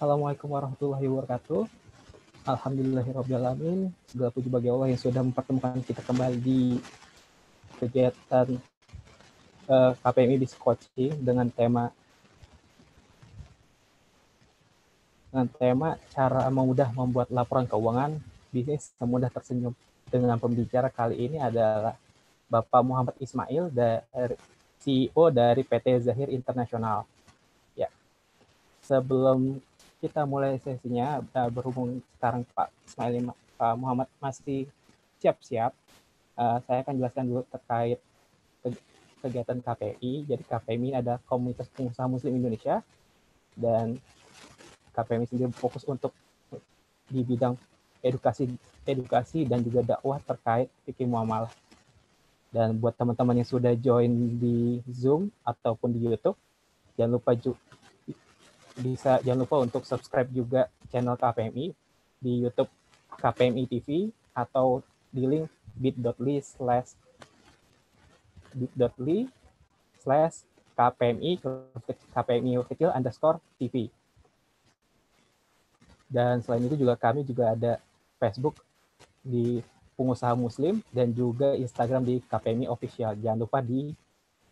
Assalamualaikum warahmatullahi wabarakatuh. Alhamdulillahirrahmanirrahim. Segala puji bagi Allah yang sudah mempertemukan kita kembali di kegiatan uh, eh, KPMI Skoci dengan tema dengan tema cara mudah membuat laporan keuangan bisnis semudah tersenyum dengan pembicara kali ini adalah Bapak Muhammad Ismail dari CEO dari PT Zahir Internasional. Ya. Sebelum kita mulai sesinya berhubung sekarang Pak Ismail Pak Muhammad masih siap-siap uh, saya akan jelaskan dulu terkait kegiatan KPI jadi KPI ini ada komunitas pengusaha muslim Indonesia dan KPMI sendiri fokus untuk di bidang edukasi edukasi dan juga dakwah terkait fikih muamalah dan buat teman-teman yang sudah join di Zoom ataupun di YouTube jangan lupa juga bisa jangan lupa untuk subscribe juga channel KPMI di YouTube KPMI TV atau di link bit.ly slash bit.ly slash KPMI KPMI kecil underscore TV dan selain itu juga kami juga ada Facebook di pengusaha muslim dan juga Instagram di KPMI official jangan lupa di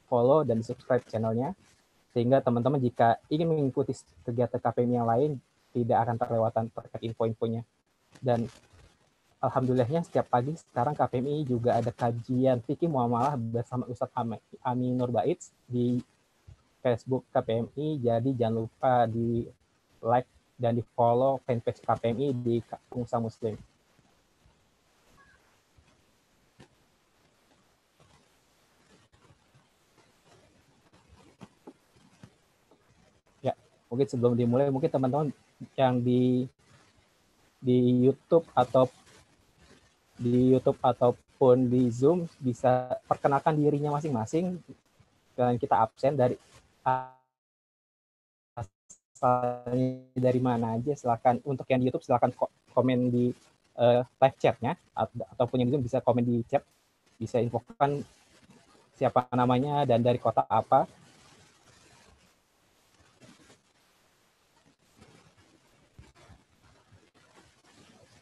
follow dan subscribe channelnya sehingga teman-teman jika ingin mengikuti kegiatan KPM yang lain tidak akan terlewatan terkait info-infonya. Dan alhamdulillahnya setiap pagi sekarang KPMI juga ada kajian fikih muamalah bersama Ustadz Nur Nurbaits di Facebook KPMI. Jadi jangan lupa di like dan di follow fanpage KPMI di Kungsa Muslim. mungkin sebelum dimulai mungkin teman-teman yang di di YouTube atau di YouTube ataupun di Zoom bisa perkenalkan dirinya masing-masing dan kita absen dari dari mana aja silakan untuk yang di YouTube silakan komen di uh, live chatnya ataupun yang di Zoom bisa komen di chat bisa infokan siapa namanya dan dari kota apa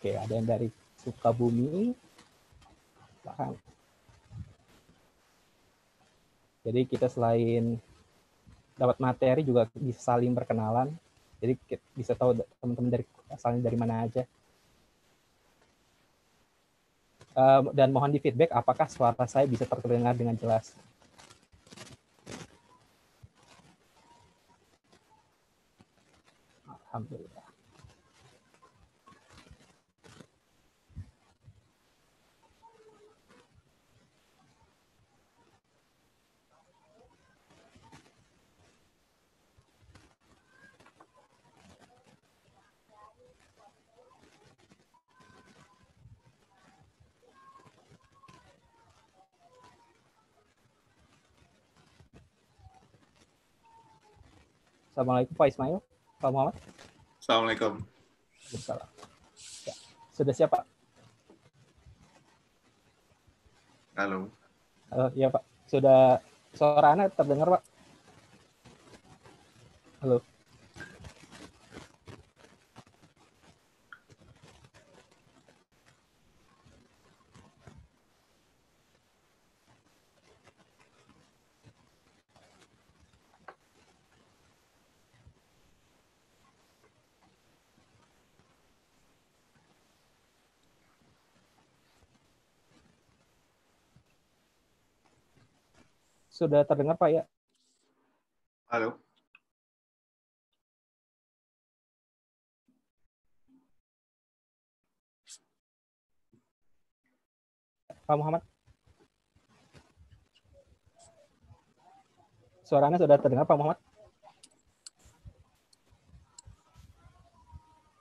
Oke, ada yang dari Sukabumi. Paham. Jadi kita selain dapat materi juga bisa saling berkenalan. Jadi bisa tahu teman-teman dari asalnya dari mana aja. dan mohon di feedback apakah suara saya bisa terdengar dengan jelas. Alhamdulillah. Assalamualaikum Pak Ismail, Pak Muhammad. Assalamualaikum. Ya, sudah siap Pak? Halo. Halo, iya Pak. Sudah suara anak terdengar Pak? Halo. sudah terdengar Pak ya? Halo. Pak Muhammad. suaranya sudah terdengar Pak Muhammad?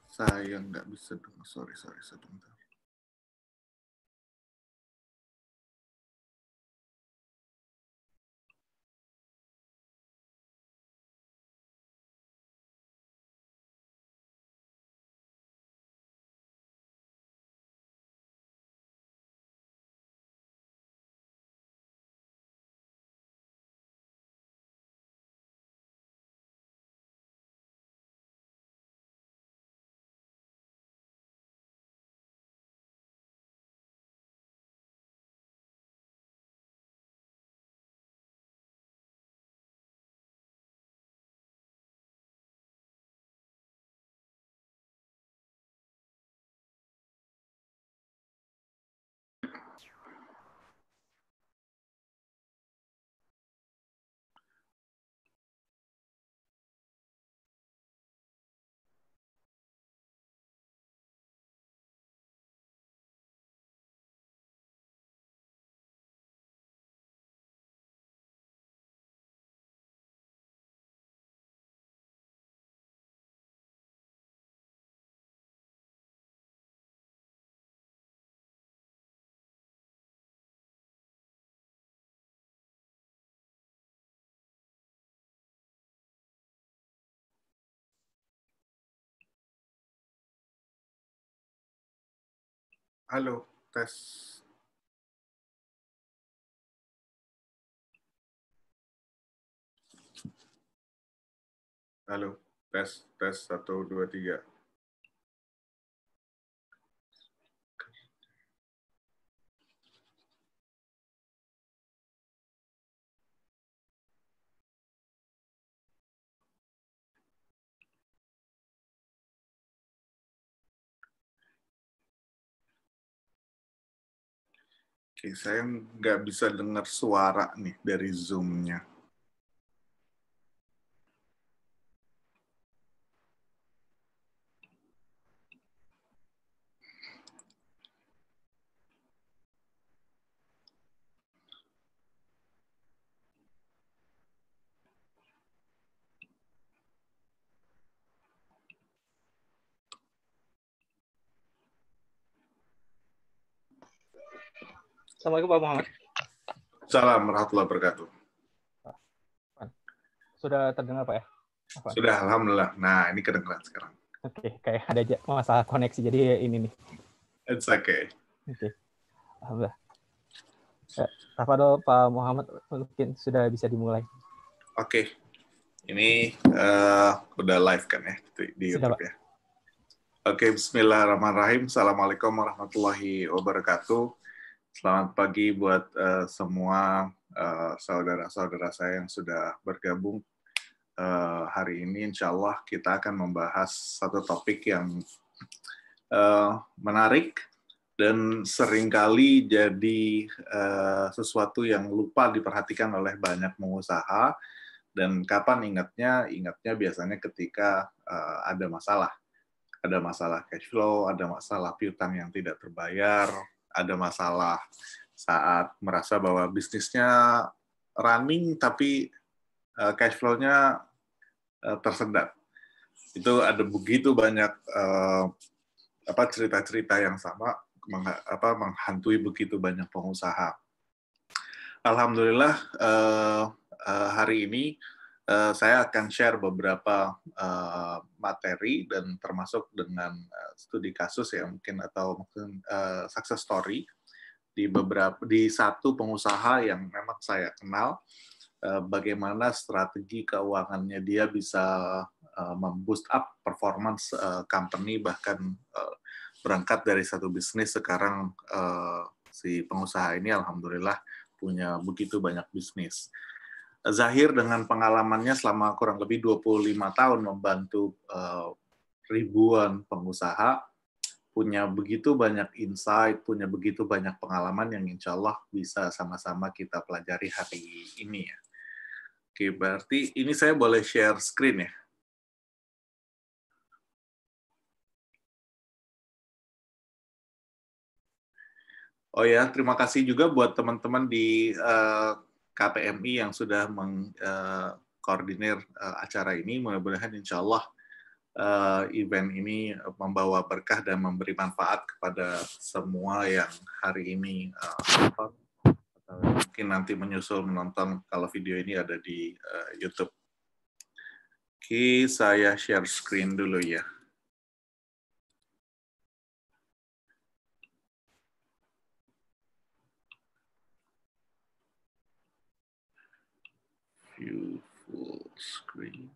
Saya nggak bisa dengar. Sorry, sorry, sebentar. Halo, tes. Halo, tes, tes, satu, dua, tiga. Oke, saya nggak bisa dengar suara nih dari Zoom-nya. Assalamualaikum Pak Muhammad. Salam warahmatullahi wabarakatuh. Sudah terdengar Pak ya? Apa? Sudah, Alhamdulillah. Nah, ini kedengeran sekarang. Oke, okay, kayak ada masalah koneksi, jadi ini nih. It's okay. Oke, okay. Alhamdulillah. Tafadol, eh, Pak Muhammad mungkin sudah bisa dimulai. Oke, okay. ini uh, udah live kan ya di sudah, YouTube Pak. ya? Oke, okay, Bismillahirrahmanirrahim. Assalamualaikum warahmatullahi wabarakatuh. Selamat pagi buat uh, semua eh, saudara-saudara uh, saya yang sudah bergabung uh, hari ini. Insya Allah kita akan membahas satu topik yang uh, menarik dan seringkali jadi uh, sesuatu yang lupa diperhatikan oleh banyak pengusaha dan kapan ingatnya ingatnya biasanya ketika uh, ada masalah ada masalah cash flow ada masalah piutang yang tidak terbayar ada masalah, saat merasa bahwa bisnisnya running tapi uh, cash flow-nya uh, tersendat. Itu ada begitu banyak uh, apa cerita-cerita yang sama meng, apa menghantui begitu banyak pengusaha. Alhamdulillah uh, uh, hari ini Eh, saya akan share beberapa uh, materi dan termasuk dengan uh, studi kasus ya mungkin atau mungkin uh, success story di beberapa di satu pengusaha yang memang saya kenal uh, bagaimana strategi keuangannya dia bisa uh, memboost up performance uh, company bahkan uh, berangkat dari satu bisnis sekarang uh, si pengusaha ini alhamdulillah punya begitu banyak bisnis. Zahir dengan pengalamannya selama kurang lebih 25 tahun membantu uh, ribuan pengusaha punya begitu banyak insight, punya begitu banyak pengalaman yang insya Allah bisa sama-sama kita pelajari hari ini ya. Oke, berarti ini saya boleh share screen ya. Oh ya, terima kasih juga buat teman-teman di uh, KPMI yang sudah mengkoordinir eh, eh, acara ini. Mudah-mudahan insya Allah eh, event ini membawa berkah dan memberi manfaat kepada semua yang hari ini Mungkin nanti menyusul menonton kalau video ini ada di YouTube. Oke, saya share screen dulu ya. you full screen.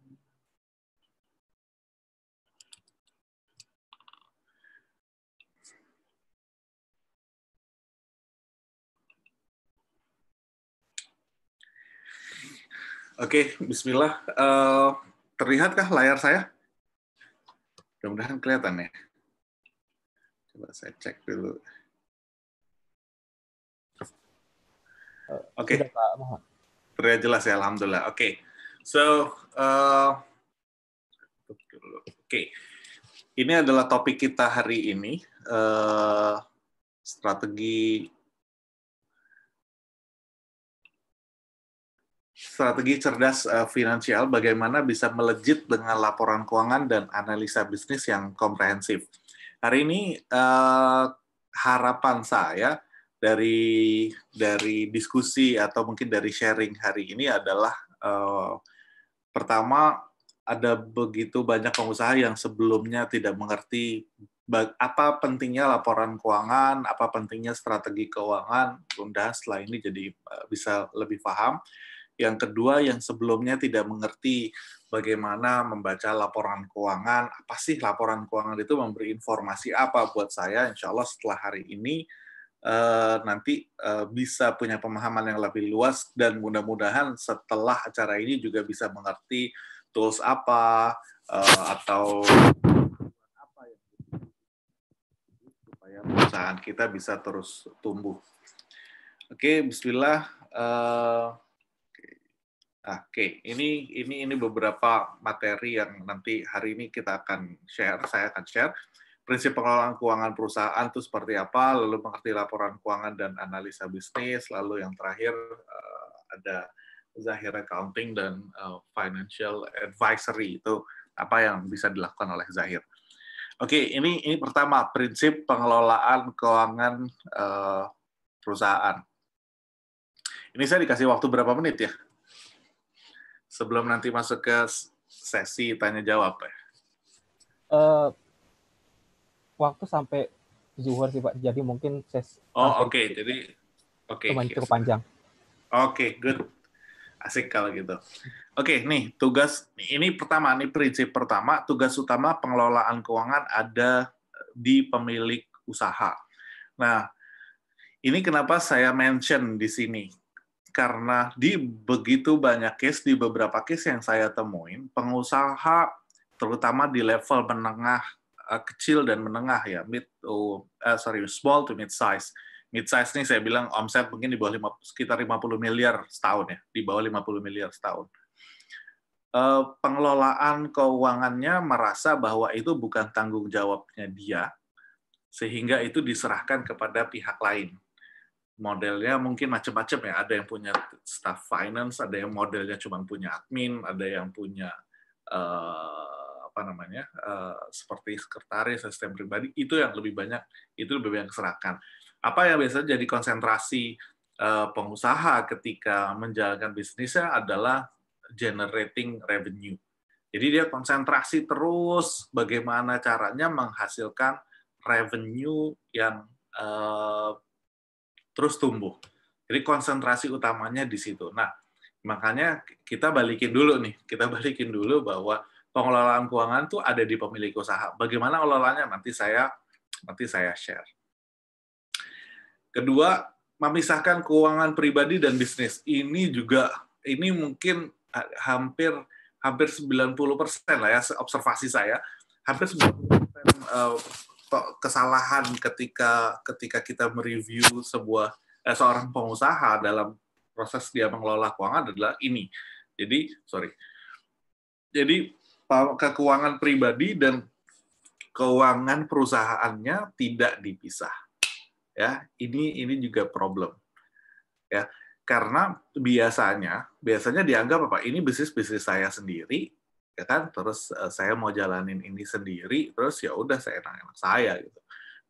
Oke, okay, bismillah. Uh, terlihatkah layar saya? Mudah-mudahan kelihatan ya. Coba saya cek dulu. Oke. Okay terlihat jelas ya, Alhamdulillah. Oke, okay. so uh, oke, okay. ini adalah topik kita hari ini uh, strategi strategi cerdas uh, finansial. Bagaimana bisa melejit dengan laporan keuangan dan analisa bisnis yang komprehensif. Hari ini uh, harapan saya dari dari diskusi atau mungkin dari sharing hari ini adalah uh, pertama ada begitu banyak pengusaha yang sebelumnya tidak mengerti apa pentingnya laporan keuangan, apa pentingnya strategi keuangan, mudah setelah ini jadi eh, bisa lebih paham. Yang kedua, yang sebelumnya tidak mengerti bagaimana membaca laporan keuangan, apa sih laporan keuangan itu memberi informasi apa buat saya, insya Allah setelah hari ini Eh, nanti eh, bisa punya pemahaman yang lebih luas dan mudah-mudahan setelah acara ini juga bisa mengerti tools apa eh, atau apa yang supaya perusahaan kita bisa terus tumbuh. Oke, okay, Bismillah. Uh, Oke, okay. ini ini ini beberapa materi yang nanti hari ini kita akan share, saya akan share prinsip pengelolaan keuangan perusahaan itu seperti apa, lalu mengerti laporan keuangan dan analisa bisnis, lalu yang terakhir uh, ada Zahir Accounting dan uh, Financial Advisory itu apa yang bisa dilakukan oleh Zahir. Oke, okay, ini ini pertama prinsip pengelolaan keuangan uh, perusahaan. Ini saya dikasih waktu berapa menit ya? Sebelum nanti masuk ke sesi tanya jawab ya. Uh, waktu sampai zuhur sih Pak. Jadi mungkin ses Oh, oke. Okay. Gitu. Jadi oke. Okay. Cuman iya. cukup yes. panjang. Oke, okay, good. Asik kalau gitu. Oke, okay, nih tugas ini pertama, nih prinsip pertama, tugas utama pengelolaan keuangan ada di pemilik usaha. Nah, ini kenapa saya mention di sini? Karena di begitu banyak case, di beberapa case yang saya temuin, pengusaha terutama di level menengah Eh, kecil dan menengah ya, mid to uh, sorry small to mid size. Mid size ini saya bilang omset mungkin di bawah lima sekitar 50 miliar setahun ya, di bawah 50 miliar setahun. Uh, pengelolaan keuangannya merasa bahwa itu bukan tanggung jawabnya dia, sehingga itu diserahkan kepada pihak lain. Modelnya mungkin macam-macam ya, ada yang punya staff finance, ada yang modelnya cuma punya admin, ada yang punya uh, apa namanya uh, seperti sekretaris sistem pribadi itu yang lebih banyak itu lebih banyak serahkan apa yang biasanya jadi konsentrasi uh, pengusaha ketika menjalankan bisnisnya adalah generating revenue jadi dia konsentrasi terus bagaimana caranya menghasilkan revenue yang uh, terus tumbuh jadi konsentrasi utamanya di situ nah makanya kita balikin dulu nih kita balikin dulu bahwa pengelolaan keuangan tuh ada di pemilik usaha. Bagaimana ngelolanya nanti saya nanti saya share. Kedua, memisahkan keuangan pribadi dan bisnis. Ini juga ini mungkin hampir hampir 90% lah ya observasi saya, hampir 90% eh, kesalahan ketika ketika kita mereview sebuah eh, seorang pengusaha dalam proses dia mengelola keuangan adalah ini. Jadi, sorry. Jadi ke keuangan pribadi dan keuangan perusahaannya tidak dipisah. Ya, ini ini juga problem. Ya, karena biasanya biasanya dianggap apa? Ini bisnis bisnis saya sendiri, ya kan? Terus eh, saya mau jalanin ini sendiri, terus ya udah saya enak-enak saya gitu.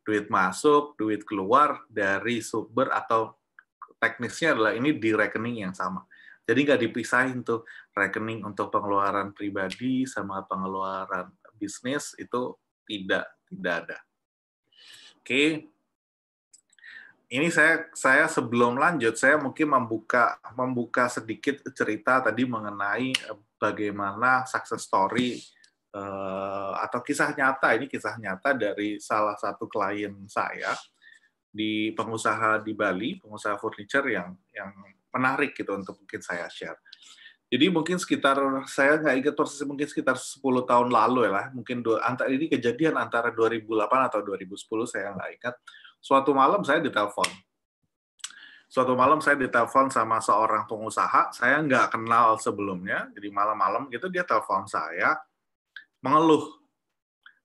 Duit masuk, duit keluar dari sumber atau teknisnya adalah ini di rekening yang sama. Jadi nggak dipisahin tuh rekening untuk pengeluaran pribadi sama pengeluaran bisnis itu tidak tidak ada. Oke. Okay. Ini saya saya sebelum lanjut saya mungkin membuka membuka sedikit cerita tadi mengenai eh, bagaimana success story eh, atau kisah nyata ini kisah nyata dari salah satu klien saya di pengusaha di Bali, pengusaha furniture yang yang menarik gitu untuk mungkin saya share. Jadi mungkin sekitar saya nggak ingat persis mungkin sekitar 10 tahun lalu ya lah, mungkin dua, antara ini kejadian antara 2008 atau 2010 saya nggak ingat. Suatu malam saya ditelepon. Suatu malam saya ditelepon sama seorang pengusaha, saya nggak kenal sebelumnya, jadi malam-malam gitu dia telepon saya, mengeluh.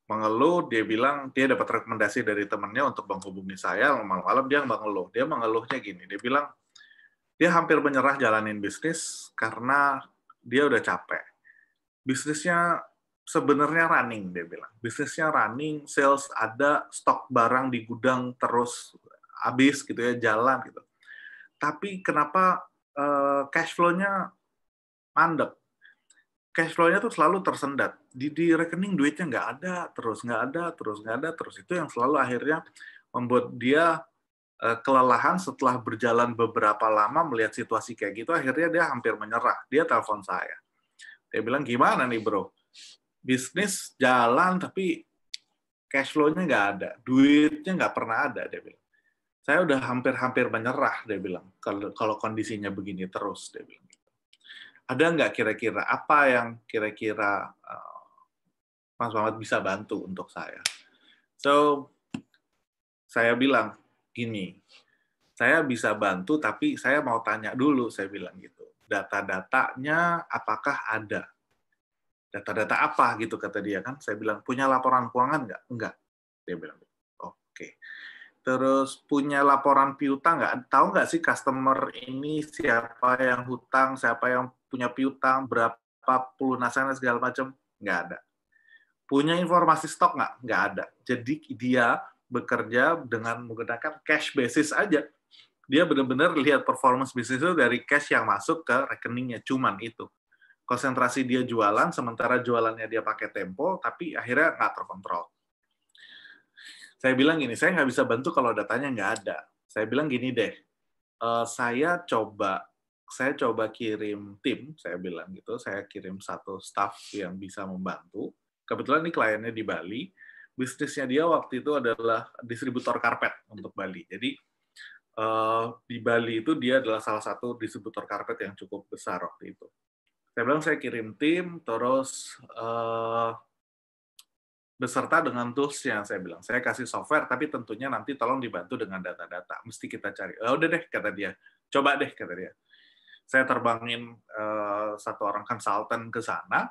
Mengeluh, dia bilang dia dapat rekomendasi dari temannya untuk menghubungi saya, malam-malam dia mengeluh. Dia mengeluhnya gini, dia bilang, dia hampir menyerah jalanin bisnis karena dia udah capek. Bisnisnya sebenarnya running, dia bilang. Bisnisnya running, sales ada, stok barang di gudang terus habis gitu ya, jalan gitu. Tapi kenapa uh, cash flow-nya mandek? Cash flow-nya tuh selalu tersendat. Di, di rekening duitnya nggak ada, terus nggak ada, terus nggak ada, terus itu yang selalu akhirnya membuat dia Eh, kelelahan setelah berjalan beberapa lama melihat situasi kayak gitu akhirnya dia hampir menyerah dia telepon saya dia bilang gimana nih bro bisnis jalan tapi cash flow-nya nggak ada duitnya nggak pernah ada dia bilang saya udah hampir-hampir menyerah dia bilang kalau kondisinya begini terus dia bilang gitu. ada nggak kira-kira apa yang kira-kira uh, Mas Muhammad bisa bantu untuk saya so saya bilang ini saya bisa bantu tapi saya mau tanya dulu saya bilang gitu data-datanya apakah ada data-data apa gitu kata dia kan saya bilang punya laporan keuangan nggak enggak dia bilang oke okay. terus punya laporan piutang nggak tahu nggak sih customer ini siapa yang hutang siapa yang punya piutang berapa pelunasannya segala macam nggak ada punya informasi stok nggak nggak ada jadi dia bekerja dengan menggunakan cash basis aja. Dia benar-benar lihat performance bisnis itu dari cash yang masuk ke rekeningnya, cuman itu. Konsentrasi dia jualan, sementara jualannya dia pakai tempo, tapi akhirnya nggak terkontrol. Saya bilang gini, saya nggak bisa bantu kalau datanya nggak ada. Saya bilang gini deh, eh, saya coba saya coba kirim tim, saya bilang gitu, saya kirim satu staff yang bisa membantu. Kebetulan ini kliennya di Bali, bisnisnya dia waktu itu adalah distributor karpet untuk Bali. Jadi uh, di Bali itu dia adalah salah satu distributor karpet yang cukup besar waktu itu. Saya bilang saya kirim tim, terus uh, beserta dengan tools yang saya bilang. Saya kasih software, tapi tentunya nanti tolong dibantu dengan data-data. Mesti kita cari. Oh, udah deh, kata dia. Coba deh, kata dia. Saya terbangin uh, satu orang konsultan ke sana,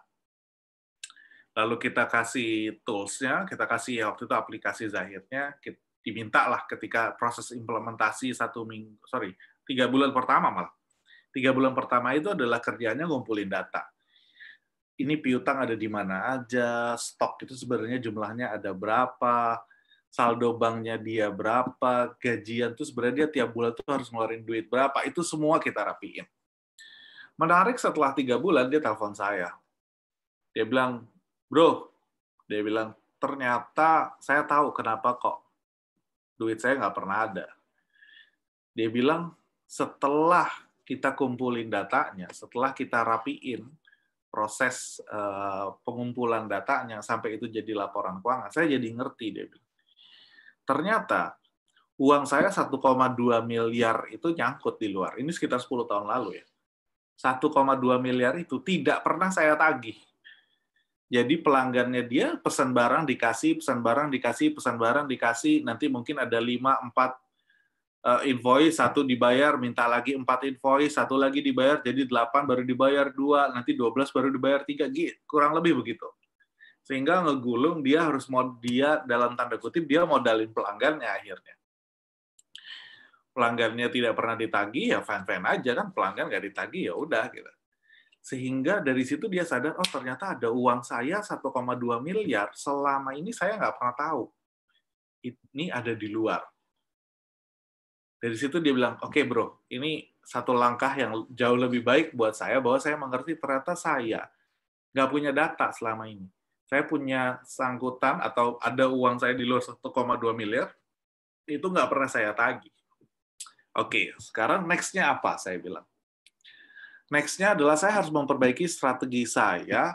lalu kita kasih toolsnya, kita kasih ya waktu itu aplikasi zahirnya, diminta lah ketika proses implementasi satu minggu, sorry, tiga bulan pertama malah. Tiga bulan pertama itu adalah kerjanya ngumpulin data. Ini piutang ada di mana aja, stok itu sebenarnya jumlahnya ada berapa, saldo banknya dia berapa, gajian itu sebenarnya dia tiap bulan tuh harus ngeluarin duit berapa, itu semua kita rapiin. Menarik setelah tiga bulan dia telepon saya. Dia bilang, bro, dia bilang, ternyata saya tahu kenapa kok duit saya nggak pernah ada. Dia bilang, setelah kita kumpulin datanya, setelah kita rapiin proses uh, pengumpulan datanya sampai itu jadi laporan keuangan, saya jadi ngerti dia bilang. Ternyata uang saya 1,2 miliar itu nyangkut di luar. Ini sekitar 10 tahun lalu ya. 1,2 miliar itu tidak pernah saya tagih jadi pelanggannya dia pesan barang dikasih, pesan barang dikasih, pesan barang dikasih, nanti mungkin ada 5 4 eh, invoice, satu dibayar, minta lagi 4 invoice, satu lagi dibayar, jadi 8 baru dibayar, 2, nanti 12 baru dibayar, 3, kurang lebih begitu. Sehingga ngegulung dia harus mod dia dalam tanda kutip dia modalin pelanggannya akhirnya pelanggannya tidak pernah ditagi ya fan fan aja kan pelanggan nggak ditagi ya udah gitu sehingga dari situ dia sadar oh ternyata ada uang saya 1,2 miliar selama ini saya nggak pernah tahu ini ada di luar dari situ dia bilang oke okay, bro ini satu langkah yang jauh lebih baik buat saya bahwa saya mengerti ternyata saya nggak punya data selama ini saya punya sangkutan atau ada uang saya di luar 1,2 miliar itu nggak pernah saya tagih oke okay, sekarang nextnya apa saya bilang Nextnya adalah saya harus memperbaiki strategi saya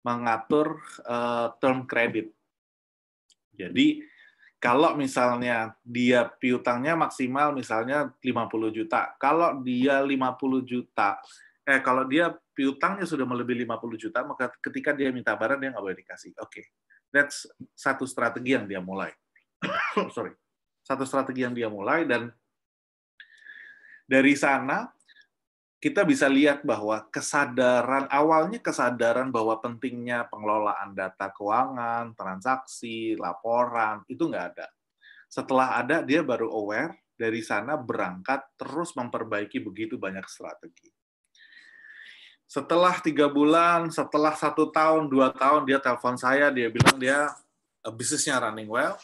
mengatur uh, term credit. Jadi kalau misalnya dia piutangnya maksimal misalnya 50 juta. Kalau dia 50 juta, eh kalau dia piutangnya sudah melebihi 50 juta, maka ketika dia minta barang dia nggak boleh dikasih. Oke. Okay. That's satu strategi yang dia mulai. Sorry. Satu strategi yang dia mulai dan dari sana kita bisa lihat bahwa kesadaran awalnya kesadaran bahwa pentingnya pengelolaan data keuangan, transaksi, laporan itu nggak ada. Setelah ada dia baru aware, dari sana berangkat terus memperbaiki begitu banyak strategi. Setelah tiga bulan, setelah satu tahun, dua tahun dia telepon saya, dia bilang dia eh, bisnisnya running well.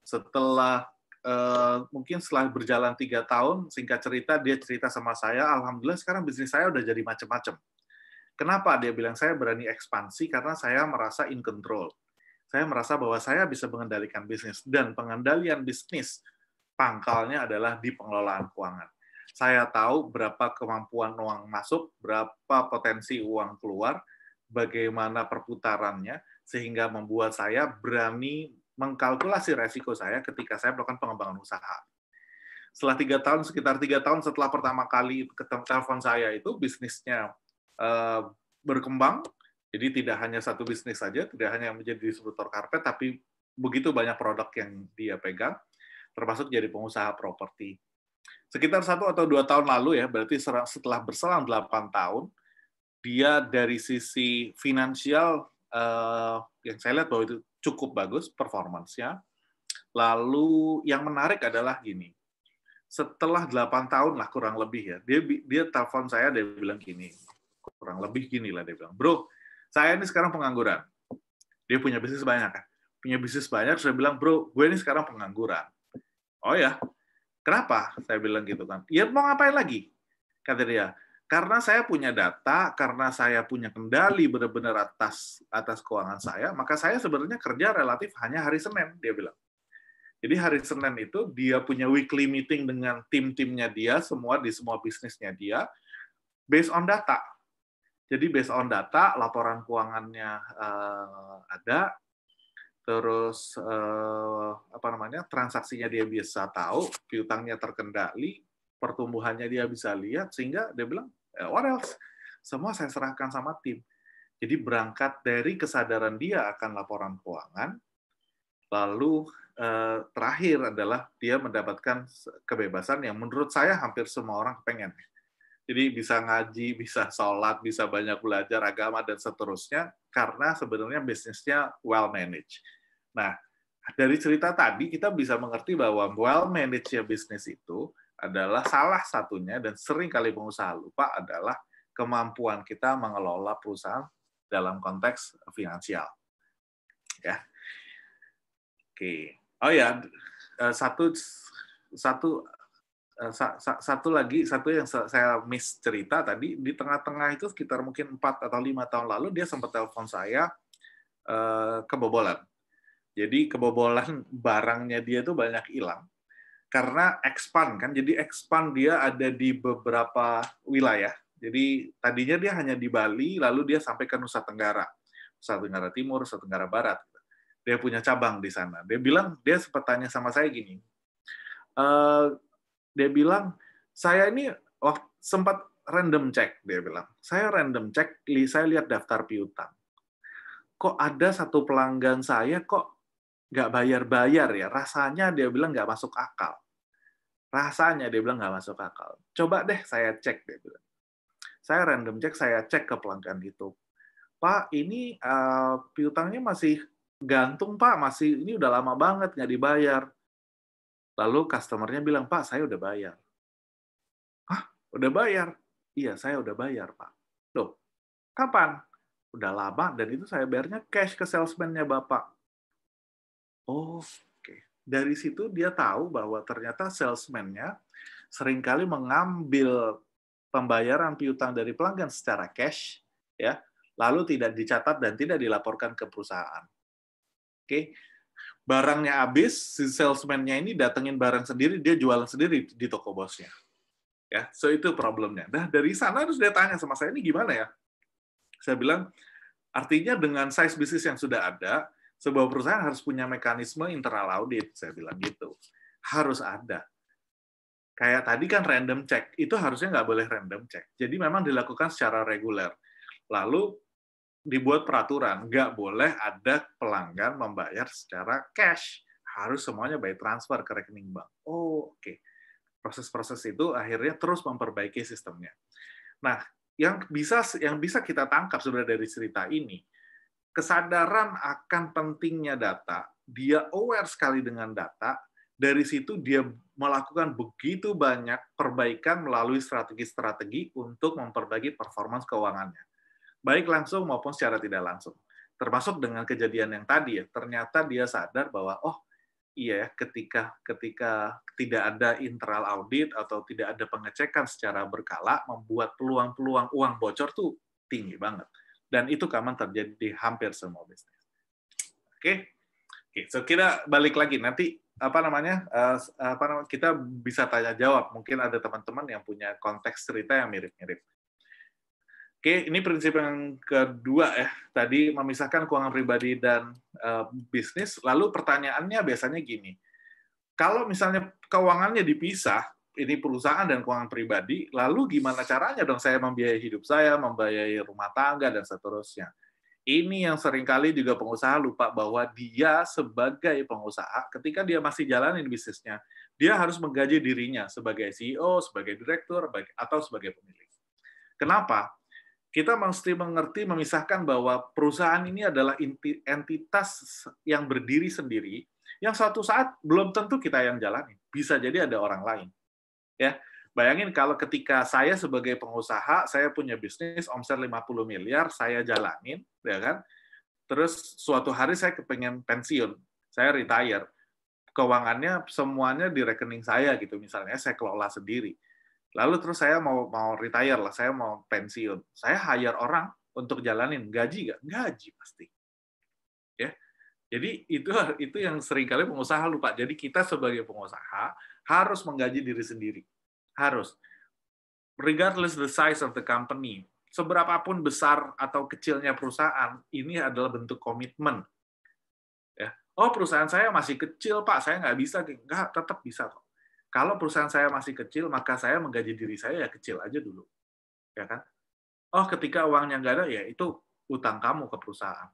Setelah Eh, mungkin setelah berjalan tiga tahun, singkat cerita dia cerita sama saya, alhamdulillah sekarang bisnis saya udah jadi macam-macam. Kenapa dia bilang saya berani ekspansi? Karena saya merasa in control. Saya merasa bahwa saya bisa mengendalikan bisnis dan pengendalian bisnis pangkalnya adalah di pengelolaan keuangan. Saya tahu berapa kemampuan uang masuk, berapa potensi uang keluar, bagaimana perputarannya, sehingga membuat saya berani mengkalkulasi resiko saya ketika saya melakukan pengembangan usaha. Setelah tiga tahun, sekitar tiga tahun setelah pertama kali ketemu telepon saya itu bisnisnya eh, berkembang, jadi tidak hanya satu bisnis saja, tidak hanya menjadi distributor karpet, tapi begitu banyak produk yang dia pegang, termasuk jadi pengusaha properti. Sekitar satu atau dua tahun lalu ya, berarti setelah berselang delapan tahun, dia dari sisi finansial eh, yang saya lihat bahwa itu cukup bagus performansnya. Lalu yang menarik adalah gini, setelah 8 tahun lah kurang lebih ya, dia dia telepon saya dia bilang gini, kurang lebih gini lah dia bilang, bro, saya ini sekarang pengangguran. Dia punya bisnis banyak kan, punya bisnis banyak, saya bilang bro, gue ini sekarang pengangguran. Oh ya, kenapa? Saya bilang gitu kan. Ya mau ngapain lagi? Kata dia, karena saya punya data, karena saya punya kendali benar-benar atas atas keuangan saya, maka saya sebenarnya kerja relatif hanya hari Senin, dia bilang. Jadi hari Senin itu dia punya weekly meeting dengan tim-timnya dia, semua di semua bisnisnya dia, based on data. Jadi based on data, laporan keuangannya uh, ada, terus uh, apa namanya transaksinya dia bisa tahu, piutangnya terkendali, pertumbuhannya dia bisa lihat sehingga dia bilang eh, what else semua saya serahkan sama tim jadi berangkat dari kesadaran dia akan laporan keuangan lalu eh, terakhir adalah dia mendapatkan kebebasan yang menurut saya hampir semua orang pengen jadi bisa ngaji bisa sholat bisa banyak belajar agama dan seterusnya karena sebenarnya bisnisnya well managed nah dari cerita tadi kita bisa mengerti bahwa well managed bisnis itu adalah salah satunya dan sering kali pengusaha lupa adalah kemampuan kita mengelola perusahaan dalam konteks finansial. Ya. Oke. Oh ya, eh, satu satu eh, satu lagi satu yang saya miss cerita tadi di tengah-tengah itu sekitar mungkin 4 atau lima tahun lalu dia sempat telepon saya eh, kebobolan. Jadi kebobolan barangnya dia itu banyak hilang karena expand kan jadi expand dia ada di beberapa wilayah jadi tadinya dia hanya di Bali lalu dia sampai ke Nusa Tenggara Nusa Tenggara Timur Nusa Tenggara Barat dia punya cabang di sana dia bilang dia sempat tanya sama saya gini uh, dia bilang saya ini oh sempat random check dia bilang saya random check saya lihat daftar piutang kok ada satu pelanggan saya kok nggak bayar-bayar ya rasanya dia bilang nggak masuk akal rasanya dia bilang nggak masuk akal. Coba deh saya cek dia bilang. Saya random cek, saya cek ke pelanggan itu. Pak, ini uh, piutangnya masih gantung Pak, masih ini udah lama banget nggak dibayar. Lalu customernya bilang Pak, saya udah bayar. Hah, udah bayar? Iya, saya udah bayar Pak. Loh, kapan? Udah lama dan itu saya bayarnya cash ke salesman-nya Bapak. Oh, dari situ dia tahu bahwa ternyata salesman-nya seringkali mengambil pembayaran piutang dari pelanggan secara cash ya lalu tidak dicatat dan tidak dilaporkan ke perusahaan oke barangnya habis si salesman-nya ini datengin barang sendiri dia jualan sendiri di toko bosnya ya so itu problemnya nah dari sana harus dia tanya sama saya ini gimana ya saya bilang artinya dengan size bisnis yang sudah ada sebuah perusahaan harus punya mekanisme internal audit, saya bilang gitu. Harus ada. Kayak tadi kan random check, itu harusnya nggak boleh random check. Jadi memang dilakukan secara reguler. Lalu dibuat peraturan, nggak boleh ada pelanggan membayar secara cash. Harus semuanya by transfer ke rekening bank. Oh, oke. Okay. Proses-proses itu akhirnya terus memperbaiki sistemnya. Nah, yang bisa yang bisa kita tangkap sebenarnya dari cerita ini, kesadaran akan pentingnya data, dia aware sekali dengan data, dari situ dia melakukan begitu banyak perbaikan melalui strategi-strategi untuk memperbaiki performance keuangannya. Baik langsung maupun secara tidak langsung. Termasuk dengan kejadian yang tadi ya, ternyata dia sadar bahwa oh iya ya, ketika ketika tidak ada internal audit atau tidak ada pengecekan secara berkala membuat peluang-peluang uang bocor tuh tinggi banget dan itu common terjadi di hampir semua bisnis. Oke, okay? oke. Okay, so kita balik lagi nanti apa namanya uh, apa namanya kita bisa tanya jawab. Mungkin ada teman-teman yang punya konteks cerita yang mirip-mirip. Oke, ini prinsip yang kedua ya. Tadi memisahkan keuangan pribadi dan uh, bisnis. Lalu pertanyaannya biasanya gini. Kalau misalnya keuangannya dipisah, ini perusahaan dan keuangan pribadi, lalu gimana caranya dong saya membiayai hidup saya, membiayai rumah tangga, dan seterusnya. Ini yang seringkali juga pengusaha lupa bahwa dia sebagai pengusaha, ketika dia masih jalanin bisnisnya, dia harus menggaji dirinya sebagai CEO, sebagai direktur, atau sebagai pemilik. Kenapa? Kita mesti mengerti memisahkan bahwa perusahaan ini adalah entitas yang berdiri sendiri, yang suatu saat belum tentu kita yang jalani. Bisa jadi ada orang lain ya bayangin kalau ketika saya sebagai pengusaha saya punya bisnis omset 50 miliar saya jalanin ya kan terus suatu hari saya kepengen pensiun saya retire keuangannya semuanya di rekening saya gitu misalnya saya kelola sendiri lalu terus saya mau mau retire lah saya mau pensiun saya hire orang untuk jalanin gaji nggak gaji pasti ya jadi itu itu yang seringkali pengusaha lupa jadi kita sebagai pengusaha harus menggaji diri sendiri. Harus. Regardless the size of the company, seberapapun besar atau kecilnya perusahaan, ini adalah bentuk komitmen. Ya. Oh, perusahaan saya masih kecil, Pak. Saya nggak bisa. Nggak, tetap bisa kok. Kalau perusahaan saya masih kecil, maka saya menggaji diri saya ya kecil aja dulu. Ya kan? Oh, ketika uangnya nggak ada, ya itu utang kamu ke perusahaan.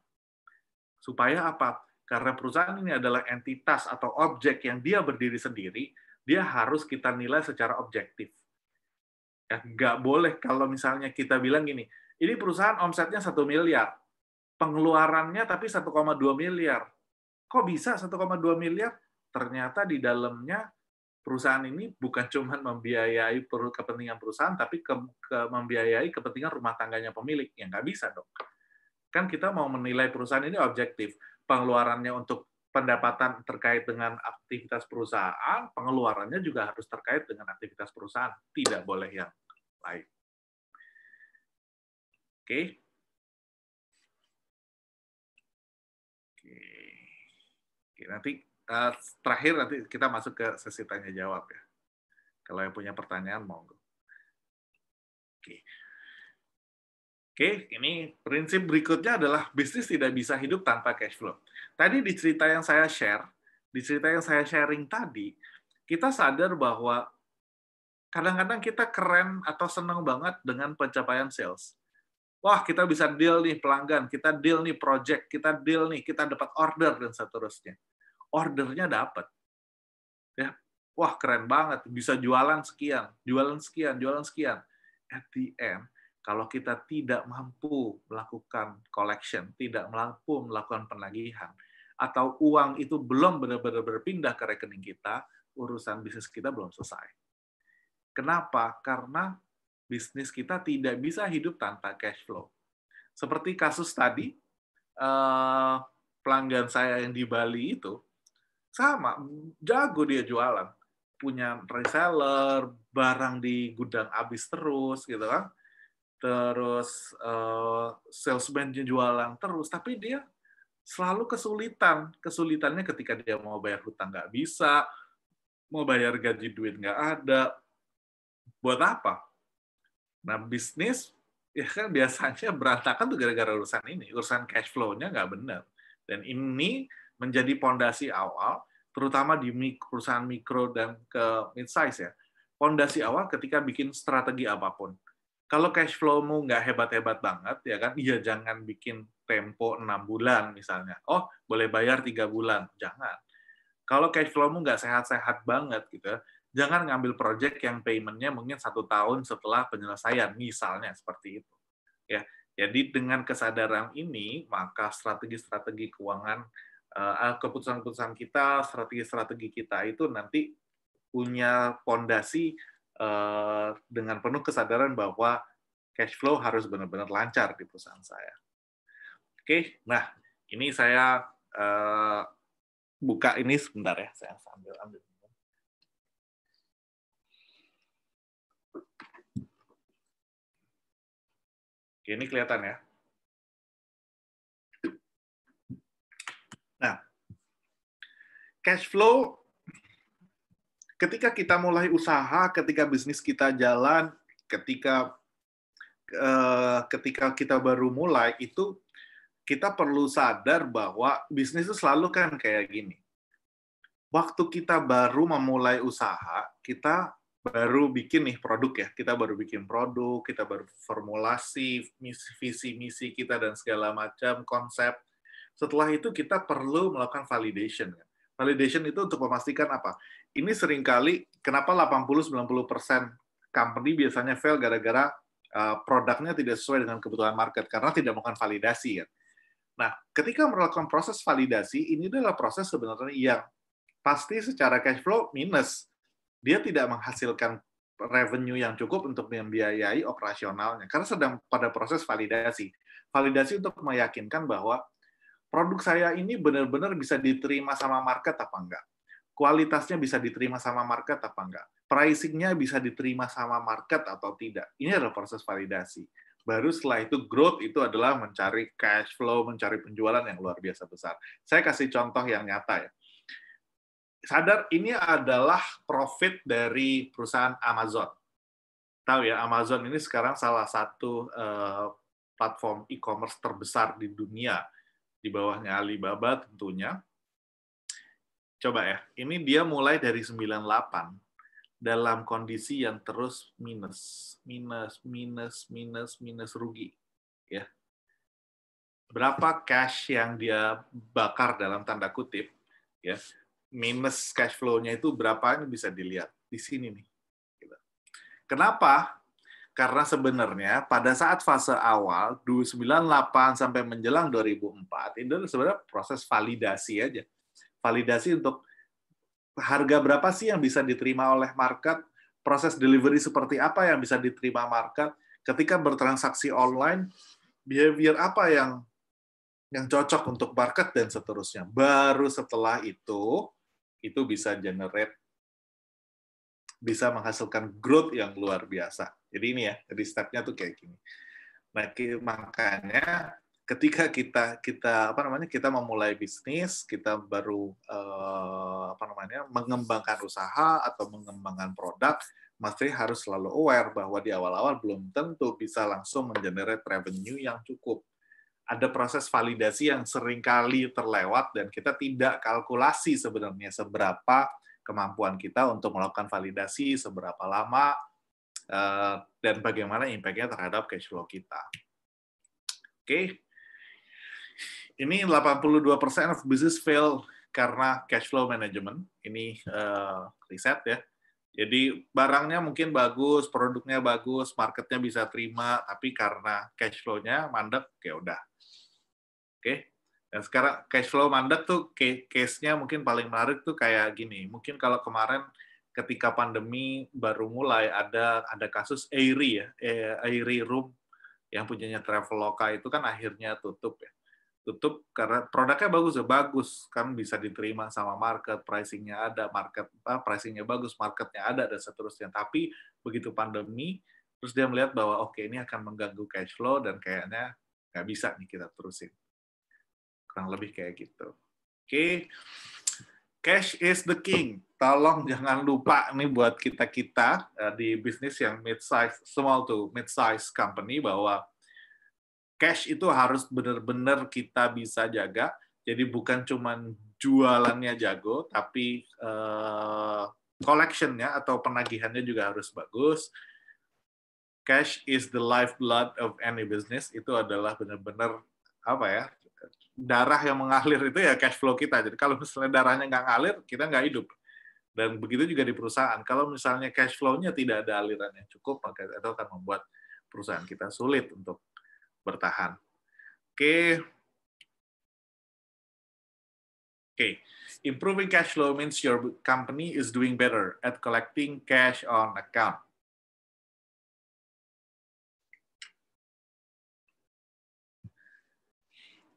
Supaya apa? Karena perusahaan ini adalah entitas atau objek yang dia berdiri sendiri, dia harus kita nilai secara objektif. Ya, nggak boleh kalau misalnya kita bilang gini, ini perusahaan omsetnya satu miliar, pengeluarannya tapi 1,2 miliar. Kok bisa 1,2 miliar? Ternyata di dalamnya perusahaan ini bukan cuma membiayai kepentingan perusahaan, tapi ke, ke, membiayai kepentingan rumah tangganya pemilik. Ya nggak bisa dong. Kan kita mau menilai perusahaan ini objektif. Pengeluarannya untuk pendapatan terkait dengan aktivitas perusahaan, pengeluarannya juga harus terkait dengan aktivitas perusahaan, tidak boleh yang lain. Oke. Oke. Nanti eh, terakhir nanti kita masuk ke sesi tanya jawab ya. Kalau yang punya pertanyaan monggo. Oke. Oke, ini prinsip berikutnya adalah bisnis tidak bisa hidup tanpa cash flow tadi di cerita yang saya share, di cerita yang saya sharing tadi, kita sadar bahwa kadang-kadang kita keren atau senang banget dengan pencapaian sales. Wah, kita bisa deal nih pelanggan, kita deal nih project, kita deal nih, kita dapat order, dan seterusnya. Ordernya dapat. Ya, wah keren banget, bisa jualan sekian, jualan sekian, jualan sekian. At the end, kalau kita tidak mampu melakukan collection, tidak mampu melakukan penagihan, atau uang itu belum benar-benar berpindah ke rekening kita, urusan bisnis kita belum selesai. Kenapa? Karena bisnis kita tidak bisa hidup tanpa cash flow. Seperti kasus tadi, eh, pelanggan saya yang di Bali itu, sama, jago dia jualan. Punya reseller, barang di gudang habis terus, gitu kan. Terus uh, salesman jualan terus, tapi dia selalu kesulitan. Kesulitannya ketika dia mau bayar hutang nggak bisa, mau bayar gaji duit nggak ada. Buat apa? Nah, bisnis ya kan biasanya berantakan tuh gara-gara urusan ini. Urusan cash flow-nya nggak benar. Dan ini menjadi pondasi awal, terutama di perusahaan mikro dan ke mid-size ya. Pondasi awal ketika bikin strategi apapun. Kalau cash flow-mu nggak hebat-hebat banget, ya kan, ya jangan bikin tempo enam bulan misalnya. Oh, boleh bayar tiga bulan. Jangan. Kalau cash flow-mu nggak sehat-sehat banget gitu, ya, jangan ngambil project yang paymentnya mungkin satu tahun setelah penyelesaian, misalnya seperti itu. Ya, jadi dengan kesadaran ini, maka strategi-strategi keuangan, eh, eh, keputusan-keputusan kita, strategi-strategi kita itu nanti punya fondasi eh, dengan penuh kesadaran bahwa cash flow harus benar-benar lancar di perusahaan saya. Oke, nah ini saya uh, buka ini sebentar ya, saya sambil ambil. ini kelihatan ya. Nah, cash flow ketika kita mulai usaha, ketika bisnis kita jalan, ketika eh, ketika kita baru mulai itu kita perlu sadar bahwa bisnis itu selalu kan kayak gini. Waktu kita baru memulai usaha, kita baru bikin nih produk ya, kita baru bikin produk, kita baru formulasi, visi, misi kita dan segala macam konsep. Setelah itu kita perlu melakukan validation. Ya. Validation itu untuk memastikan apa? Ini seringkali kenapa 80-90% company biasanya fail gara-gara eh, produknya tidak sesuai dengan kebutuhan market karena tidak melakukan validasi kan. Nah, ketika melakukan proses validasi, ini adalah proses sebenarnya yang pasti secara cash flow minus. Dia tidak menghasilkan revenue yang cukup untuk membiayai operasionalnya karena sedang pada proses validasi. Validasi untuk meyakinkan bahwa produk saya ini benar-benar bisa diterima sama market apa enggak. Kualitasnya bisa diterima sama market apa enggak. Pricingnya bisa diterima sama market atau tidak. Ini adalah proses validasi baru setelah itu growth itu adalah mencari cash flow, mencari penjualan yang luar biasa besar. Saya kasih contoh yang nyata ya. Sadar ini adalah profit dari perusahaan Amazon. Tahu ya, Amazon ini sekarang salah satu uh, platform e-commerce terbesar di dunia di bawahnya Alibaba tentunya. Coba ya, ini dia mulai dari 98 dalam kondisi yang terus minus, minus, minus, minus, minus rugi, ya. Berapa cash yang dia bakar dalam tanda kutip, ya? Minus cash flow-nya itu berapa ini bisa dilihat di sini nih. Gitu. Kenapa? Karena sebenarnya pada saat fase awal 98 sampai menjelang 2004 itu sebenarnya proses validasi aja. Validasi untuk harga berapa sih yang bisa diterima oleh market, proses delivery seperti apa yang bisa diterima market, ketika bertransaksi online, behavior apa yang yang cocok untuk market dan seterusnya. Baru setelah itu, itu bisa generate, bisa menghasilkan growth yang luar biasa. Jadi ini ya, jadi stepnya tuh kayak gini. Nah, makanya ketika kita kita apa namanya kita memulai bisnis kita baru uh, apa namanya mengembangkan usaha atau mengembangkan produk mesti harus selalu aware bahwa di awal-awal belum tentu bisa langsung mengenerate revenue yang cukup. Ada proses validasi yang seringkali terlewat dan kita tidak kalkulasi sebenarnya seberapa kemampuan kita untuk melakukan validasi, seberapa lama, eh, dan bagaimana impact-nya terhadap cash flow kita. Oke, okay. Ini 82% of business fail karena cash flow management. Ini uh, riset ya. Jadi barangnya mungkin bagus, produknya bagus, marketnya bisa terima, tapi karena cash flow-nya mandek, ya udah. Oke. Okay? Dan sekarang cash flow mandek tuh case-nya mungkin paling menarik tuh kayak gini. Mungkin kalau kemarin ketika pandemi baru mulai ada ada kasus Airy ya, eh, Airy Room yang punyanya Traveloka itu kan akhirnya tutup ya tutup karena produknya bagus ya bagus kan bisa diterima sama market pricingnya ada market apa pricingnya bagus marketnya ada dan seterusnya tapi begitu pandemi terus dia melihat bahwa oke okay, ini akan mengganggu cash flow dan kayaknya nggak bisa nih kita terusin kurang lebih kayak gitu oke okay. cash is the king tolong jangan lupa nih buat kita kita eh, di bisnis yang mid size small to mid size company bahwa cash itu harus benar-benar kita bisa jaga. Jadi bukan cuma jualannya jago, tapi uh, collectionnya atau penagihannya juga harus bagus. Cash is the lifeblood of any business. Itu adalah benar-benar apa ya darah yang mengalir itu ya cash flow kita. Jadi kalau misalnya darahnya nggak ngalir, kita nggak hidup. Dan begitu juga di perusahaan. Kalau misalnya cash flow-nya tidak ada aliran yang cukup, maka itu akan membuat perusahaan kita sulit untuk bertahan. Oke. Oke. Improving cash flow means your company is doing better at collecting cash on account.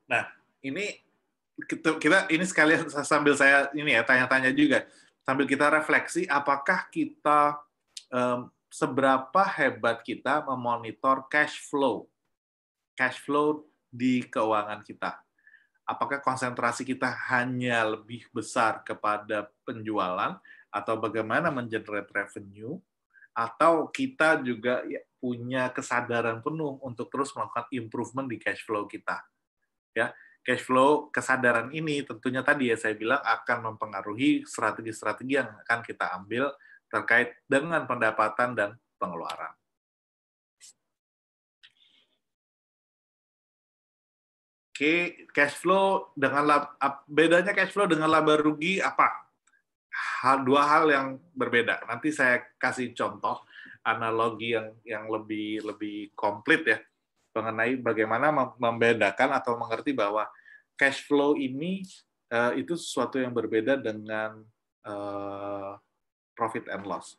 Nah, ini kita, kita ini sekalian sambil saya ini ya tanya-tanya juga sambil kita refleksi apakah kita um, seberapa hebat kita memonitor cash flow cash flow di keuangan kita. Apakah konsentrasi kita hanya lebih besar kepada penjualan atau bagaimana mengenerate revenue atau kita juga ya punya kesadaran penuh untuk terus melakukan improvement di cash flow kita. Ya, cash flow kesadaran ini tentunya tadi ya saya bilang akan mempengaruhi strategi-strategi yang akan kita ambil terkait dengan pendapatan dan pengeluaran. Oke, cash flow dengan lab, bedanya cash flow dengan laba rugi apa? Hal, dua hal yang berbeda. Nanti saya kasih contoh analogi yang yang lebih lebih komplit ya mengenai bagaimana membedakan atau mengerti bahwa cash flow ini uh, itu sesuatu yang berbeda dengan uh, profit and loss.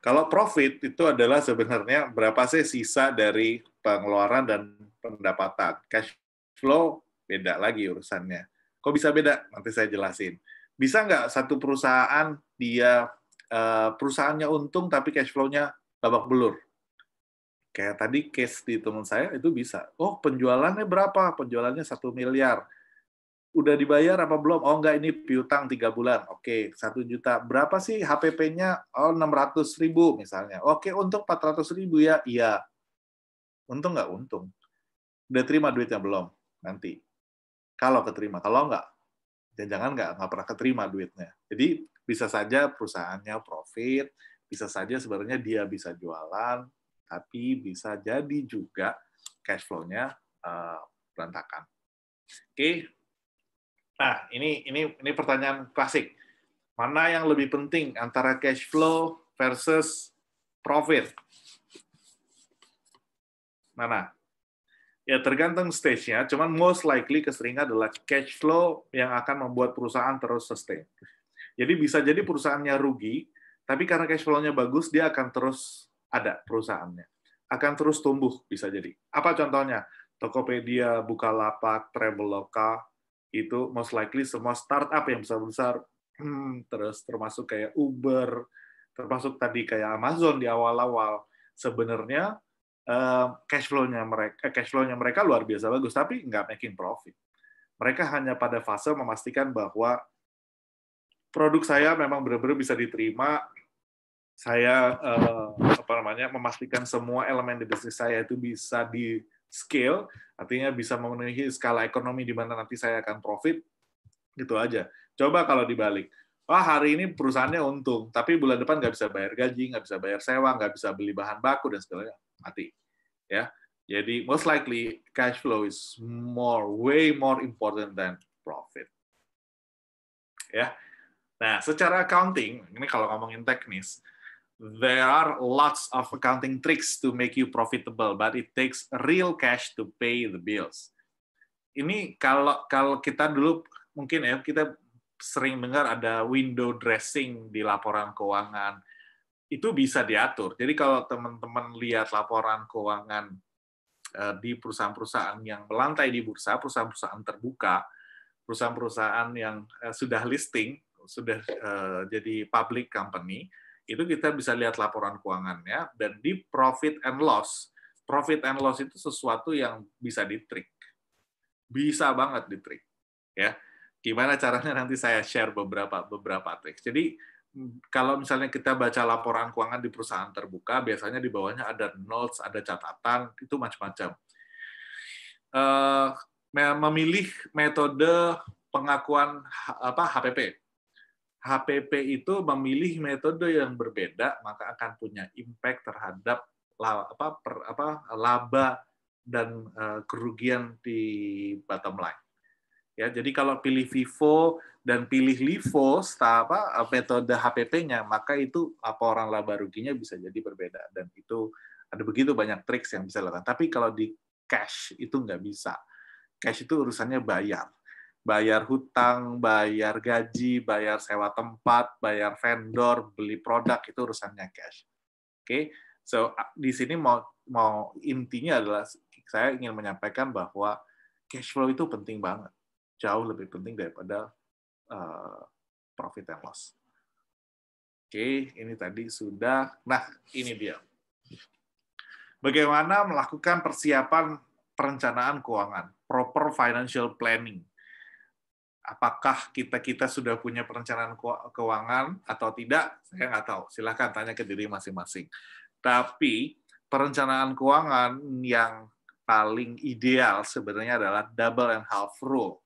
Kalau profit itu adalah sebenarnya berapa sih sisa dari pengeluaran dan pendapatan. Cash flow beda lagi urusannya. Kok bisa beda? Nanti saya jelasin. Bisa nggak satu perusahaan dia eh, perusahaannya untung tapi cash flow-nya babak belur? Kayak tadi case di teman saya itu bisa. Oh penjualannya berapa? Penjualannya satu miliar udah dibayar apa belum? Oh enggak ini piutang tiga bulan. Oke, satu juta. Berapa sih HPP-nya? Oh enam ratus ribu misalnya. Oke, untuk ratus ribu ya? Iya. Untung nggak untung? Udah terima duitnya belum? Nanti. Kalau keterima. Kalau enggak ya jangan-jangan nggak, nggak pernah keterima duitnya. Jadi bisa saja perusahaannya profit, bisa saja sebenarnya dia bisa jualan, tapi bisa jadi juga cash flow-nya uh, berantakan. Oke, okay Nah, ini ini ini pertanyaan klasik. Mana yang lebih penting antara cash flow versus profit? Mana? Ya tergantung stage-nya, cuman most likely keseringan adalah cash flow yang akan membuat perusahaan terus sustain. Jadi bisa jadi perusahaannya rugi, tapi karena cash flow-nya bagus, dia akan terus ada perusahaannya. Akan terus tumbuh bisa jadi. Apa contohnya? Tokopedia, Bukalapak, Traveloka, itu most likely semua startup yang besar-besar, hmm, terus termasuk kayak Uber, termasuk tadi kayak Amazon di awal-awal, sebenarnya eh, cash flow-nya mereka, eh, cash flow mereka luar biasa bagus, tapi nggak making profit. Mereka hanya pada fase memastikan bahwa produk saya memang benar-benar bisa diterima, saya eh, apa namanya memastikan semua elemen di bisnis saya itu bisa di scale, artinya bisa memenuhi skala ekonomi di mana nanti saya akan profit, gitu aja. Coba kalau dibalik, wah hari ini perusahaannya untung, tapi bulan depan nggak bisa bayar gaji, nggak bisa bayar sewa, nggak bisa beli bahan baku dan segalanya, mati. Ya, jadi most likely cash flow is more, way more important than profit. Ya, nah secara accounting, ini kalau ngomongin teknis, there are lots of accounting tricks to make you profitable, but it takes real cash to pay the bills. Ini kalau kalau kita dulu mungkin ya kita sering dengar ada window dressing di laporan keuangan. Itu bisa diatur. Jadi kalau teman-teman lihat laporan keuangan eh, di perusahaan-perusahaan yang melantai di bursa, perusahaan-perusahaan terbuka, perusahaan-perusahaan yang eh, sudah listing, sudah eh, jadi public company, itu kita bisa lihat laporan keuangannya dan di profit and loss profit and loss itu sesuatu yang bisa ditrik bisa banget ditrik ya gimana caranya nanti saya share beberapa beberapa trik jadi mm, kalau misalnya kita baca laporan keuangan di perusahaan terbuka biasanya di bawahnya ada notes ada catatan itu macam-macam eh, memilih metode pengakuan apa HPP HPP itu memilih metode yang berbeda maka akan punya impact terhadap laba dan eh, kerugian di bottom line. Ya, jadi kalau pilih FIFO dan pilih LIFO apa eh, metode HPP-nya maka itu laporan laba ruginya bisa jadi berbeda dan itu ada begitu banyak triks yang bisa dilakukan. Tapi kalau di cash itu nggak bisa. Cash itu urusannya bayar bayar hutang, bayar gaji, bayar sewa tempat, bayar vendor, beli produk itu urusannya cash. Oke, okay? so di sini mau mau intinya adalah saya ingin menyampaikan bahwa cash flow itu penting banget, jauh lebih penting daripada uh, profit and loss. Oke, okay, ini tadi sudah. Nah, ini dia. Bagaimana melakukan persiapan perencanaan keuangan, proper financial planning Apakah kita-kita sudah punya perencanaan keuangan atau tidak? Saya nggak tahu. Silahkan tanya ke diri masing-masing. Tapi perencanaan keuangan yang paling ideal sebenarnya adalah double and half rule.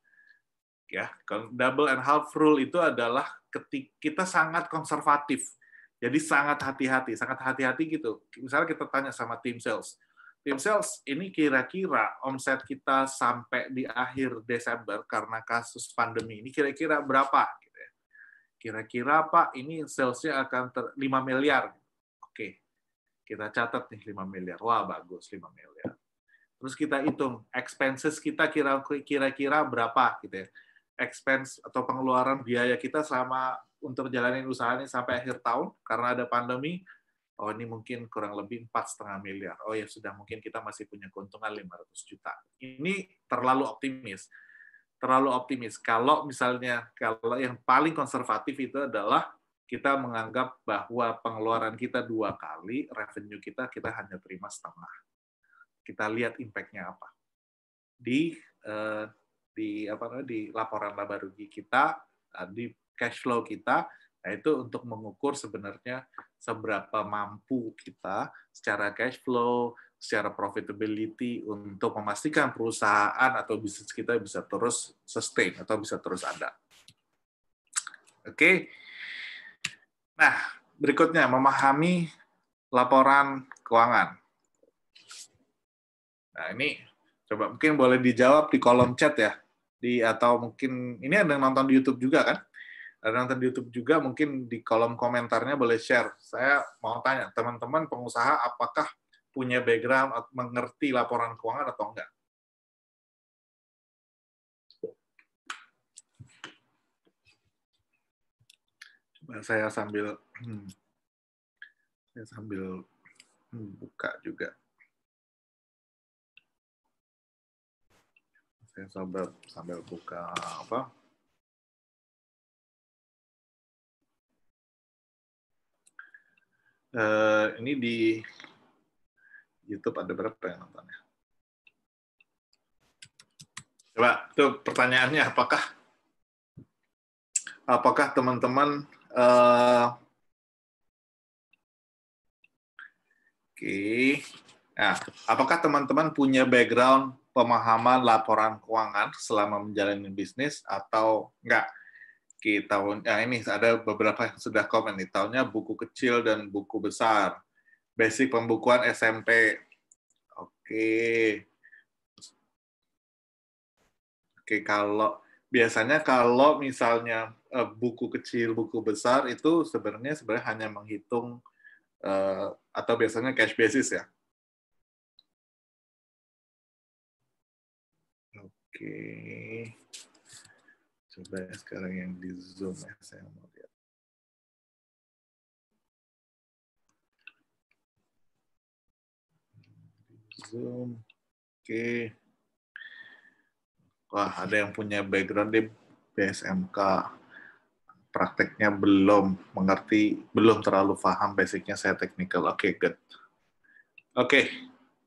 Ya, double and half rule itu adalah ketika kita sangat konservatif. Jadi sangat hati-hati, sangat hati-hati gitu. Misalnya kita tanya sama tim sales, tim sales ini kira-kira omset kita sampai di akhir Desember karena kasus pandemi ini kira-kira berapa? Kira-kira Pak ini salesnya akan ter 5 miliar. Oke, kita catat nih 5 miliar. Wah bagus 5 miliar. Terus kita hitung expenses kita kira-kira berapa gitu ya. Expense atau pengeluaran biaya kita selama untuk jalanin usahanya sampai akhir tahun karena ada pandemi oh ini mungkin kurang lebih empat setengah miliar, oh ya sudah mungkin kita masih punya keuntungan 500 juta. Ini terlalu optimis, terlalu optimis. Kalau misalnya kalau yang paling konservatif itu adalah kita menganggap bahwa pengeluaran kita dua kali, revenue kita kita hanya terima setengah. Kita lihat impactnya apa di eh, di apa di laporan laba rugi kita, di cash flow kita Nah, itu untuk mengukur sebenarnya seberapa mampu kita secara cash flow, secara profitability untuk memastikan perusahaan atau bisnis kita bisa terus sustain atau bisa terus ada. Oke. Okay. Nah, berikutnya memahami laporan keuangan. Nah, ini coba mungkin boleh dijawab di kolom chat ya. Di atau mungkin ini ada yang nonton di YouTube juga kan? ada nonton di YouTube juga, mungkin di kolom komentarnya boleh share. Saya mau tanya, teman-teman pengusaha apakah punya background atau mengerti laporan keuangan atau enggak? Coba saya sambil hmm, saya sambil hmm, buka juga. Saya sambil sambil buka apa? uh, ini di YouTube ada berapa yang nonton ya? Coba, itu pertanyaannya apakah apakah teman-teman uh, oke okay. nah apakah teman-teman punya background pemahaman laporan keuangan selama menjalani bisnis atau enggak? Ki tahun ya ini ada beberapa yang sudah komen nih tahunnya buku kecil dan buku besar. Basic pembukuan SMP. Oke. Oke, kalau biasanya kalau misalnya eh, buku kecil, buku besar itu sebenarnya sebenarnya hanya menghitung eh, atau biasanya cash basis ya. Oke. Coba ya sekarang yang di Zoom ya, saya mau lihat. Zoom. Oke. Okay. Wah, ada yang punya background di BSMK. Prakteknya belum mengerti, belum terlalu paham basicnya saya technical. Oke, okay, good. Oke, okay.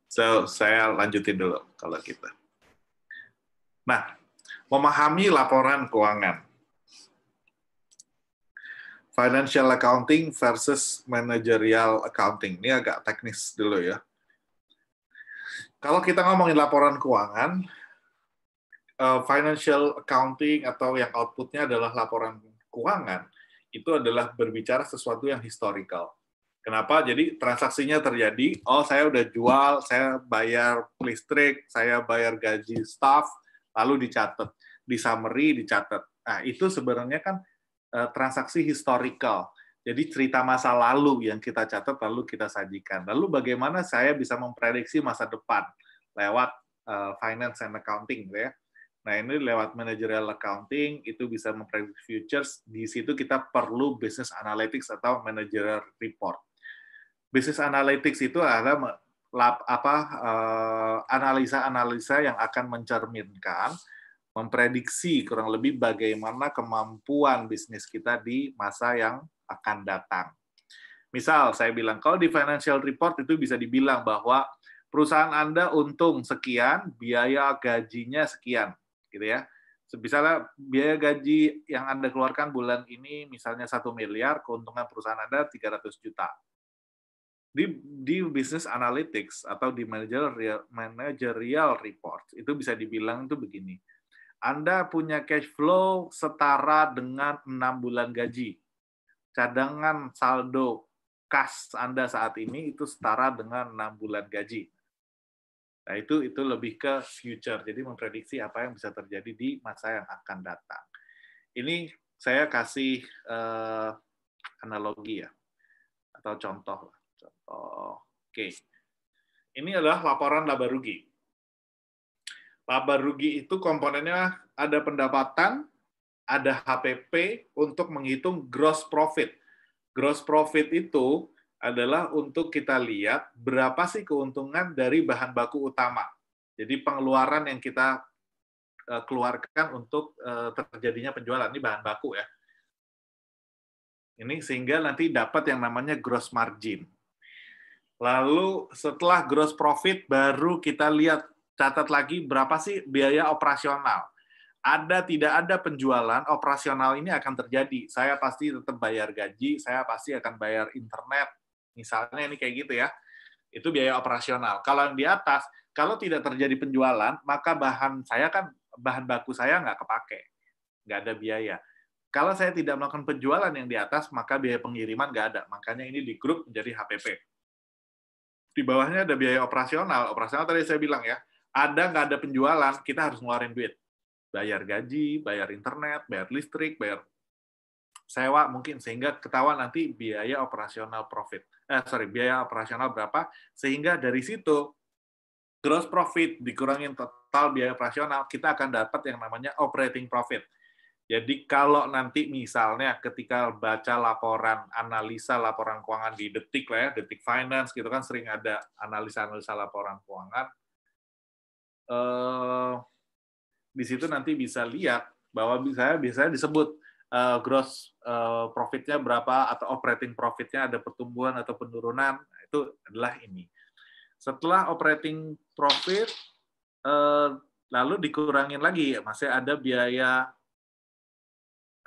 so saya lanjutin dulu kalau kita. Gitu. Nah, memahami laporan keuangan. Financial accounting versus managerial accounting. Ini agak teknis dulu ya. Kalau kita ngomongin laporan keuangan, eh, financial accounting atau yang outputnya adalah laporan keuangan, itu adalah berbicara sesuatu yang historical. Kenapa? Jadi transaksinya terjadi, oh saya udah jual, saya bayar listrik, saya bayar gaji staff, lalu dicatat, di summary dicatat. Nah, itu sebenarnya kan eh, transaksi historical. Jadi cerita masa lalu yang kita catat lalu kita sajikan. Lalu bagaimana saya bisa memprediksi masa depan lewat eh, finance and accounting gitu ya. Nah, ini lewat managerial accounting itu bisa memprediksi futures. Di situ kita perlu business analytics atau managerial report. Business analytics itu adalah lab, apa eh, analisa-analisa yang akan mencerminkan memprediksi kurang lebih bagaimana kemampuan bisnis kita di masa yang akan datang. Misal saya bilang kalau di financial report itu bisa dibilang bahwa perusahaan Anda untung sekian, biaya gajinya sekian, gitu ya. Misalnya biaya gaji yang Anda keluarkan bulan ini misalnya satu miliar, keuntungan perusahaan Anda 300 juta di di business analytics atau di managerial managerial report itu bisa dibilang itu begini. Anda punya cash flow setara dengan enam bulan gaji. Cadangan saldo kas Anda saat ini itu setara dengan enam bulan gaji. Nah, itu itu lebih ke future. Jadi memprediksi apa yang bisa terjadi di masa yang akan datang. Ini saya kasih uh, analogi ya atau contoh Contoh. Oke. Ini adalah laporan laba rugi. Laba rugi itu komponennya ada pendapatan, ada HPP untuk menghitung gross profit. Gross profit itu adalah untuk kita lihat berapa sih keuntungan dari bahan baku utama. Jadi pengeluaran yang kita e, keluarkan untuk e, terjadinya penjualan ini bahan baku ya. Ini sehingga nanti dapat yang namanya gross margin. Lalu setelah gross profit baru kita lihat catat lagi berapa sih biaya operasional. Ada tidak ada penjualan operasional ini akan terjadi. Saya pasti tetap bayar gaji, saya pasti akan bayar internet. Misalnya ini kayak gitu ya. Itu biaya operasional. Kalau yang di atas, kalau tidak terjadi penjualan, maka bahan saya kan bahan baku saya nggak kepake. Nggak ada biaya. Kalau saya tidak melakukan penjualan yang di atas, maka biaya pengiriman nggak ada. Makanya ini di grup menjadi HPP di bawahnya ada biaya operasional. Operasional tadi saya bilang ya, ada nggak ada penjualan, kita harus ngeluarin duit. Bayar gaji, bayar internet, bayar listrik, bayar sewa mungkin sehingga ketahuan nanti biaya operasional profit eh sorry biaya operasional berapa sehingga dari situ gross profit dikurangin total biaya operasional kita akan dapat yang namanya operating profit jadi kalau nanti misalnya ketika baca laporan analisa laporan keuangan di Detik lah ya, Detik Finance gitu kan sering ada analisa-analisa laporan keuangan. Eh, di situ nanti bisa lihat bahwa saya biasanya disebut eh, gross eh, profitnya berapa atau operating profitnya ada pertumbuhan atau penurunan nah itu adalah ini. Setelah operating profit eh, lalu dikurangin lagi masih ada biaya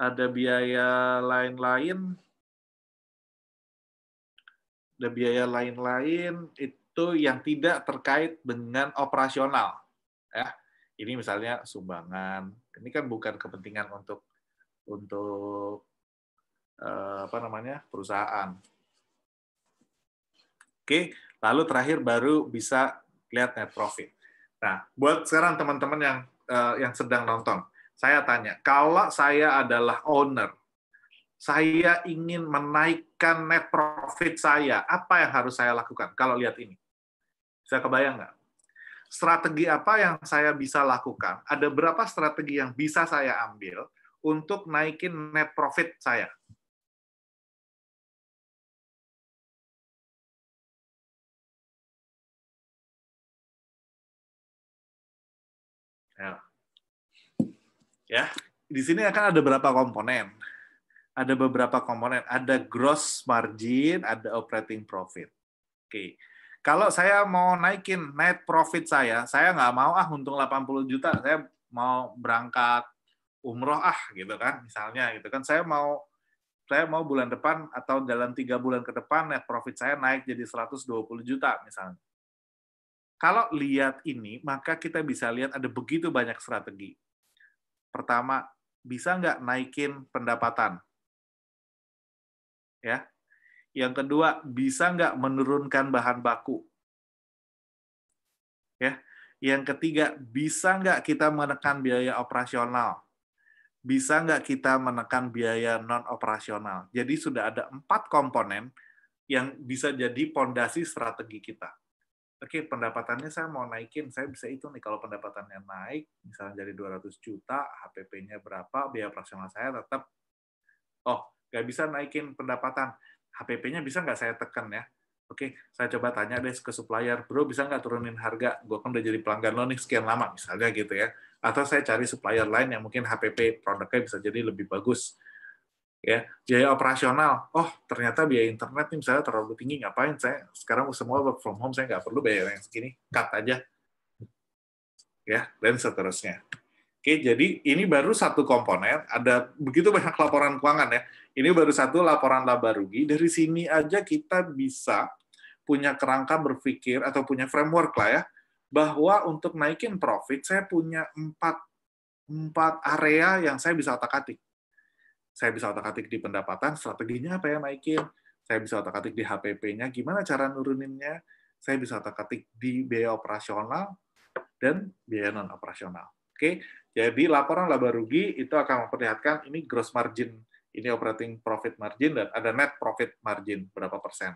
ada biaya lain-lain ada biaya lain-lain itu yang tidak terkait dengan operasional ya ini misalnya sumbangan ini kan bukan kepentingan untuk untuk eh, apa namanya perusahaan oke lalu terakhir baru bisa lihat net profit nah buat sekarang teman-teman yang eh, yang sedang nonton saya tanya, kalau saya adalah owner, saya ingin menaikkan net profit saya, apa yang harus saya lakukan? Kalau lihat ini, saya kebayang nggak? Strategi apa yang saya bisa lakukan? Ada berapa strategi yang bisa saya ambil untuk naikin net profit saya? Ya, di sini akan ada beberapa komponen. Ada beberapa komponen, ada gross margin, ada operating profit. Oke. Kalau saya mau naikin net profit saya, saya nggak mau ah untung 80 juta, saya mau berangkat umroh ah gitu kan misalnya gitu kan saya mau saya mau bulan depan atau dalam tiga bulan ke depan net profit saya naik jadi 120 juta misalnya. Kalau lihat ini, maka kita bisa lihat ada begitu banyak strategi. Pertama, bisa nggak naikin pendapatan? Ya. Yang kedua, bisa nggak menurunkan bahan baku? Ya. Yang ketiga, bisa nggak kita menekan biaya operasional? Bisa nggak kita menekan biaya non-operasional? Jadi sudah ada empat komponen yang bisa jadi pondasi strategi kita oke okay, pendapatannya saya mau naikin, saya bisa itu nih kalau pendapatannya naik, misalnya jadi 200 juta, HPP-nya berapa, biaya operasional saya tetap, oh nggak bisa naikin pendapatan, HPP-nya bisa nggak saya tekan ya? Oke, okay, saya coba tanya deh ke supplier, bro bisa nggak turunin harga? Gue kan udah jadi pelanggan lo nih sekian lama misalnya gitu ya. Atau saya cari supplier lain yang mungkin HPP produknya bisa jadi lebih bagus ya biaya operasional oh ternyata biaya internet nih misalnya terlalu tinggi ngapain saya sekarang semua work from home saya nggak perlu bayar yang segini cut aja ya dan seterusnya oke jadi ini baru satu komponen ada begitu banyak laporan keuangan ya ini baru satu laporan laba rugi dari sini aja kita bisa punya kerangka berpikir atau punya framework lah ya bahwa untuk naikin profit saya punya empat empat area yang saya bisa otak atik saya bisa otak-atik di pendapatan, strateginya apa ya naikin? Saya bisa otak-atik di HPP-nya, gimana cara nuruninnya? Saya bisa otak-atik di biaya operasional dan biaya non-operasional. Oke, jadi laporan laba rugi itu akan memperlihatkan ini gross margin, ini operating profit margin, dan ada net profit margin berapa persen.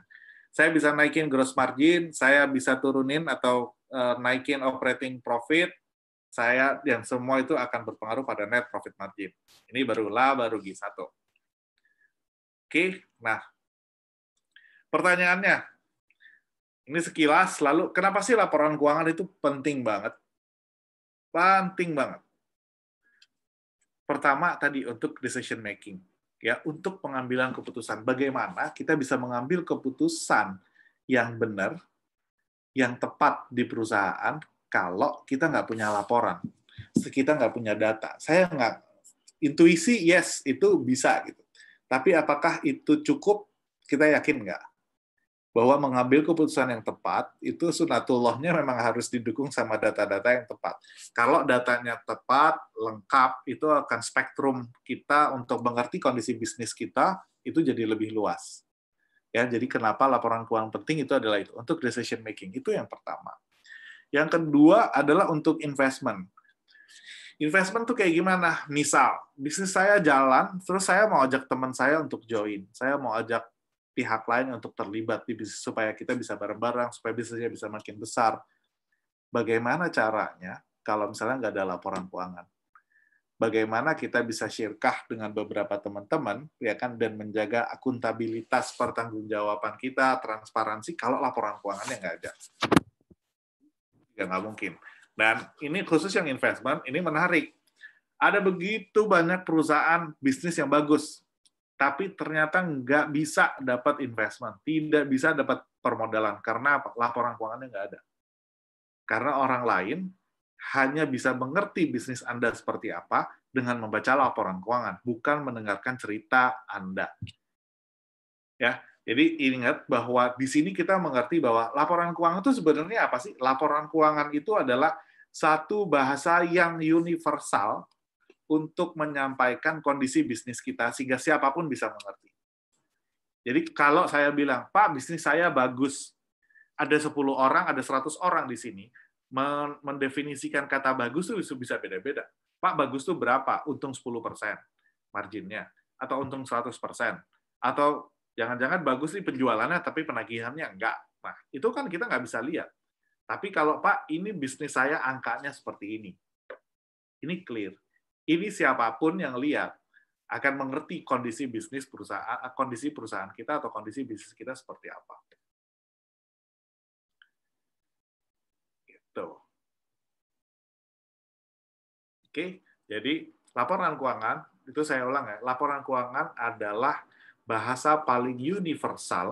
Saya bisa naikin gross margin, saya bisa turunin atau eh, naikin operating profit, saya yang semua itu akan berpengaruh pada net profit margin. Ini baru laba baru rugi satu. Oke, nah pertanyaannya, ini sekilas, lalu kenapa sih laporan keuangan itu penting banget? Penting banget. Pertama tadi untuk decision making, ya untuk pengambilan keputusan. Bagaimana kita bisa mengambil keputusan yang benar, yang tepat di perusahaan kalau kita nggak punya laporan, kita nggak punya data. Saya nggak intuisi, yes itu bisa gitu. Tapi apakah itu cukup? Kita yakin nggak? Bahwa mengambil keputusan yang tepat itu sunatullahnya memang harus didukung sama data-data yang tepat. Kalau datanya tepat, lengkap, itu akan spektrum kita untuk mengerti kondisi bisnis kita itu jadi lebih luas. Ya, jadi kenapa laporan keuangan penting itu adalah itu untuk decision making itu yang pertama. Yang kedua adalah untuk investment. Investment tuh kayak gimana? Misal, bisnis saya jalan, terus saya mau ajak teman saya untuk join. Saya mau ajak pihak lain untuk terlibat di bisnis supaya kita bisa bareng-bareng, supaya bisnisnya bisa makin besar. Bagaimana caranya kalau misalnya nggak ada laporan keuangan? Bagaimana kita bisa syirkah dengan beberapa teman-teman, ya kan, dan menjaga akuntabilitas pertanggungjawaban kita, transparansi kalau laporan keuangannya nggak ada ya nggak mungkin. Dan ini khusus yang investment, ini menarik. Ada begitu banyak perusahaan bisnis yang bagus, tapi ternyata nggak bisa dapat investment, tidak bisa dapat permodalan karena apa? laporan keuangannya nggak ada. Karena orang lain hanya bisa mengerti bisnis Anda seperti apa dengan membaca laporan keuangan, bukan mendengarkan cerita Anda. Ya, jadi ingat bahwa di sini kita mengerti bahwa laporan keuangan itu sebenarnya apa sih? Laporan keuangan itu adalah satu bahasa yang universal untuk menyampaikan kondisi bisnis kita sehingga siapapun bisa mengerti. Jadi kalau saya bilang, "Pak, bisnis saya bagus." Ada 10 orang, ada 100 orang di sini mendefinisikan kata bagus itu bisa beda-beda. Pak, bagus itu berapa? Untung 10% marginnya atau untung 100%? Atau Jangan-jangan bagus sih penjualannya, tapi penagihannya enggak. Nah, itu kan kita nggak bisa lihat. Tapi kalau Pak, ini bisnis saya angkanya seperti ini. Ini clear. Ini siapapun yang lihat akan mengerti kondisi bisnis perusahaan, eh, kondisi perusahaan kita atau kondisi bisnis kita seperti apa. Gitu. Oke, jadi laporan keuangan itu saya ulang ya. Laporan keuangan adalah bahasa paling universal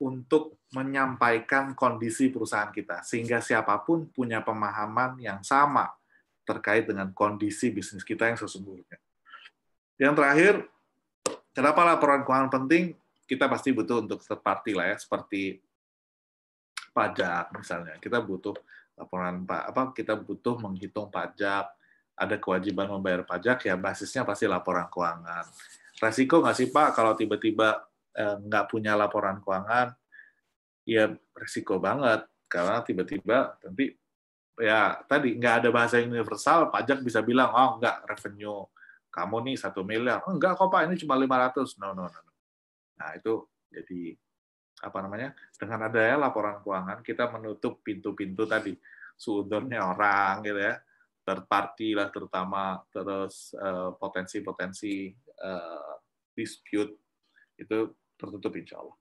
untuk menyampaikan kondisi perusahaan kita sehingga siapapun punya pemahaman yang sama terkait dengan kondisi bisnis kita yang sesungguhnya. Yang terakhir, kenapa laporan keuangan penting? Kita pasti butuh untuk third party lah ya, seperti pajak misalnya. Kita butuh laporan apa? Kita butuh menghitung pajak, ada kewajiban membayar pajak ya basisnya pasti laporan keuangan Resiko nggak sih Pak kalau tiba-tiba eh, nggak punya laporan keuangan? Ya resiko banget karena tiba-tiba nanti ya tadi nggak ada bahasa universal pajak bisa bilang oh nggak revenue kamu nih satu miliar oh, enggak kok pak ini cuma 500 no no no nah itu jadi apa namanya dengan adanya laporan keuangan kita menutup pintu-pintu tadi suudonnya orang gitu ya third lah terutama terus eh, potensi-potensi Eh, dispute itu tertutup insya Allah.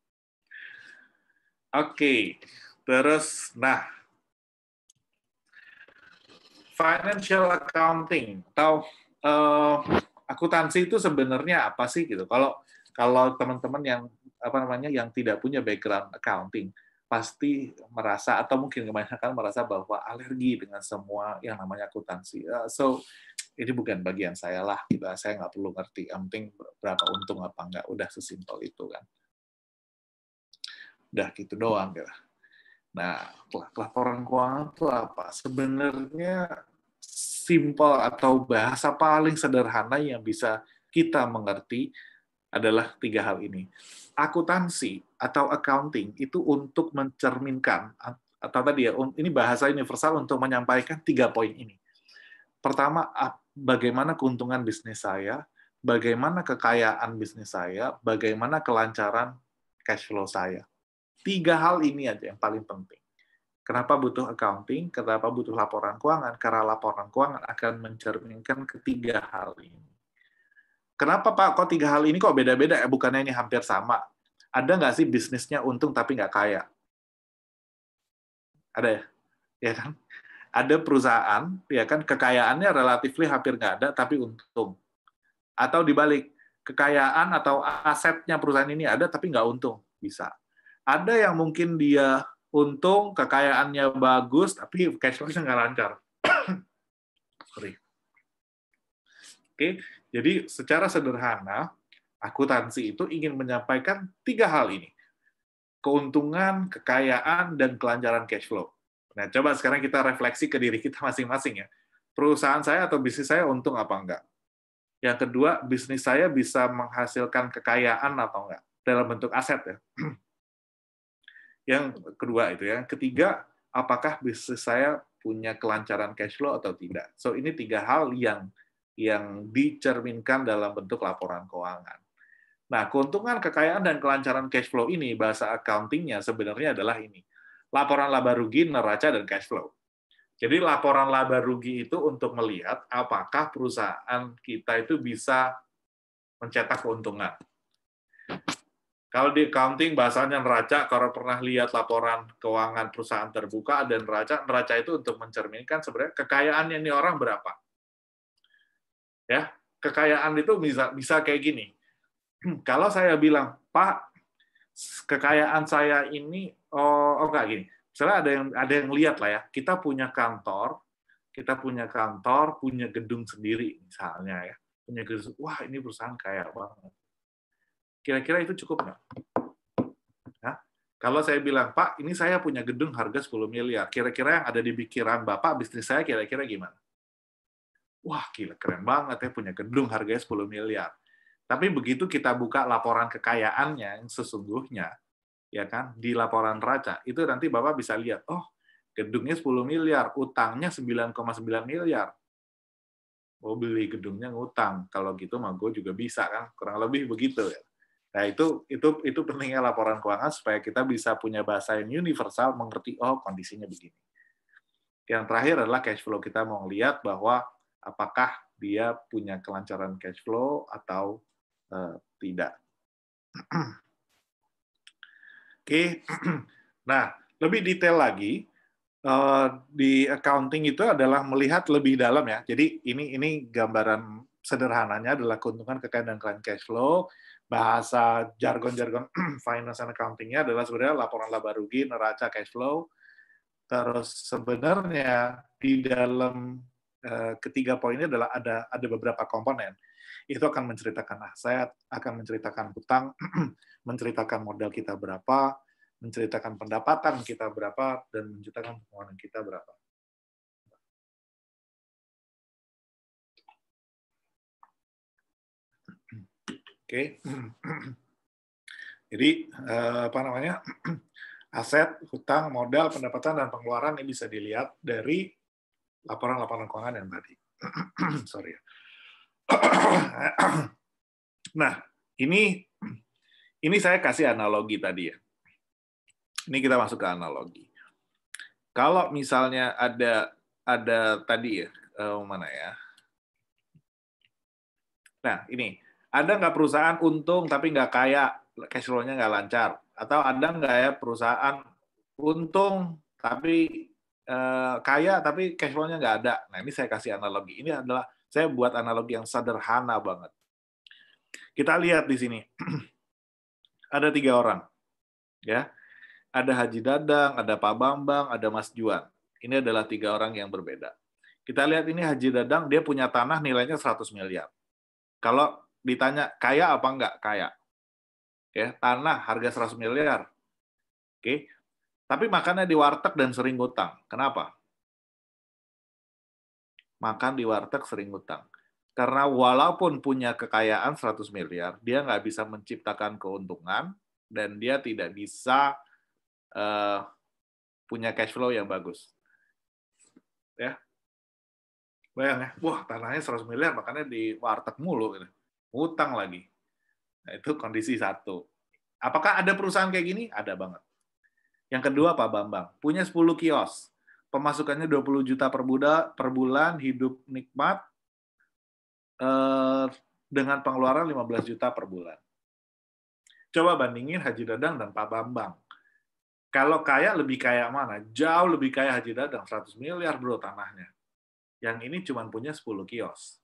Oke, terus nah financial accounting atau uh, akuntansi itu sebenarnya apa sih gitu? Kalau kalau teman-teman yang apa namanya yang tidak punya background accounting pasti merasa atau mungkin kebanyakan merasa bahwa alergi dengan semua yang namanya akuntansi. Eh, so ini bukan bagian saya lah, gitu. saya nggak perlu ngerti, yang penting berapa untung apa nggak, udah sesimpel itu kan. Udah gitu doang. Gitu. Nah, laporan keuangan itu apa? Sebenarnya simpel atau bahasa paling sederhana yang bisa kita mengerti adalah tiga hal ini. Akuntansi atau accounting itu untuk mencerminkan atau tadi ya ini bahasa universal untuk menyampaikan tiga poin ini. Pertama, bagaimana keuntungan bisnis saya, bagaimana kekayaan bisnis saya, bagaimana kelancaran cash flow saya. Tiga hal ini aja yang paling penting. Kenapa butuh accounting? Kenapa butuh laporan keuangan? Karena laporan keuangan akan mencerminkan ketiga hal ini. Kenapa Pak? Kok tiga hal ini kok beda-beda? Eh, bukannya ini hampir sama? Ada nggak sih bisnisnya untung tapi nggak kaya? Ada ya? Ya kan? ada perusahaan ya kan kekayaannya relatif hampir nggak ada tapi untung atau dibalik kekayaan atau asetnya perusahaan ini ada tapi nggak untung bisa ada yang mungkin dia untung kekayaannya bagus tapi cash flow-nya nggak lancar sorry oke jadi secara sederhana akuntansi itu ingin menyampaikan tiga hal ini keuntungan kekayaan dan kelancaran cash flow Nah, coba sekarang kita refleksi ke diri kita masing-masing ya. Perusahaan saya atau bisnis saya untung apa enggak? Yang kedua, bisnis saya bisa menghasilkan kekayaan atau enggak dalam bentuk aset ya. Yang kedua itu ya. Ketiga, apakah bisnis saya punya kelancaran cash flow atau tidak. So ini tiga hal yang yang dicerminkan dalam bentuk laporan keuangan. Nah, keuntungan, kekayaan, dan kelancaran cash flow ini, bahasa accountingnya sebenarnya adalah ini laporan laba rugi, neraca, dan cash flow. Jadi laporan laba rugi itu untuk melihat apakah perusahaan kita itu bisa mencetak keuntungan. Kalau di accounting bahasanya neraca, kalau pernah lihat laporan keuangan perusahaan terbuka ada neraca, neraca itu untuk mencerminkan sebenarnya kekayaan yang ini orang berapa. Ya, kekayaan itu bisa bisa kayak gini. Kalau saya bilang, "Pak, kekayaan saya ini oh, oh enggak gini. Misalnya ada yang ada yang lihat lah ya, kita punya kantor, kita punya kantor, punya gedung sendiri misalnya ya. Punya gedung, wah ini perusahaan kaya banget. Kira-kira itu cukup nggak? Nah, kalau saya bilang, Pak, ini saya punya gedung harga 10 miliar. Kira-kira yang ada di pikiran Bapak, bisnis saya kira-kira gimana? Wah, gila, keren banget ya punya gedung harganya 10 miliar. Tapi begitu kita buka laporan kekayaannya yang sesungguhnya, ya kan, di laporan raca, itu nanti Bapak bisa lihat, oh, gedungnya 10 miliar, utangnya 9,9 miliar. Oh, beli gedungnya ngutang. Kalau gitu mah gue juga bisa kan, kurang lebih begitu ya. Nah, itu itu itu pentingnya laporan keuangan supaya kita bisa punya bahasa yang universal mengerti oh kondisinya begini. Yang terakhir adalah cash flow kita mau lihat bahwa apakah dia punya kelancaran cash flow atau uh, tidak. Oke, okay. nah lebih detail lagi uh, di accounting itu adalah melihat lebih dalam ya. Jadi ini ini gambaran sederhananya adalah keuntungan kekayaan dan kekayaan cash flow. Bahasa jargon-jargon finance and accountingnya adalah sebenarnya laporan laba rugi, neraca cash flow. Terus sebenarnya di dalam uh, ketiga ini adalah ada ada beberapa komponen itu akan menceritakan aset, akan menceritakan hutang, menceritakan modal kita berapa, menceritakan pendapatan kita berapa, dan menceritakan pengeluaran kita berapa. Oke. Okay. Jadi eh, apa namanya? aset, hutang, modal, pendapatan dan pengeluaran ini bisa dilihat dari laporan-laporan keuangan yang tadi. Sorry ya. nah, ini ini saya kasih analogi tadi ya. Ini kita masuk ke analogi. Kalau misalnya ada ada tadi ya, eh, mana ya? Nah, ini ada nggak perusahaan untung tapi nggak kaya, cash flow-nya nggak lancar, atau ada nggak ya perusahaan untung tapi eh, kaya tapi cash flow-nya nggak ada. Nah, ini saya kasih analogi. Ini adalah saya buat analogi yang sederhana banget. Kita lihat di sini. ada tiga orang. Ya. Ada Haji Dadang, ada Pak Bambang, ada Mas Juan. Ini adalah tiga orang yang berbeda. Kita lihat ini Haji Dadang, dia punya tanah nilainya 100 miliar. Kalau ditanya kaya apa enggak? Kaya. Ya, tanah harga 100 miliar. Oke. Tapi makannya di warteg dan sering ngutang. Kenapa? makan di warteg sering utang. Karena walaupun punya kekayaan 100 miliar, dia nggak bisa menciptakan keuntungan dan dia tidak bisa uh, punya cash flow yang bagus. Ya. Bayang ya, wah tanahnya 100 miliar, makanya di warteg mulu. Gitu. Utang lagi. Nah, itu kondisi satu. Apakah ada perusahaan kayak gini? Ada banget. Yang kedua Pak Bambang, punya 10 kios pemasukannya 20 juta per buda, per bulan, hidup nikmat eh, dengan pengeluaran 15 juta per bulan. Coba bandingin Haji Dadang dan Pak Bambang. Kalau kaya lebih kaya mana? Jauh lebih kaya Haji Dadang 100 miliar bro tanahnya. Yang ini cuma punya 10 kios.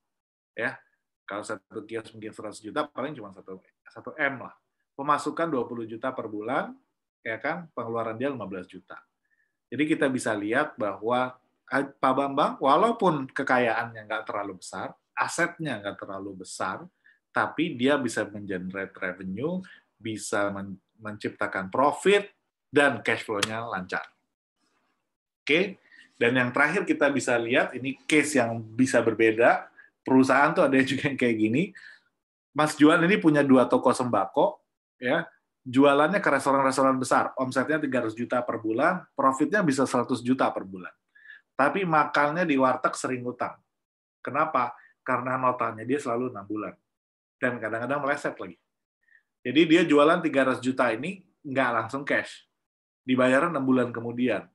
Ya. Kalau satu kios mungkin 100 juta paling cuma satu satu M lah. Pemasukan 20 juta per bulan, ya kan? Pengeluaran dia 15 juta jadi kita bisa lihat bahwa eh, Pak Bambang, walaupun kekayaannya nggak terlalu besar, asetnya nggak terlalu besar, tapi dia bisa mengenerate revenue, bisa men menciptakan profit, dan cash flow-nya lancar. Oke, okay? dan yang terakhir kita bisa lihat, ini case yang bisa berbeda, perusahaan tuh ada juga yang kayak gini, Mas Juan ini punya dua toko sembako, ya jualannya ke restoran-restoran besar, omsetnya 300 juta per bulan, profitnya bisa 100 juta per bulan. Tapi makannya di warteg sering utang. Kenapa? Karena notanya dia selalu 6 bulan. Dan kadang-kadang meleset lagi. Jadi dia jualan 300 juta ini nggak langsung cash. Dibayar 6 bulan kemudian.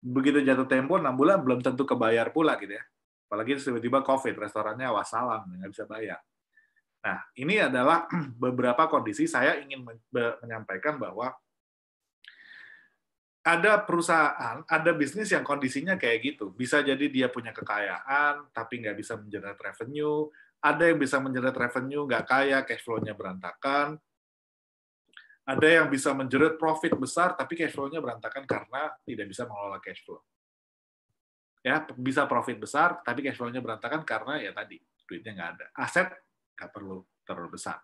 Begitu jatuh tempo, 6 bulan belum tentu kebayar pula gitu ya. Apalagi tiba-tiba COVID, restorannya wassalam, nggak bisa bayar. Nah, ini adalah beberapa kondisi saya ingin menyampaikan bahwa ada perusahaan, ada bisnis yang kondisinya kayak gitu. Bisa jadi dia punya kekayaan, tapi nggak bisa menjerat revenue. Ada yang bisa menjerat revenue, nggak kaya, cash flow-nya berantakan. Ada yang bisa menjerat profit besar, tapi cash flow-nya berantakan karena tidak bisa mengelola cash flow. Ya, bisa profit besar, tapi cash flow-nya berantakan karena ya tadi, duitnya nggak ada. Aset nggak perlu terlalu besar.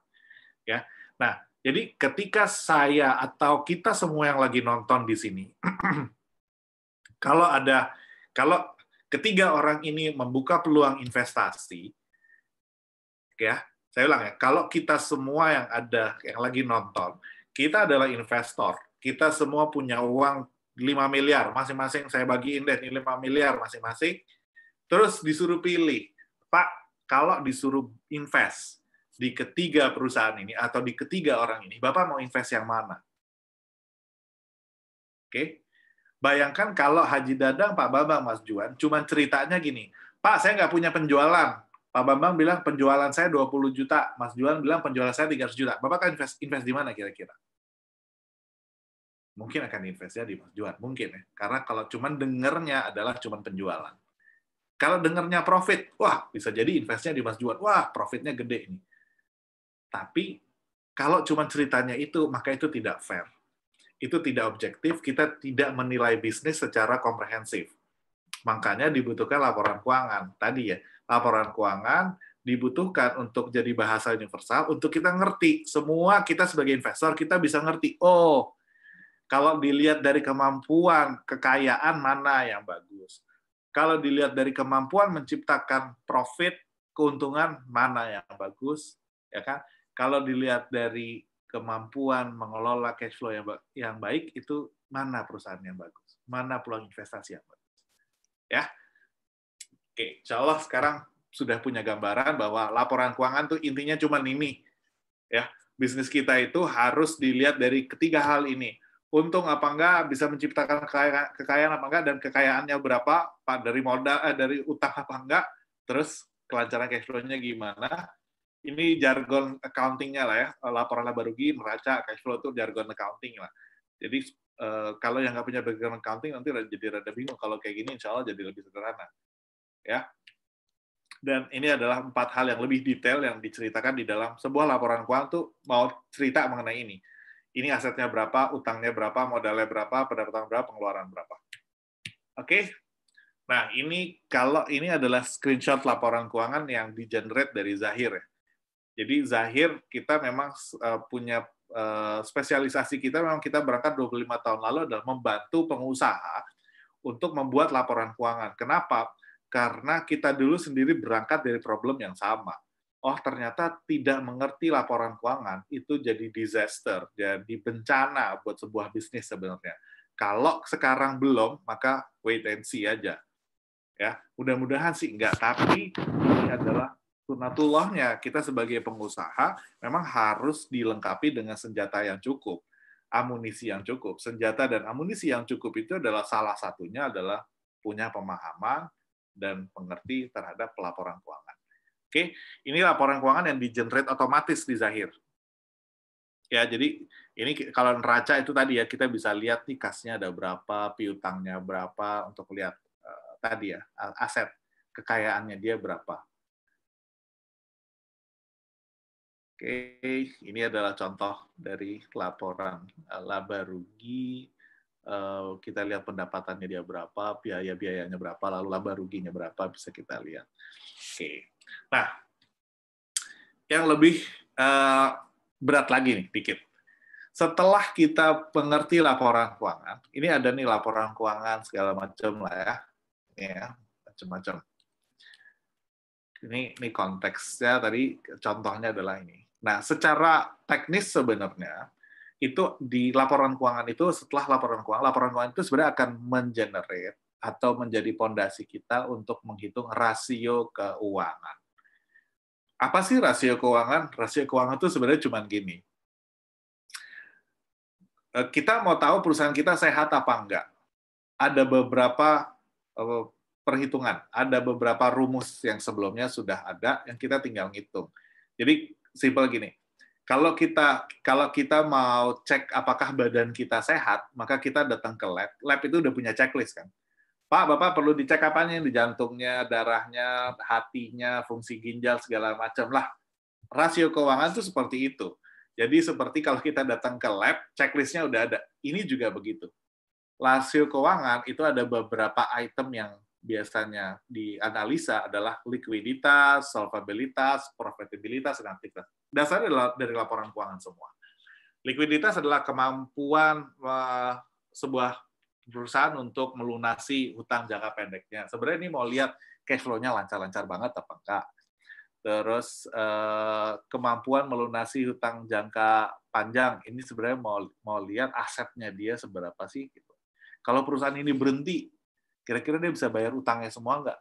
Ya, nah jadi ketika saya atau kita semua yang lagi nonton di sini, kalau ada kalau ketiga orang ini membuka peluang investasi, ya saya ulang ya, kalau kita semua yang ada yang lagi nonton, kita adalah investor, kita semua punya uang 5 miliar, masing-masing saya bagiin deh ini 5 miliar masing-masing, terus disuruh pilih, Pak kalau disuruh invest di ketiga perusahaan ini atau di ketiga orang ini, Bapak mau invest yang mana? Oke. Bayangkan kalau Haji Dadang, Pak Bambang, Mas Juan, cuma ceritanya gini, Pak, saya nggak punya penjualan. Pak Bambang bilang penjualan saya 20 juta, Mas Juan bilang penjualan saya 300 juta. Bapak akan invest, invest di mana kira-kira? Mungkin akan investnya di Mas Juan, mungkin ya. Karena kalau cuma dengernya adalah cuma penjualan. Kalau dengarnya profit, wah bisa jadi investnya di Mas Juan, wah profitnya gede ini. Tapi kalau cuma ceritanya itu, maka itu tidak fair. Itu tidak objektif, kita tidak menilai bisnis secara komprehensif. Makanya dibutuhkan laporan keuangan. Tadi ya, laporan keuangan dibutuhkan untuk jadi bahasa universal, untuk kita ngerti. Semua kita sebagai investor, kita bisa ngerti, oh, kalau dilihat dari kemampuan, kekayaan mana yang bagus kalau dilihat dari kemampuan menciptakan profit, keuntungan mana yang bagus, ya kan? Kalau dilihat dari kemampuan mengelola cash flow yang, yang baik itu mana perusahaan yang bagus, mana peluang investasi yang bagus. Ya. Oke, insya sekarang sudah punya gambaran bahwa laporan keuangan tuh intinya cuma ini. Ya, bisnis kita itu harus dilihat dari ketiga hal ini untung apa enggak, bisa menciptakan kekayaan, kekayaan apa enggak, dan kekayaannya berapa, pak dari modal, eh, dari utang apa enggak, terus kelancaran cash flow-nya gimana. Ini jargon accounting-nya lah ya, laporan laba rugi, neraca, cash flow itu jargon accounting lah. Jadi eh, kalau yang nggak punya background accounting nanti jadi rada bingung. Kalau kayak gini insya Allah jadi lebih sederhana. ya. Dan ini adalah empat hal yang lebih detail yang diceritakan di dalam sebuah laporan keuangan tuh mau cerita mengenai ini ini asetnya berapa, utangnya berapa, modalnya berapa, pendapatan berapa, pengeluaran berapa. Oke. Okay? Nah, ini kalau ini adalah screenshot laporan keuangan yang di-generate dari Zahir ya. Jadi Zahir kita memang eh, punya eh, spesialisasi kita memang kita berangkat 25 tahun lalu adalah membantu pengusaha untuk membuat laporan keuangan. Kenapa? Karena kita dulu sendiri berangkat dari problem yang sama oh ternyata tidak mengerti laporan keuangan itu jadi disaster, jadi bencana buat sebuah bisnis sebenarnya. Kalau sekarang belum, maka wait and see aja. Ya, mudah-mudahan sih enggak, tapi ini adalah sunatullahnya kita sebagai pengusaha memang harus dilengkapi dengan senjata yang cukup, amunisi yang cukup. Senjata dan amunisi yang cukup itu adalah salah satunya adalah punya pemahaman dan pengerti terhadap pelaporan keuangan. Oke, ini laporan keuangan yang di-generate otomatis di Zahir. Ya, jadi ini kalau neraca itu tadi ya kita bisa lihat nih kasnya ada berapa, piutangnya berapa untuk lihat uh, tadi ya aset kekayaannya dia berapa. Oke, ini adalah contoh dari laporan eh, laba rugi. Uh, kita lihat pendapatannya dia berapa, biaya-biayanya berapa, lalu laba ruginya berapa bisa kita lihat. Oke. Nah, yang lebih uh, berat lagi nih, dikit. Setelah kita mengerti laporan keuangan, ini ada nih laporan keuangan segala macam lah ya, ya macam-macam. Ini, ini konteksnya tadi contohnya adalah ini. Nah, secara teknis sebenarnya itu di laporan keuangan itu setelah laporan keuangan, laporan keuangan itu sebenarnya akan mengenerate atau menjadi fondasi kita untuk menghitung rasio keuangan. Apa sih rasio keuangan? Rasio keuangan itu sebenarnya cuma gini. Eh, kita mau tahu perusahaan kita sehat apa enggak. Ada beberapa eh, perhitungan, ada beberapa rumus yang sebelumnya sudah ada yang kita tinggal ngitung. Jadi simple gini, kalau kita kalau kita mau cek apakah badan kita sehat, maka kita datang ke lab. Lab itu udah punya checklist kan. Pak, Bapak perlu dicek apanya di jantungnya, darahnya, hatinya, fungsi ginjal segala macam lah. Rasio keuangan itu seperti itu. Jadi seperti kalau kita datang ke lab, checklistnya udah ada. Ini juga begitu. Rasio keuangan itu ada beberapa item yang biasanya dianalisa adalah likuiditas, solvabilitas, profitabilitas, dan aktivitas. Dasarnya adalah dari laporan keuangan semua. Likuiditas adalah kemampuan eh, sebuah perusahaan untuk melunasi hutang jangka pendeknya. Sebenarnya ini mau lihat cash flow-nya lancar-lancar banget apa enggak. Terus eh, kemampuan melunasi hutang jangka panjang ini sebenarnya mau mau lihat asetnya dia seberapa sih gitu. Kalau perusahaan ini berhenti, kira-kira dia bisa bayar utangnya semua enggak?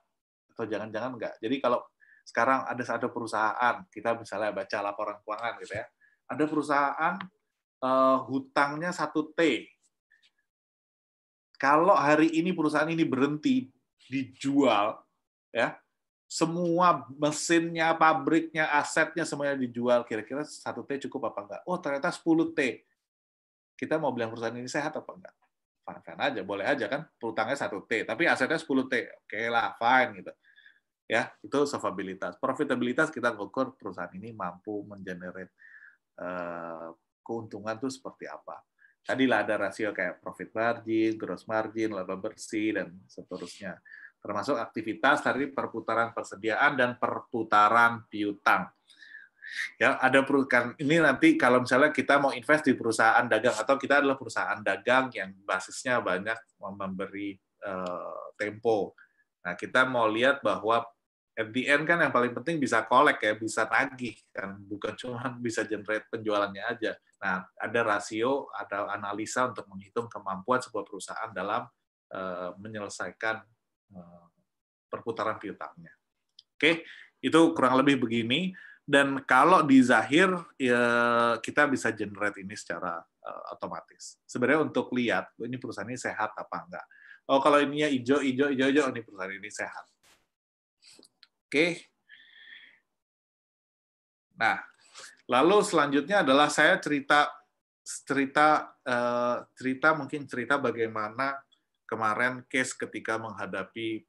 Atau jangan-jangan enggak. Jadi kalau sekarang ada satu perusahaan, kita misalnya baca laporan keuangan gitu ya. Ada perusahaan uh, hutangnya 1 T kalau hari ini perusahaan ini berhenti dijual, ya semua mesinnya, pabriknya, asetnya semuanya dijual. Kira-kira satu T cukup apa enggak? Oh ternyata 10 T. Kita mau bilang perusahaan ini sehat apa enggak? Fine, aja, boleh aja kan. Perutangnya satu T, tapi asetnya 10 T. Oke lah, fine gitu. Ya, itu solvabilitas. Profitabilitas kita ukur perusahaan ini mampu mengenerate uh, keuntungan tuh seperti apa tadi lah ada rasio kayak profit margin, gross margin, laba bersih dan seterusnya. Termasuk aktivitas dari perputaran persediaan dan perputaran piutang. Ya, ada perusahaan ini nanti kalau misalnya kita mau invest di perusahaan dagang atau kita adalah perusahaan dagang yang basisnya banyak memberi eh, tempo. Nah, kita mau lihat bahwa MDN kan yang paling penting bisa kolek ya, bisa tagih kan, bukan cuma bisa generate penjualannya aja Nah, ada rasio, ada analisa untuk menghitung kemampuan sebuah perusahaan dalam eh, menyelesaikan eh, perputaran piutangnya. Oke, itu kurang lebih begini. Dan kalau di Zahir, ya kita bisa generate ini secara eh, otomatis. Sebenarnya untuk lihat, oh, ini perusahaan ini sehat apa enggak. Oh, kalau ya hijau, hijau, hijau, hijau, ini perusahaan ini sehat. Oke. Nah, Lalu selanjutnya adalah saya cerita cerita eh, cerita mungkin cerita bagaimana kemarin case ketika menghadapi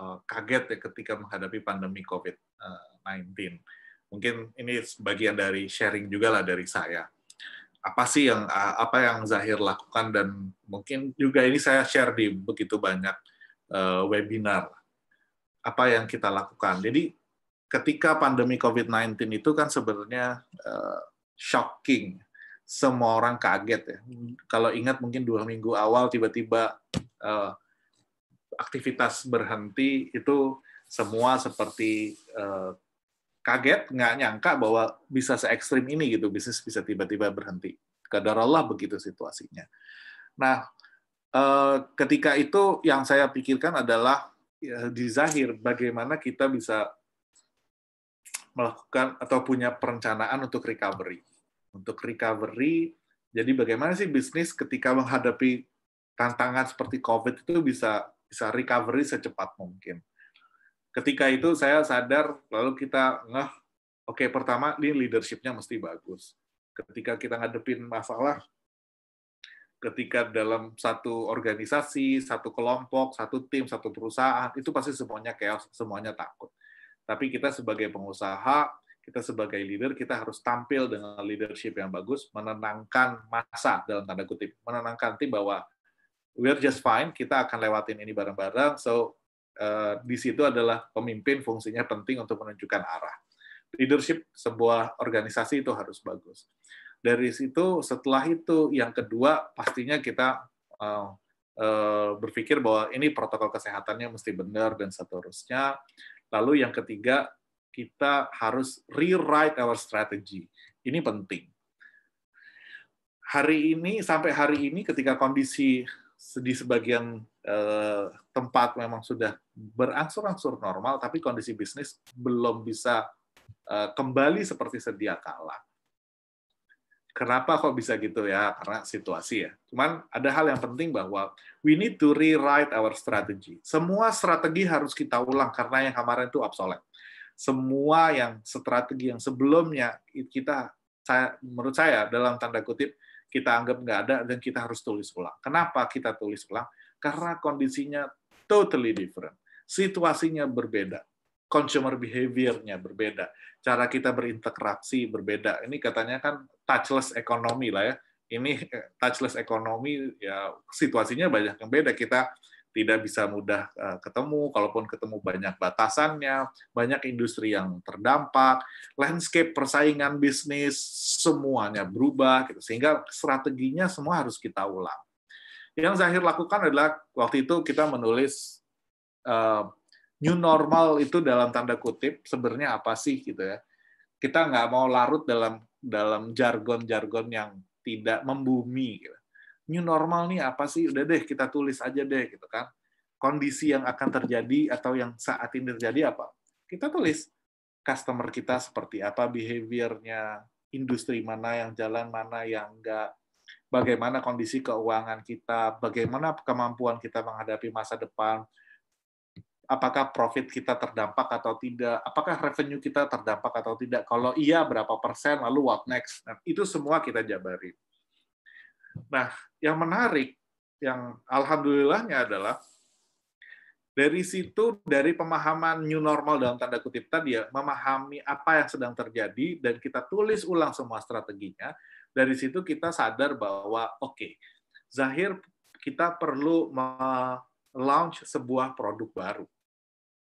eh, kaget ya ketika menghadapi pandemi COVID-19. Eh, mungkin ini bagian dari sharing juga lah dari saya. Apa sih yang apa yang Zahir lakukan dan mungkin juga ini saya share di begitu banyak webinar apa yang kita lakukan. Jadi ketika pandemi COVID-19 itu kan sebenarnya uh, shocking. Semua orang kaget ya. Kalau ingat mungkin dua minggu awal tiba-tiba uh, aktivitas berhenti itu semua seperti uh, kaget, nggak nyangka bahwa bisa se ekstrim ini gitu bisnis bisa tiba-tiba berhenti. Kadarullah begitu situasinya. Nah, ketika itu yang saya pikirkan adalah ya, di zahir bagaimana kita bisa melakukan atau punya perencanaan untuk recovery. Untuk recovery, jadi bagaimana sih bisnis ketika menghadapi tantangan seperti COVID itu bisa bisa recovery secepat mungkin. Ketika itu saya sadar, lalu kita ngeh, oke okay, pertama ini leadershipnya mesti bagus. Ketika kita ngadepin masalah, ketika dalam satu organisasi, satu kelompok, satu tim, satu perusahaan, itu pasti semuanya chaos, semuanya takut. Tapi kita sebagai pengusaha, kita sebagai leader, kita harus tampil dengan leadership yang bagus, menenangkan masa dalam tanda kutip, menenangkan tim bahwa we're just fine, kita akan lewatin ini bareng-bareng. So uh, di situ adalah pemimpin fungsinya penting untuk menunjukkan arah. Leadership sebuah organisasi itu harus bagus. Dari situ, setelah itu yang kedua pastinya kita uh, berpikir bahwa ini protokol kesehatannya mesti benar dan seterusnya. Lalu yang ketiga, kita harus rewrite our strategy. Ini penting. Hari ini sampai hari ini ketika kondisi di sebagian eh, tempat memang sudah berangsur-angsur normal, tapi kondisi bisnis belum bisa eh, kembali seperti sedia kala. Kenapa kok bisa gitu ya? Karena situasi ya. Cuman ada hal yang penting bahwa we need to rewrite our strategy. Semua strategi harus kita ulang karena yang kemarin itu obsolete. Semua yang strategi yang sebelumnya kita saya, menurut saya dalam tanda kutip kita anggap nggak ada dan kita harus tulis ulang. Kenapa kita tulis ulang? Karena kondisinya totally different. Situasinya berbeda consumer behavior-nya berbeda, cara kita berinteraksi berbeda. Ini katanya kan touchless ekonomi lah ya. Ini eh, touchless ekonomi ya situasinya banyak yang beda. Kita tidak bisa mudah eh, ketemu, kalaupun ketemu banyak batasannya, banyak industri yang terdampak, landscape persaingan bisnis semuanya berubah, gitu. sehingga strateginya semua harus kita ulang. Yang Zahir lakukan adalah waktu itu kita menulis uh, new normal itu dalam tanda kutip sebenarnya apa sih gitu ya. Kita nggak mau larut dalam dalam jargon-jargon yang tidak membumi. Gitu. New normal nih apa sih? Udah deh kita tulis aja deh gitu kan. Kondisi yang akan terjadi atau yang saat ini terjadi apa? Kita tulis customer kita seperti apa behaviornya, industri mana yang jalan, mana yang enggak, bagaimana kondisi keuangan kita, bagaimana kemampuan kita menghadapi masa depan, apakah profit kita terdampak atau tidak, apakah revenue kita terdampak atau tidak, kalau iya berapa persen, lalu what next. Nah, itu semua kita jabarin. Nah, yang menarik, yang alhamdulillahnya adalah dari situ, dari pemahaman new normal dalam tanda kutip tadi ya, memahami apa yang sedang terjadi, dan kita tulis ulang semua strateginya, dari situ kita sadar bahwa, oke, okay, Zahir kita perlu launch sebuah produk baru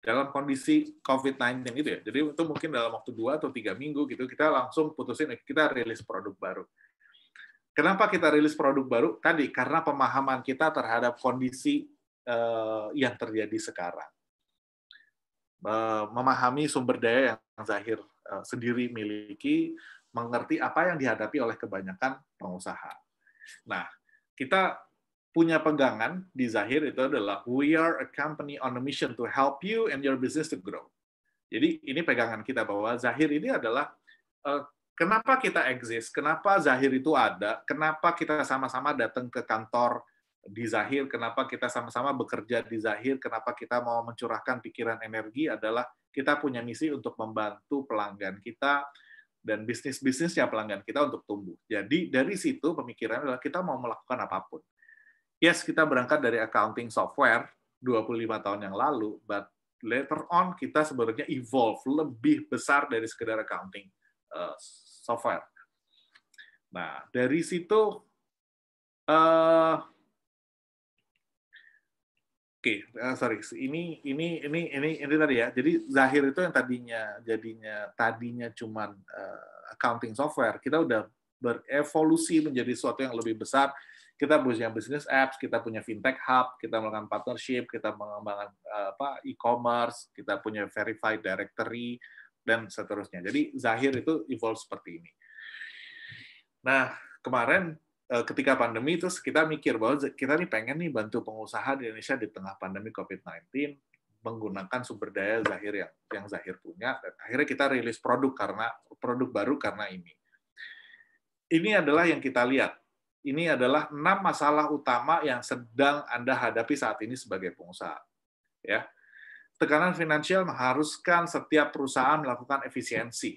dalam kondisi COVID-19 itu ya. Jadi itu mungkin dalam waktu dua atau tiga minggu gitu kita langsung putusin eh, kita rilis produk baru. Kenapa kita rilis produk baru? Tadi karena pemahaman kita terhadap kondisi uh, yang terjadi sekarang. uh, memahami sumber daya yang Zahir uh, sendiri miliki, mengerti apa yang dihadapi oleh kebanyakan pengusaha. Nah, kita punya pegangan di Zahir itu adalah we are a company on a mission to help you and your business to grow. Jadi ini pegangan kita bahwa Zahir ini adalah uh, kenapa kita exist, kenapa Zahir itu ada, kenapa kita sama-sama datang ke kantor di Zahir, kenapa kita sama-sama bekerja di Zahir, kenapa kita mau mencurahkan pikiran energi adalah kita punya misi untuk membantu pelanggan kita dan bisnis-bisnisnya pelanggan kita untuk tumbuh. Jadi dari situ pemikiran adalah kita mau melakukan apapun yes, kita berangkat dari accounting software 25 tahun yang lalu, but later on kita sebenarnya evolve lebih besar dari sekedar accounting eh, software. Nah, dari situ uh, Oke, okay, uh, eh, sorry. Ini ini ini ini ini tadi ya. Jadi Zahir itu yang tadinya jadinya tadinya cuman uh, accounting software, kita udah berevolusi menjadi sesuatu yang lebih besar kita punya bisnis apps, kita punya fintech hub, kita melakukan partnership, kita mengembangkan eh, apa e-commerce, kita punya verified directory dan seterusnya. Jadi Zahir itu evolve seperti ini. Nah, kemarin eh, ketika pandemi terus kita mikir bahwa kita nih pengen nih bantu pengusaha di Indonesia di tengah pandemi COVID-19 menggunakan sumber daya Zahir yang yang Zahir punya dan akhirnya kita rilis produk karena produk baru karena ini. Ini adalah yang kita lihat ini adalah enam masalah utama yang sedang Anda hadapi saat ini sebagai pengusaha. Ya. Tekanan finansial mengharuskan setiap perusahaan melakukan efisiensi.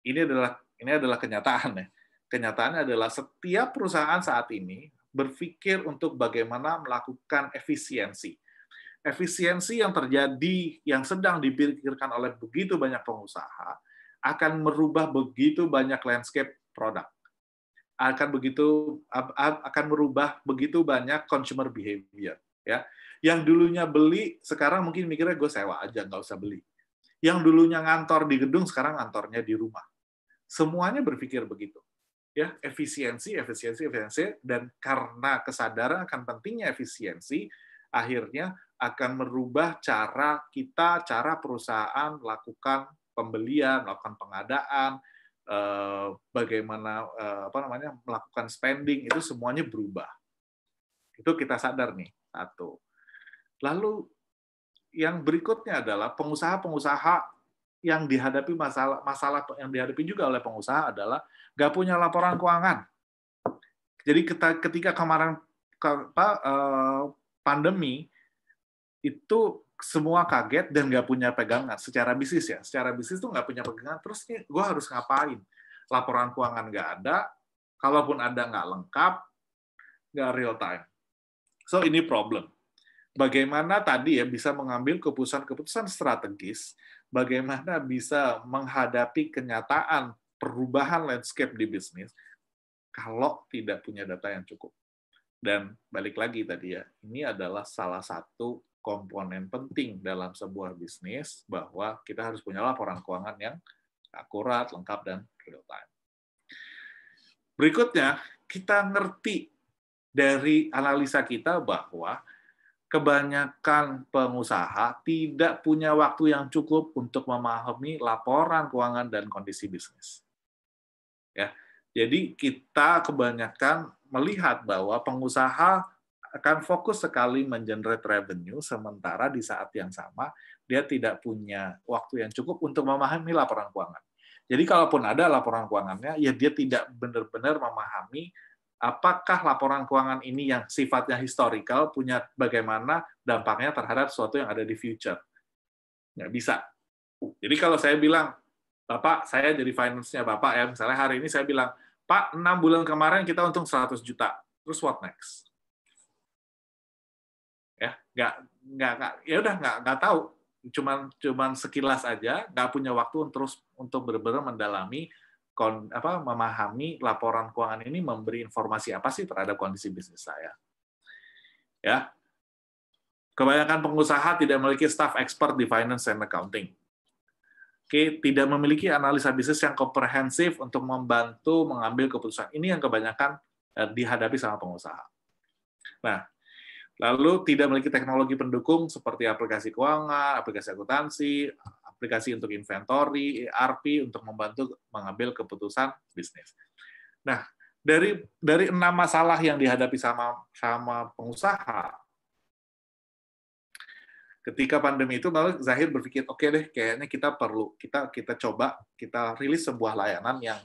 Ini adalah ini adalah kenyataan ya. Kenyataannya adalah setiap perusahaan saat ini berpikir untuk bagaimana melakukan efisiensi. Efisiensi yang terjadi yang sedang dipikirkan oleh begitu banyak pengusaha akan merubah begitu banyak landscape produk akan begitu akan merubah begitu banyak consumer behavior ya yang dulunya beli sekarang mungkin mikirnya gue sewa aja nggak usah beli yang dulunya ngantor di gedung sekarang ngantornya di rumah semuanya berpikir begitu ya efisiensi efisiensi efisiensi dan karena kesadaran akan pentingnya efisiensi akhirnya akan merubah cara kita cara perusahaan lakukan pembelian melakukan pengadaan Eh, bagaimana eh, apa namanya melakukan spending itu semuanya berubah. Itu kita sadar nih satu. Lalu yang berikutnya adalah pengusaha-pengusaha yang dihadapi masalah masalah yang dihadapi juga oleh pengusaha adalah nggak punya laporan keuangan. Jadi ketika kemarin apa eh, pandemi itu semua kaget dan nggak punya pegangan secara bisnis ya secara bisnis tuh nggak punya pegangan terus nih gue harus ngapain laporan keuangan nggak ada kalaupun ada nggak lengkap nggak real time so ini problem bagaimana tadi ya bisa mengambil keputusan-keputusan strategis bagaimana bisa menghadapi kenyataan perubahan landscape di bisnis kalau tidak punya data yang cukup dan balik lagi tadi ya ini adalah salah satu komponen penting dalam sebuah bisnis bahwa kita harus punya laporan keuangan yang akurat, lengkap, dan real time. Berikutnya, kita ngerti dari analisa kita bahwa kebanyakan pengusaha tidak punya waktu yang cukup untuk memahami laporan keuangan dan kondisi bisnis. Ya, jadi kita kebanyakan melihat bahwa pengusaha akan fokus sekali mengenerate revenue, sementara di saat yang sama dia tidak punya waktu yang cukup untuk memahami laporan keuangan. Jadi kalaupun ada laporan keuangannya, ya dia tidak benar-benar memahami apakah laporan keuangan ini yang sifatnya historical punya bagaimana dampaknya terhadap sesuatu yang ada di future. Nggak bisa. Jadi kalau saya bilang, Bapak, saya jadi finance-nya Bapak ya, misalnya hari ini saya bilang, Pak, 6 bulan kemarin kita untung 100 juta, terus what next? nggak nggak ya udah nggak nggak tahu cuman cuman sekilas aja nggak punya waktu untuk terus untuk benar-benar mendalami kon, apa memahami laporan keuangan ini memberi informasi apa sih terhadap kondisi bisnis saya ya kebanyakan pengusaha tidak memiliki staff expert di finance and accounting Oke, tidak memiliki analisa bisnis yang komprehensif untuk membantu mengambil keputusan. Ini yang kebanyakan eh, dihadapi sama pengusaha. Nah, Lalu tidak memiliki teknologi pendukung seperti aplikasi keuangan, aplikasi akuntansi, aplikasi untuk inventory, ERP untuk membantu mengambil keputusan bisnis. Nah, dari dari enam masalah yang dihadapi sama sama pengusaha ketika pandemi itu lalu Zahir berpikir oke okay deh kayaknya kita perlu kita kita coba kita rilis sebuah layanan yang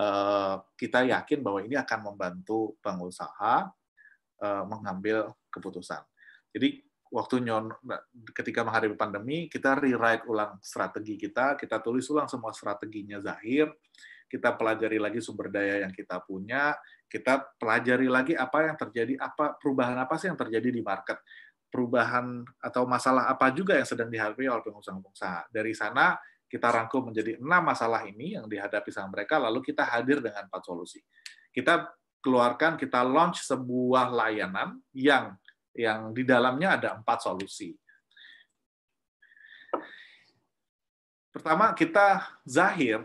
uh, kita yakin bahwa ini akan membantu pengusaha eh, mengambil keputusan. Jadi waktu nyon nah, ketika menghadapi pandemi kita rewrite ulang strategi kita, kita tulis ulang semua strateginya Zahir, kita pelajari lagi sumber daya yang kita punya, kita pelajari lagi apa yang terjadi, apa perubahan apa sih yang terjadi di market, perubahan atau masalah apa juga yang sedang dihadapi oleh pengusaha-pengusaha. Dari sana kita rangkum menjadi enam masalah ini yang dihadapi sama mereka, lalu kita hadir dengan empat solusi. Kita keluarkan, kita launch sebuah layanan yang yang di dalamnya ada empat solusi. Pertama, kita zahir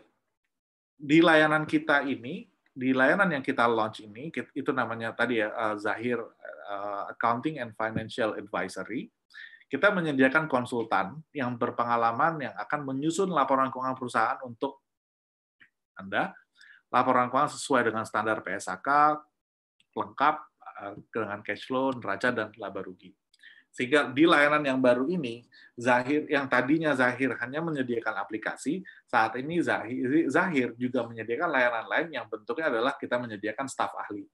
di layanan kita ini, di layanan yang kita launch ini, itu namanya tadi ya, eh, Zahir eh, Accounting and Financial Advisory. Kita menyediakan konsultan yang berpengalaman yang akan menyusun laporan keuangan perusahaan untuk Anda, laporan keuangan sesuai dengan standar PSAK, lengkap, dengan eh, cash flow, neraca dan laba rugi. Sehingga di layanan yang baru ini, Zahir yang tadinya Zahir hanya menyediakan aplikasi, saat ini Zahir, Zahir juga menyediakan layanan lain yang bentuknya adalah kita menyediakan staf ahli.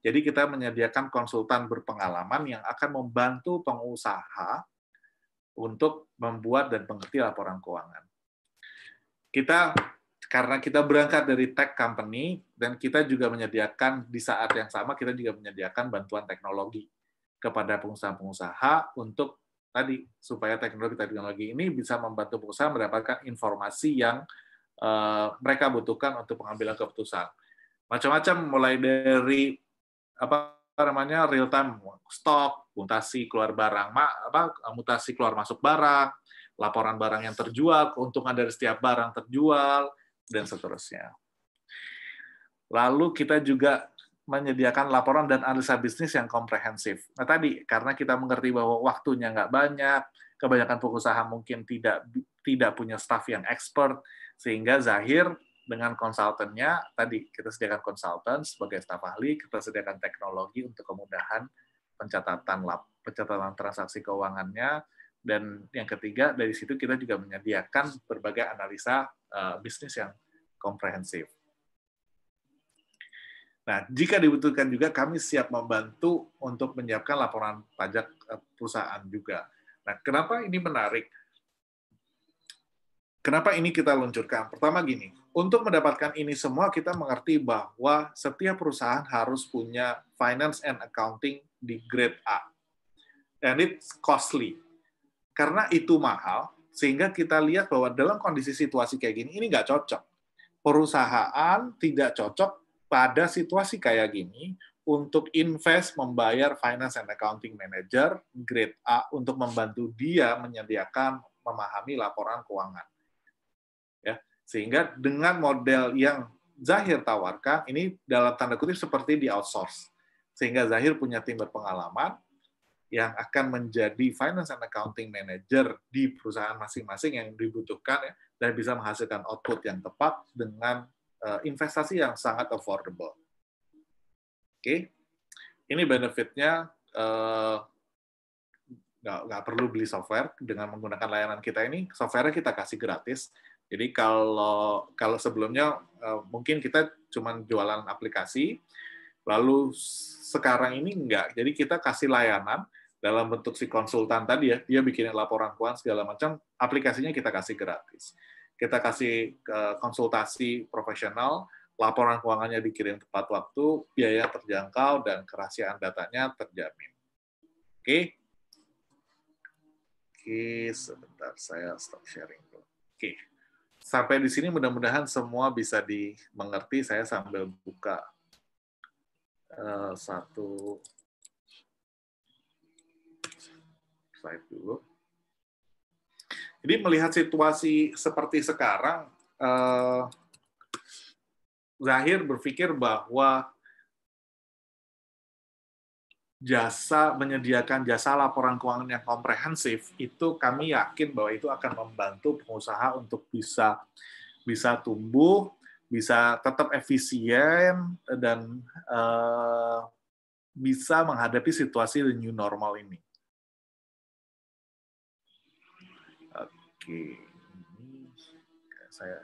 Jadi kita menyediakan konsultan berpengalaman yang akan membantu pengusaha untuk membuat dan mengerti laporan keuangan. Kita karena kita berangkat dari tech company dan kita juga menyediakan di saat yang sama kita juga menyediakan bantuan teknologi kepada pengusaha-pengusaha untuk tadi supaya teknologi-teknologi ini bisa membantu pengusaha mendapatkan informasi yang uh, mereka butuhkan untuk pengambilan keputusan. Macam-macam mulai dari apa namanya real time stok, mutasi keluar barang, apa mutasi keluar masuk barang, laporan barang yang terjual, keuntungan dari setiap barang terjual, dan seterusnya. Lalu kita juga menyediakan laporan dan analisa bisnis yang komprehensif. Nah tadi karena kita mengerti bahwa waktunya nggak banyak, kebanyakan pengusaha mungkin tidak tidak punya staff yang expert, sehingga Zahir dengan konsultannya tadi kita sediakan konsultan sebagai staf ahli, kita sediakan teknologi untuk kemudahan pencatatan lap, pencatatan transaksi keuangannya, dan yang ketiga dari situ kita juga menyediakan berbagai analisa Eh, bisnis yang komprehensif. Nah, jika dibutuhkan juga kami siap membantu untuk menyiapkan laporan pajak eh, perusahaan juga. Nah, kenapa ini menarik? Kenapa ini kita luncurkan? Pertama gini, untuk mendapatkan ini semua kita mengerti bahwa setiap perusahaan harus punya finance and accounting di grade A. And it's costly. Karena itu mahal, sehingga kita lihat bahwa dalam kondisi situasi kayak gini, ini nggak cocok. Perusahaan tidak cocok pada situasi kayak gini untuk invest membayar finance and accounting manager grade A untuk membantu dia menyediakan memahami laporan keuangan. Ya, sehingga dengan model yang Zahir tawarkan ini dalam tanda kutip seperti di outsource. Sehingga Zahir punya tim berpengalaman, yang akan menjadi finance and accounting manager di perusahaan masing-masing yang dibutuhkan ya, dan bisa menghasilkan output yang tepat dengan eh, investasi yang sangat affordable. Oke, okay? ini benefitnya eh, nggak uh, perlu beli software dengan menggunakan layanan kita ini, softwarenya kita kasih gratis. Jadi kalau kalau sebelumnya uh, mungkin kita cuma jualan aplikasi, lalu sekarang ini enggak. Jadi kita kasih layanan dalam bentuk si konsultan tadi ya, dia bikinin laporan keuangan segala macam, aplikasinya kita kasih gratis. Kita kasih konsultasi profesional, laporan keuangannya dikirim tepat waktu, biaya terjangkau, dan kerahasiaan datanya terjamin. Oke? Oke, sebentar saya stop sharing dulu. Oke. Sampai di sini mudah-mudahan semua bisa dimengerti. Saya sambil buka eh, satu slide dulu. Jadi melihat situasi seperti sekarang, eh, Zahir berpikir bahwa jasa menyediakan jasa laporan keuangan yang komprehensif itu kami yakin bahwa itu akan membantu pengusaha untuk bisa bisa tumbuh, bisa tetap efisien dan eh, bisa menghadapi situasi the new normal ini. Oke, ini saya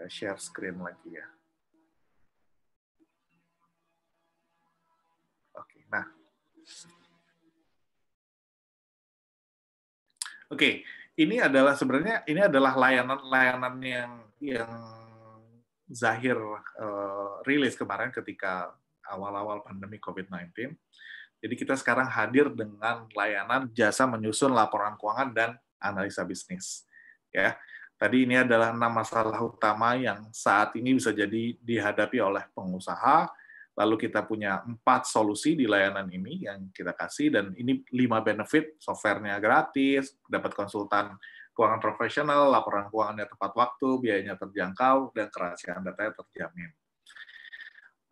eh, share screen lagi ya. Oke, nah. Oke, ini adalah sebenarnya ini adalah layanan-layanan yang yang Zahir uh, rilis kemarin ketika awal-awal pandemi COVID-19. Jadi kita sekarang hadir dengan layanan jasa menyusun laporan keuangan dan analisa bisnis. Ya, tadi ini adalah enam masalah utama yang saat ini bisa jadi dihadapi oleh pengusaha. Lalu kita punya empat solusi di layanan ini yang kita kasih dan ini lima benefit, softwarenya gratis, dapat konsultan keuangan profesional, laporan keuangannya tepat waktu, biayanya terjangkau, dan kerahasiaan datanya terjamin.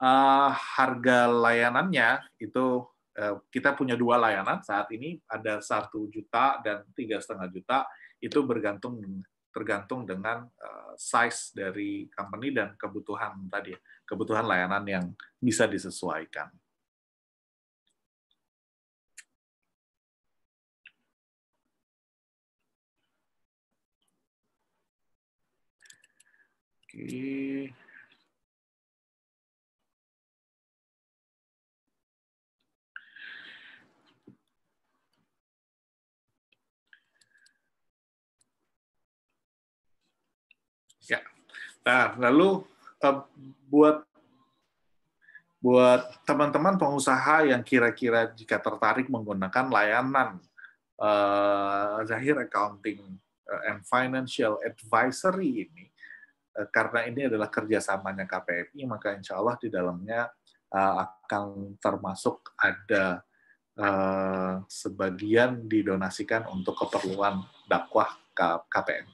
Uh, harga layanannya itu Eh, kita punya dua layanan saat ini ada satu juta dan tiga setengah juta itu bergantung tergantung dengan eh, size dari company dan kebutuhan tadi kebutuhan layanan yang bisa disesuaikan. Oke. Okay. Nah, lalu eh, buat buat teman-teman pengusaha yang kira-kira jika tertarik menggunakan layanan uh, Zahir Accounting eh, and Financial Advisory ini, uh, karena ini adalah kerjasamanya KPMI, maka insya Allah di dalamnya uh, akan termasuk ada uh, sebagian didonasikan untuk keperluan dakwah KPMI.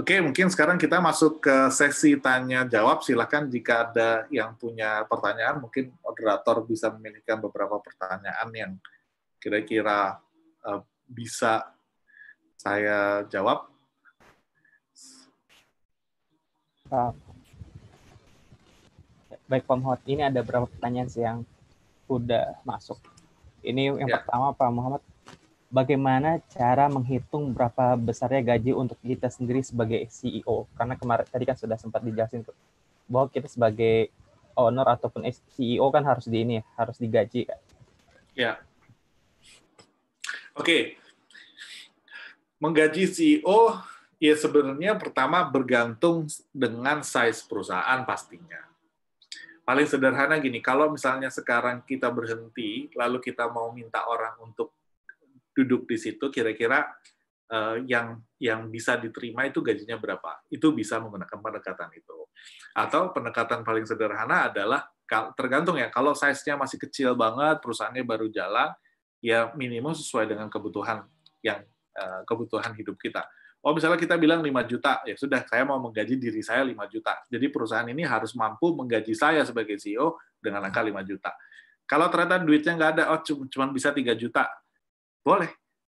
Oke, mungkin sekarang kita masuk ke sesi tanya jawab. Silahkan jika ada yang punya pertanyaan, mungkin moderator bisa memilihkan beberapa pertanyaan yang kira-kira eh, bisa saya jawab. Uh, baik, Pak Muhammad, ini ada beberapa pertanyaan sih yang udah masuk. Ini yang ya. pertama Pak Muhammad bagaimana cara menghitung berapa besarnya gaji untuk kita sendiri sebagai CEO? Karena kemarin tadi kan sudah sempat dijelasin bahwa kita sebagai owner ataupun CEO kan harus di ini, ya, harus digaji kan? Ya. Oke. Okay. Menggaji CEO ya sebenarnya pertama bergantung dengan size perusahaan pastinya. Paling sederhana gini, kalau misalnya sekarang kita berhenti, lalu kita mau minta orang untuk duduk di situ kira-kira uh, yang yang bisa diterima itu gajinya berapa. Itu bisa menggunakan pendekatan itu. Atau pendekatan paling sederhana adalah tergantung ya kalau size-nya masih kecil banget, perusahaannya baru jalan, ya minimum sesuai dengan kebutuhan yang uh, kebutuhan hidup kita. Oh, misalnya kita bilang 5 juta, ya sudah, saya mau menggaji diri saya 5 juta. Jadi perusahaan ini harus mampu menggaji saya sebagai CEO dengan angka 5 juta. Kalau ternyata duitnya nggak ada, oh cuma bisa 3 juta, boleh.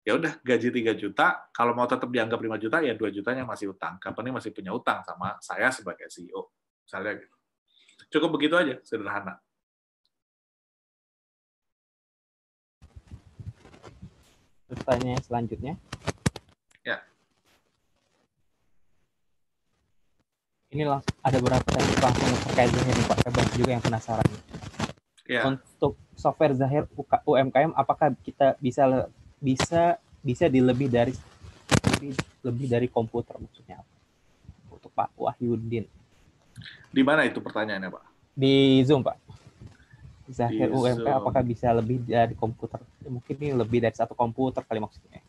Ya udah gaji 3 juta, kalau mau tetap dianggap 5 juta ya 2 jutanya masih utang. Company masih punya utang sama saya sebagai CEO. Misalnya gitu. Cukup begitu aja, sederhana. Pertanyaan selanjutnya. Ya. Ini langsung, ada beberapa tadi langsung terkait dengan ini Pak. kebang juga yang penasaran. Ya. Untuk software zahir UMKM apakah kita bisa bisa bisa di lebih dari lebih, lebih dari komputer maksudnya apa? Untuk Pak Wahyudin. Di mana itu pertanyaannya, Pak? Di Zoom, Pak. Zahir UMP apakah bisa lebih dari komputer? Mungkin ini lebih dari satu komputer kali maksudnya.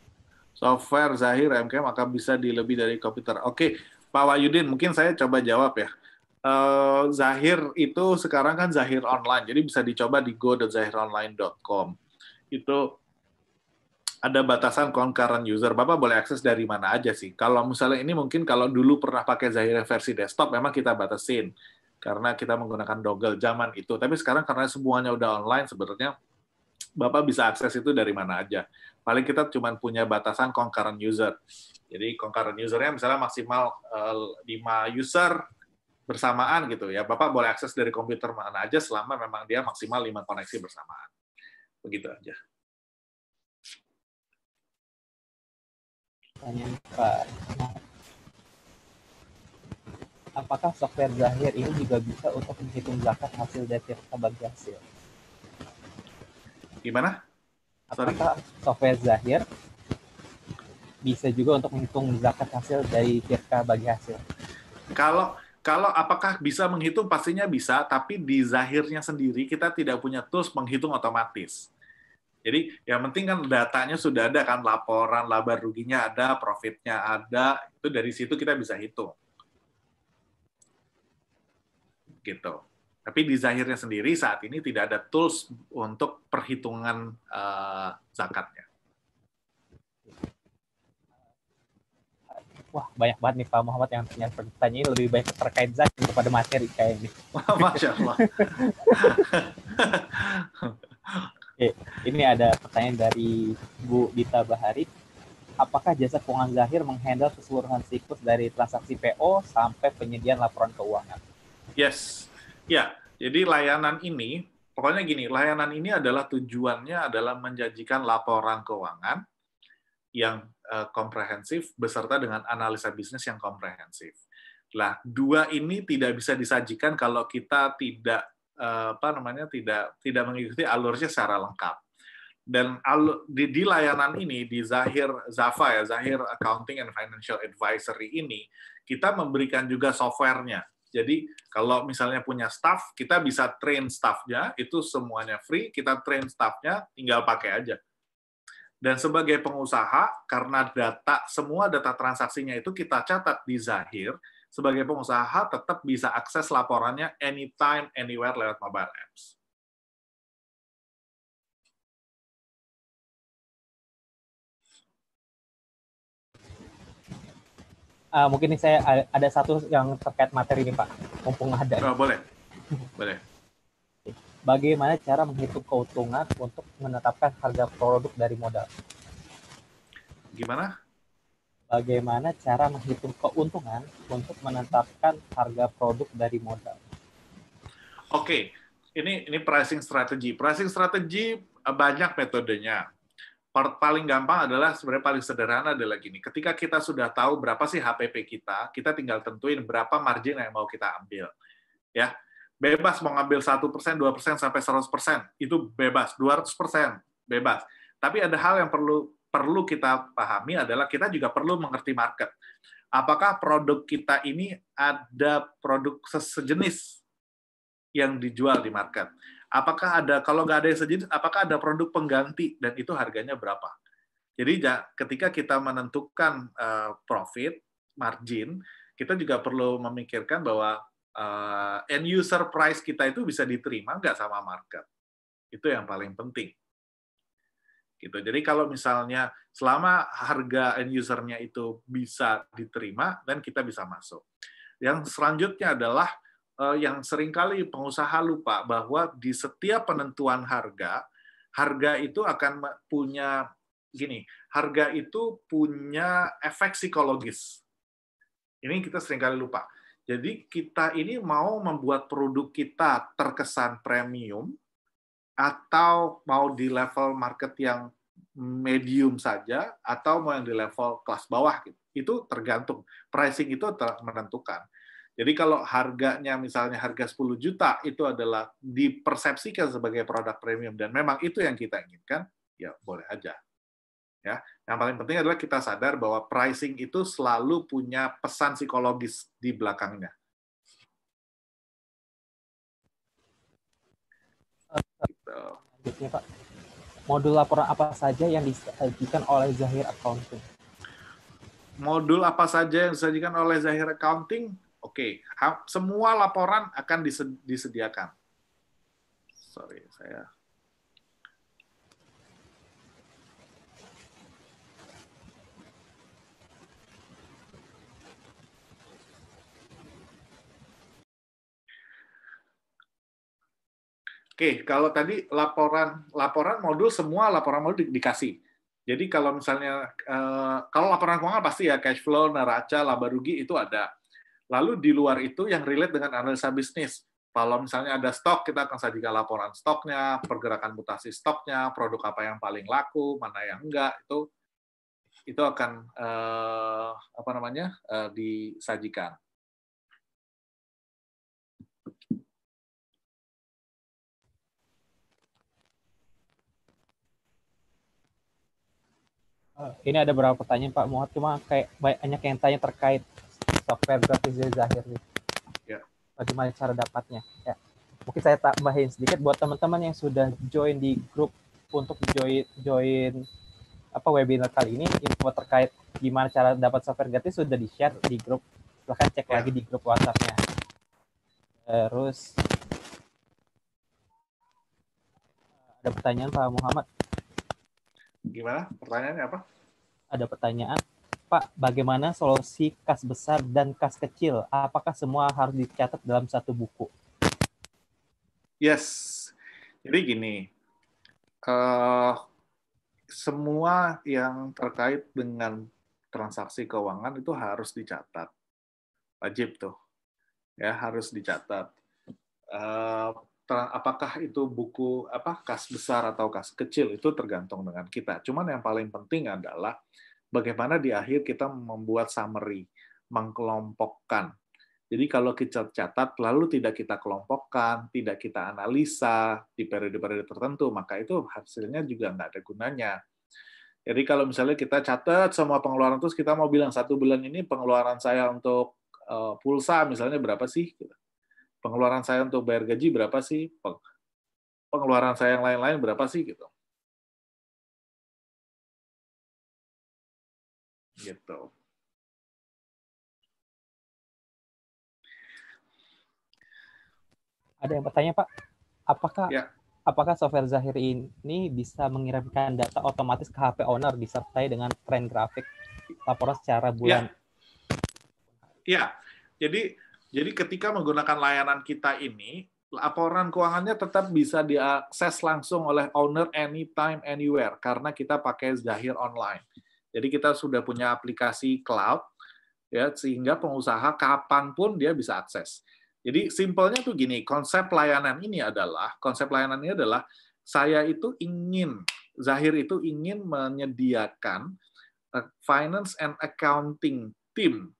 Software Zahir UMKM maka bisa di lebih dari komputer. Oke, Pak Wahyudin, mungkin saya coba jawab ya uh, Zahir itu sekarang kan Zahir online, jadi bisa dicoba di go.zahironline.com. Itu ada batasan concurrent user. Bapak boleh akses dari mana aja sih. Kalau misalnya ini mungkin kalau dulu pernah pakai Zahir versi desktop, memang kita batasin karena kita menggunakan dongle zaman itu. Tapi sekarang karena semuanya udah online, sebenarnya Bapak bisa akses itu dari mana aja. Paling kita cuma punya batasan concurrent user. Jadi concurrent usernya misalnya maksimal uh, eh, 5 user, bersamaan gitu ya. Bapak boleh akses dari komputer mana aja selama memang dia maksimal 5 koneksi bersamaan. Begitu aja. Tanya Pak, apakah software zahir ini juga bisa untuk menghitung zakat hasil dari bagi hasil? Gimana? Sorry. Apakah software zahir bisa juga untuk menghitung zakat hasil dari firka bagi hasil? Kalau kalau apakah bisa menghitung? Pastinya bisa, tapi di zahirnya sendiri kita tidak punya tools menghitung otomatis. Jadi yang penting kan datanya sudah ada kan, laporan laba ruginya ada, profitnya ada, itu dari situ kita bisa hitung. Gitu. Tapi di zahirnya sendiri saat ini tidak ada tools untuk perhitungan uh, zakatnya. wah banyak banget nih Pak Muhammad yang tanya pertanyaan lebih banyak terkait zat daripada materi kayak ini. Masya Allah. Oke, ini ada pertanyaan dari Bu Dita Bahari. Apakah jasa keuangan Zahir menghandle keseluruhan siklus dari transaksi PO sampai penyediaan laporan keuangan? Yes. Ya, jadi layanan ini, pokoknya gini, layanan ini adalah tujuannya adalah menjanjikan laporan keuangan yang eh, komprehensif beserta dengan analisa bisnis yang komprehensif. Nah, dua ini tidak bisa disajikan kalau kita tidak eh, apa namanya tidak tidak mengikuti alurnya secara lengkap. Dan di, di layanan ini di Zahir Zafa ya Zahir Accounting and Financial Advisory ini kita memberikan juga softwarenya. Jadi kalau misalnya punya staff, kita bisa train staffnya, itu semuanya free, kita train staffnya, tinggal pakai aja dan sebagai pengusaha, karena data semua data transaksinya itu kita catat di Zahir, sebagai pengusaha tetap bisa akses laporannya anytime, anywhere lewat mobile apps. Uh, mungkin saya ada satu yang terkait materi ini Pak, mumpung ada. Oh, boleh, boleh bagaimana cara menghitung keuntungan untuk menetapkan harga produk dari modal? Gimana? Bagaimana cara menghitung keuntungan untuk menetapkan harga produk dari modal? Oke, ini ini pricing strategy. Pricing strategy eh, banyak metodenya. Paling gampang adalah sebenarnya paling sederhana adalah gini. Ketika kita sudah tahu berapa sih HPP kita, kita tinggal tentuin berapa margin yang mau kita ambil. Ya, bebas mau ngambil satu persen, dua persen sampai 100 persen, itu bebas, 200 persen, bebas. Tapi ada hal yang perlu perlu kita pahami adalah kita juga perlu mengerti market. Apakah produk kita ini ada produk sejenis yang dijual di market? Apakah ada kalau nggak ada yang sejenis, apakah ada produk pengganti dan itu harganya berapa? Jadi ketika kita menentukan eh, profit margin, kita juga perlu memikirkan bahwa uh, end user price kita itu bisa diterima nggak sama market. Itu yang paling penting. Gitu. Jadi kalau misalnya selama harga end usernya itu bisa diterima dan kita bisa masuk. Yang selanjutnya adalah uh, yang seringkali pengusaha lupa bahwa di setiap penentuan harga, harga itu akan punya gini, harga itu punya efek psikologis. Ini kita seringkali lupa jadi kita ini mau membuat produk kita terkesan premium atau mau di level market yang medium saja atau mau yang di level kelas bawah gitu. Itu tergantung. Pricing itu menentukan. Jadi kalau harganya misalnya harga 10 juta itu adalah dipersepsikan sebagai produk premium dan memang itu yang kita inginkan, ya boleh aja ya. Yang paling penting adalah kita sadar bahwa pricing itu selalu punya pesan psikologis di belakangnya. Gitu. Pak, modul laporan apa saja yang disajikan oleh Zahir Accounting? Modul apa saja yang disajikan oleh Zahir Accounting? Oke, okay. semua laporan akan disediakan. Sorry, saya Oke, kalau tadi laporan laporan modul semua laporan modul di, dikasih. Jadi kalau misalnya eh, kalau laporan keuangan pasti ya cash flow, neraca, laba rugi itu ada. Lalu di luar itu yang relate dengan analisa bisnis. Kalau misalnya ada stok, kita akan sajikan laporan stoknya, pergerakan mutasi stoknya, produk apa yang paling laku, mana yang enggak itu itu akan eh, apa namanya eh, disajikan. Ini ada beberapa pertanyaan Pak Muhammad, cuma kayak banyak yang tanya terkait software grafis dari Zahir nih. Ya. Bagaimana cara dapatnya? Ya. Mungkin saya tambahin sedikit buat teman-teman yang sudah join di grup untuk join join apa webinar kali ini info terkait gimana cara dapat software gratis sudah di share di grup silahkan cek ya. lagi di grup WhatsAppnya terus ada pertanyaan Pak Muhammad gimana pertanyaannya apa? Ada pertanyaan, Pak, bagaimana solusi kas besar dan kas kecil? Apakah semua harus dicatat dalam satu buku? Yes, jadi gini, uh, semua yang terkait dengan transaksi keuangan itu harus dicatat, wajib tuh, ya harus dicatat. Uh, apakah itu buku apa kas besar atau kas kecil itu tergantung dengan kita. Cuman yang paling penting adalah bagaimana di akhir kita membuat summary, mengkelompokkan. Jadi kalau kita catat lalu tidak kita kelompokkan, tidak kita analisa di periode-periode tertentu, maka itu hasilnya juga nggak ada gunanya. Jadi kalau misalnya kita catat semua pengeluaran terus kita mau bilang satu bulan ini pengeluaran saya untuk eh, pulsa misalnya berapa sih? pengeluaran saya untuk bayar gaji berapa sih? Pengeluaran saya yang lain-lain berapa sih gitu. Gitu. Ada yang bertanya, Pak. Apakah ya. apakah software Zahir ini bisa mengirimkan data otomatis ke HP owner disertai dengan tren grafik laporan secara bulan? Ya. ya. Jadi jadi ketika menggunakan layanan kita ini, laporan keuangannya tetap bisa diakses langsung oleh owner anytime, anywhere, karena kita pakai Zahir Online. Jadi kita sudah punya aplikasi cloud, ya sehingga pengusaha kapanpun dia bisa akses. Jadi simpelnya tuh gini, konsep layanan ini adalah, konsep layanan ini adalah, saya itu ingin, Zahir itu ingin menyediakan eh, finance and accounting team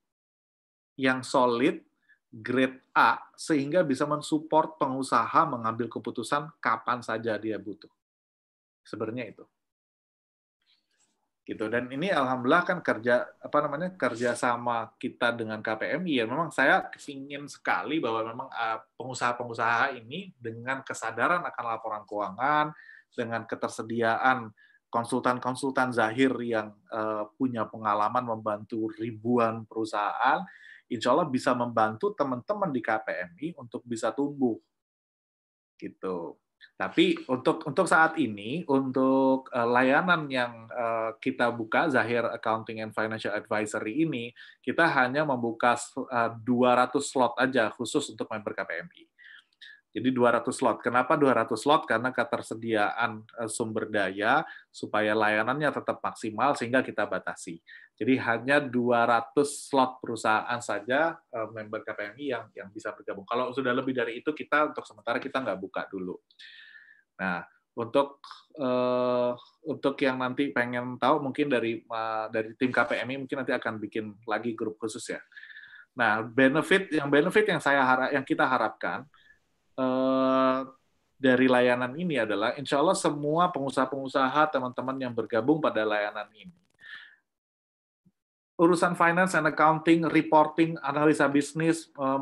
yang solid grade A sehingga bisa mensupport pengusaha mengambil keputusan kapan saja dia butuh. Sebenarnya itu. Gitu dan ini alhamdulillah kan kerja apa namanya kerja sama kita dengan KPMI ya memang saya ingin sekali bahwa memang eh, pengusaha-pengusaha ini dengan kesadaran akan laporan keuangan dengan ketersediaan konsultan-konsultan zahir yang eh, punya pengalaman membantu ribuan perusahaan insya Allah bisa membantu teman-teman di KPMI untuk bisa tumbuh. Gitu. Tapi untuk untuk saat ini untuk eh, layanan yang eh, kita buka Zahir Accounting and Financial Advisory ini kita hanya membuka 200 eh, slot aja khusus untuk member KPMI. Jadi 200 slot. Kenapa 200 slot? Karena ketersediaan eh, sumber daya supaya layanannya tetap maksimal sehingga kita batasi. Jadi hanya 200 slot perusahaan saja eh, member KPMI yang yang bisa bergabung. Kalau sudah lebih dari itu kita untuk sementara kita nggak buka dulu. Nah, untuk uh, untuk yang nanti pengen tahu mungkin dari uh, dari tim KPMI mungkin nanti akan bikin lagi grup khusus ya. Nah, benefit yang benefit yang saya harap yang kita harapkan Eh, dari layanan ini adalah insya Allah semua pengusaha-pengusaha teman-teman yang bergabung pada layanan ini urusan finance and accounting, reporting, analisa bisnis, eh,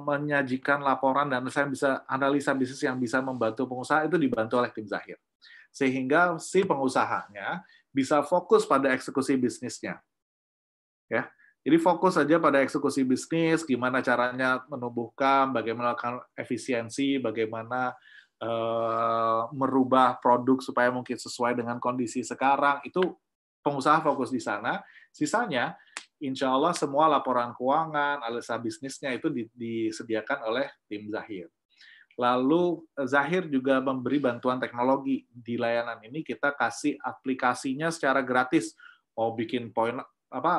menyajikan laporan dan saya bisa analisa bisnis yang bisa membantu pengusaha itu dibantu oleh tim Zahir. Sehingga si pengusahanya bisa fokus pada eksekusi bisnisnya. Ya. Jadi fokus saja pada eksekusi bisnis, gimana caranya menumbuhkan, bagaimana kan efisiensi, bagaimana eh, merubah produk supaya mungkin sesuai dengan kondisi sekarang. Itu pengusaha fokus di sana. Sisanya, insya Allah semua laporan keuangan, analisa bisnisnya itu disediakan oleh tim Zahir. Lalu eh, Zahir juga memberi bantuan teknologi di layanan ini. Kita kasih aplikasinya secara gratis. Mau bikin point apa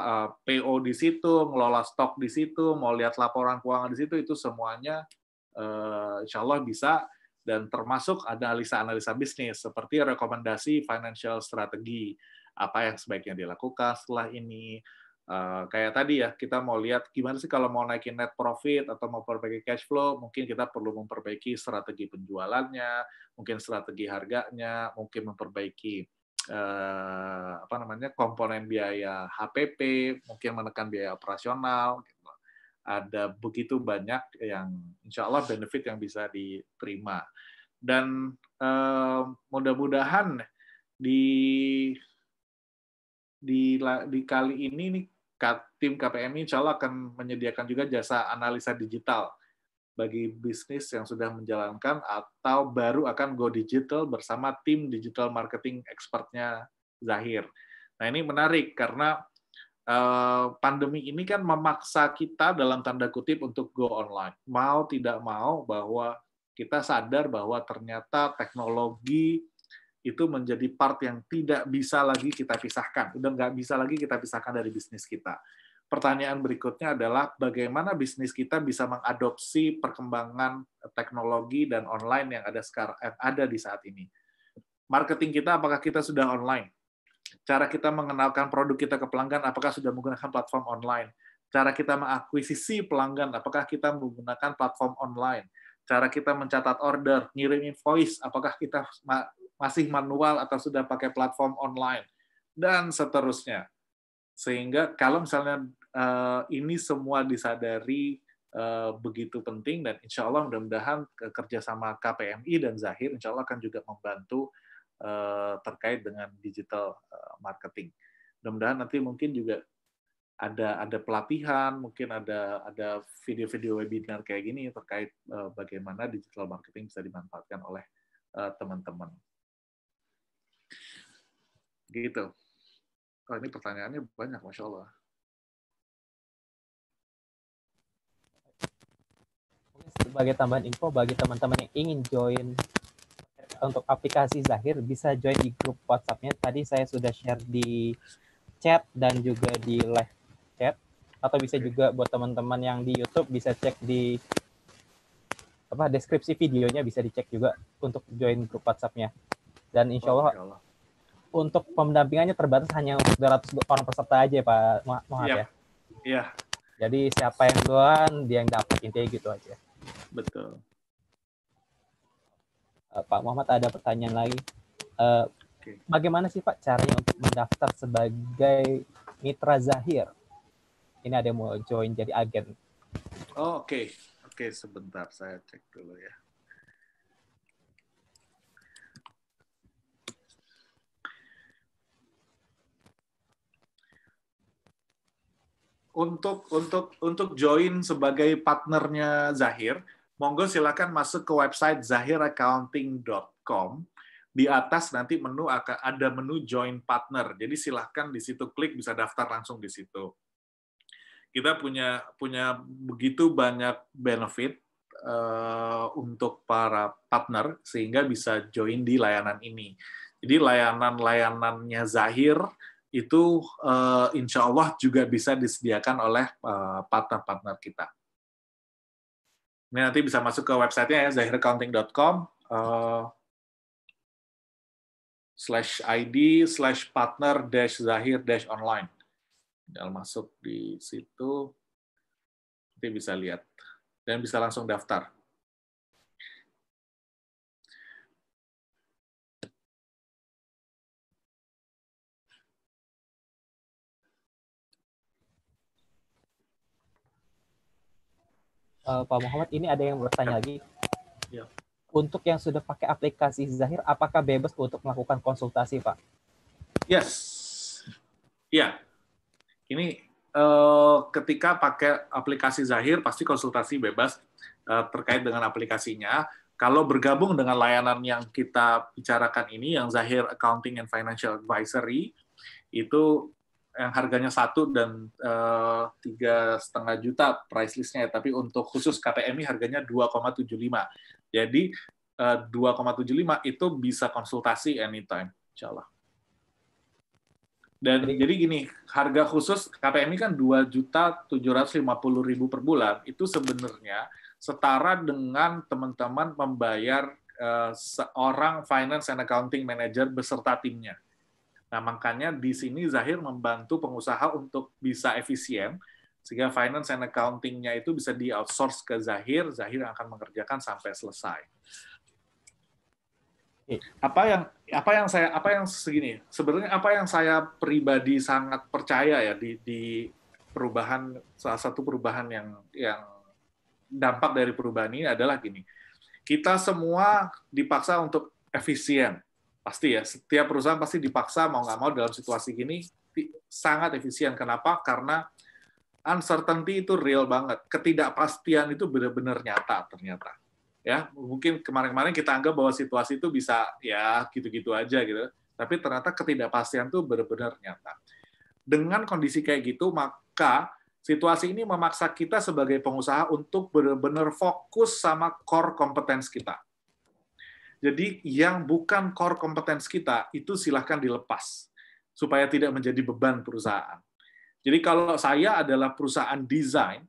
eh, PO di situ, ngelola stok di situ, mau lihat laporan keuangan di situ, itu semuanya uh, insya Allah bisa dan termasuk ada analisa-analisa bisnis seperti rekomendasi financial strategi apa yang sebaiknya dilakukan setelah ini eh, kayak tadi ya kita mau lihat gimana sih kalau mau naikin net profit atau mau perbaiki cash flow mungkin kita perlu memperbaiki strategi penjualannya mungkin strategi harganya mungkin memperbaiki eh, apa namanya komponen biaya HPP, mungkin menekan biaya operasional. Gitu. Ada begitu banyak yang insya Allah benefit yang bisa diterima. Dan eh, mudah-mudahan di di di kali ini nih tim KPMI insya Allah akan menyediakan juga jasa analisa digital bagi bisnis yang sudah menjalankan atau baru akan go digital bersama tim digital marketing expertnya Zahir. Nah ini menarik karena eh, pandemi ini kan memaksa kita dalam tanda kutip untuk go online. Mau tidak mau bahwa kita sadar bahwa ternyata teknologi itu menjadi part yang tidak bisa lagi kita pisahkan. Udah nggak bisa lagi kita pisahkan dari bisnis kita pertanyaan berikutnya adalah bagaimana bisnis kita bisa mengadopsi perkembangan teknologi dan online yang ada sekarang eh, ada di saat ini. Marketing kita apakah kita sudah online? Cara kita mengenalkan produk kita ke pelanggan apakah sudah menggunakan platform online? Cara kita mengakuisisi pelanggan apakah kita menggunakan platform online? Cara kita mencatat order, ngirim invoice apakah kita masih manual atau sudah pakai platform online? Dan seterusnya sehingga kalau misalnya uh, ini semua disadari uh, begitu penting dan insya Allah mudah-mudahan kerjasama KPMI dan Zahir insya Allah akan juga membantu uh, terkait dengan digital uh, marketing. Mudah-mudahan nanti mungkin juga ada ada pelatihan, mungkin ada ada video-video webinar kayak gini terkait uh, bagaimana digital marketing bisa dimanfaatkan oleh teman-teman. Uh, teman -teman. gitu. Oh, ini pertanyaannya banyak, Masya Allah. Sebagai tambahan info, bagi teman-teman yang ingin join untuk aplikasi Zahir, bisa join di grup WhatsApp-nya. Tadi saya sudah share di chat dan juga di live chat. Atau bisa juga buat teman-teman yang di YouTube, bisa cek di apa deskripsi videonya bisa dicek juga untuk join grup WhatsApp-nya. Dan insya oh, Allah, oh, insya Allah untuk pendampingannya terbatas hanya untuk 200 orang peserta aja Pak Pak Muhammad iya. ya. Iya. Yeah. Jadi siapa yang duluan dia yang dapat intinya gitu aja. Betul. Eh, Pak Muhammad ada pertanyaan lagi. Uh, eh, okay. Bagaimana sih Pak caranya untuk mendaftar sebagai mitra Zahir? Ini ada yang mau join jadi agen. Oh, Oke, okay. oke okay, sebentar saya cek dulu ya. untuk untuk untuk join sebagai partnernya Zahir, monggo silakan masuk ke website zahiraccounting.com. Di atas nanti menu akan ada menu join partner. Jadi silahkan di situ klik bisa daftar langsung di situ. Kita punya punya begitu banyak benefit eh, untuk para partner sehingga bisa join di layanan ini. Jadi layanan-layanannya Zahir itu uh, insya Allah juga bisa disediakan oleh eh, partner-partner uh, kita. Ini nanti bisa masuk ke websitenya ya, zahiraccounting.com uh, eh, slash ID slash partner dash zahir dash online. Tinggal masuk di situ, nanti bisa lihat. Dan bisa langsung daftar. uh, Pak Muhammad, ini ada yang bertanya lagi. Ya. Untuk yang sudah pakai aplikasi Zahir, apakah bebas untuk melakukan konsultasi, Pak? Yes. ya. Ini uh, ketika pakai aplikasi Zahir, pasti konsultasi bebas uh, terkait dengan aplikasinya. Kalau bergabung dengan layanan yang kita bicarakan ini, yang Zahir Accounting and Financial Advisory, itu yang harganya satu dan eh, tiga setengah juta price listnya ya. tapi untuk khusus KPMI harganya 2,75 jadi eh, uh, 2,75 itu bisa konsultasi anytime insyaallah dan jadi, gini harga khusus KPMI kan dua juta tujuh ratus lima puluh ribu per bulan itu sebenarnya setara dengan teman-teman membayar uh, seorang finance and accounting manager beserta timnya Nah, makanya di sini Zahir membantu pengusaha untuk bisa efisien, sehingga finance and accounting-nya itu bisa di-outsource ke Zahir, Zahir akan mengerjakan sampai selesai. Apa yang apa yang saya apa yang segini sebenarnya apa yang saya pribadi sangat percaya ya di, di perubahan salah satu perubahan yang yang dampak dari perubahan ini adalah gini kita semua dipaksa untuk efisien Pasti ya, setiap perusahaan pasti dipaksa mau nggak mau dalam situasi gini sangat efisien. Kenapa? Karena uncertainty itu real banget. Ketidakpastian itu benar-benar nyata ternyata. Ya, mungkin kemarin-kemarin kita anggap bahwa situasi itu bisa ya gitu-gitu aja gitu. Tapi ternyata ketidakpastian itu benar-benar nyata. Dengan kondisi kayak gitu, maka situasi ini memaksa kita sebagai pengusaha untuk benar-benar fokus sama core kompetensi kita. Jadi yang bukan core competence kita itu silahkan dilepas supaya tidak menjadi beban perusahaan. Jadi kalau saya adalah perusahaan desain,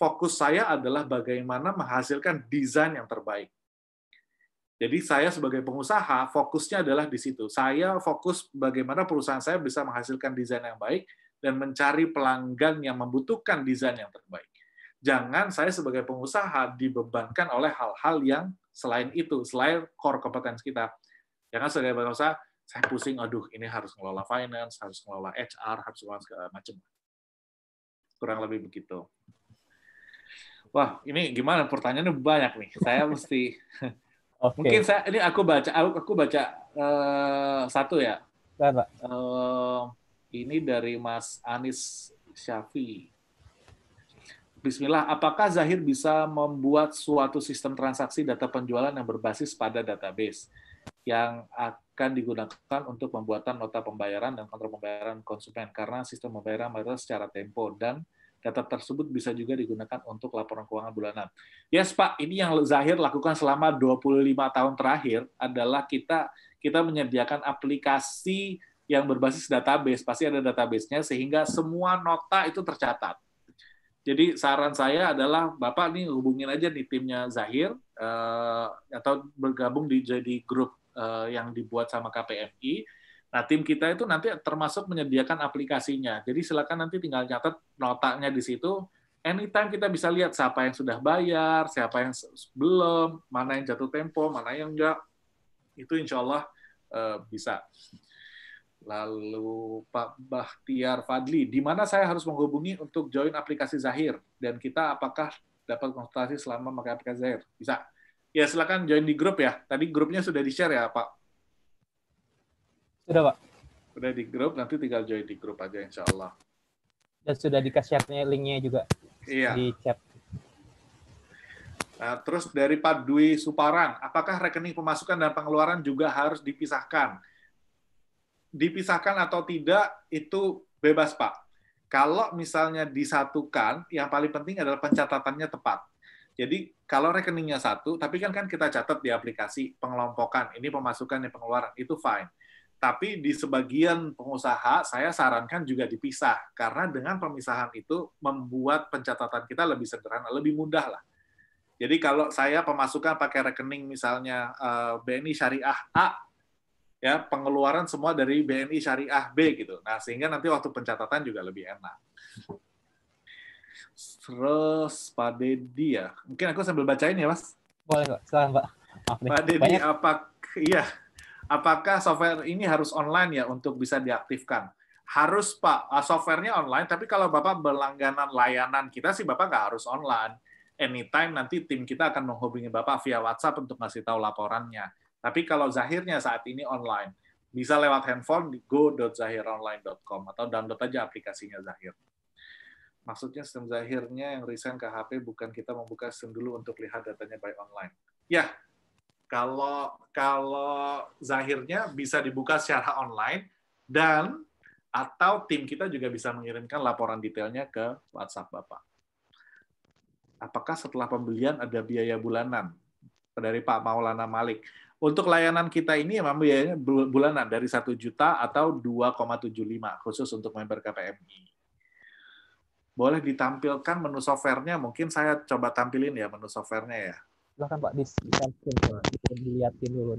fokus saya adalah bagaimana menghasilkan desain yang terbaik. Jadi saya sebagai pengusaha fokusnya adalah di situ. Saya fokus bagaimana perusahaan saya bisa menghasilkan desain yang baik dan mencari pelanggan yang membutuhkan desain yang terbaik jangan saya sebagai pengusaha dibebankan oleh hal-hal yang selain itu, selain core kompetensi kita. Jangan sebagai pengusaha, saya pusing, aduh ini harus ngelola finance, harus ngelola HR, harus ngelola segala macam. Kurang lebih begitu. Wah, ini gimana? Pertanyaannya banyak nih. Saya mesti okay. mungkin saya ini aku baca aku, aku baca uh, satu ya. uh, ini dari Mas Anis Syafi. Bismillah, apakah Zahir bisa membuat suatu sistem transaksi data penjualan yang berbasis pada database yang akan digunakan untuk pembuatan nota pembayaran dan kontrol pembayaran konsumen karena sistem pembayaran mayoritas secara tempo dan data tersebut bisa juga digunakan untuk laporan keuangan bulanan. Yes, Pak, ini yang Zahir lakukan selama 25 tahun terakhir adalah kita kita menyediakan aplikasi yang berbasis database, pasti ada databasenya sehingga semua nota itu tercatat jadi saran saya adalah Bapak nih hubungin aja di timnya Zahir uh, atau bergabung di jadi grup uh, yang dibuat sama KPMI. Nah, tim kita itu nanti termasuk menyediakan aplikasinya. Jadi silakan nanti tinggal catat notanya di situ. Anytime kita bisa lihat siapa yang sudah bayar, siapa yang belum, mana yang jatuh tempo, mana yang enggak. Itu insya Allah uh, bisa lalu Pak Bahtiar Fadli, di mana saya harus menghubungi untuk join aplikasi Zahir dan kita apakah dapat konsultasi selama pakai aplikasi Zahir? Bisa. Ya silakan join di grup ya. Tadi grupnya sudah di share ya Pak. Sudah Pak. Sudah di grup, nanti tinggal join di grup aja Insya Allah. Dan sudah dikasih linknya juga iya. di chat. Nah, terus dari Pak Dwi Suparan, apakah rekening pemasukan dan pengeluaran juga harus dipisahkan? dipisahkan atau tidak itu bebas Pak. Kalau misalnya disatukan, yang paling penting adalah pencatatannya tepat. Jadi kalau rekeningnya satu, tapi kan kan kita catat di aplikasi pengelompokan, ini pemasukan dan pengeluaran, itu fine. Tapi di sebagian pengusaha, saya sarankan juga dipisah, karena dengan pemisahan itu membuat pencatatan kita lebih sederhana, lebih mudah lah. Jadi kalau saya pemasukan pakai rekening misalnya eh, BNI Syariah A, ya pengeluaran semua dari BNI Syariah B gitu. Nah, sehingga nanti waktu pencatatan juga lebih enak. Terus Pak Deddy ya. Mungkin aku sambil bacain ya, Mas. Boleh, Pak. Silakan, Pak. Maaf Pak Deddy, apa iya. Apakah software ini harus online ya untuk bisa diaktifkan? Harus Pak, ah, softwarenya online. Tapi kalau Bapak berlangganan layanan kita sih Bapak nggak harus online. Anytime nanti tim kita akan menghubungi Bapak via WhatsApp untuk ngasih tahu laporannya tapi kalau Zahirnya saat ini online, bisa lewat handphone di go.zahironline.com atau download aja aplikasinya Zahir. Maksudnya sistem Zahirnya yang resign ke HP bukan kita membuka sistem dulu untuk lihat datanya by online. Ya, kalau kalau Zahirnya bisa dibuka secara online dan atau tim kita juga bisa mengirimkan laporan detailnya ke WhatsApp Bapak. Apakah setelah pembelian ada biaya bulanan? Dari Pak Maulana Malik untuk layanan kita ini memang biayanya bulanan dari 1 juta atau 2,75 khusus untuk member KPMI. Boleh ditampilkan menu softwarenya, mungkin saya coba tampilin ya menu softwarenya ya. Silakan Pak, di, di, dilihatin dulu.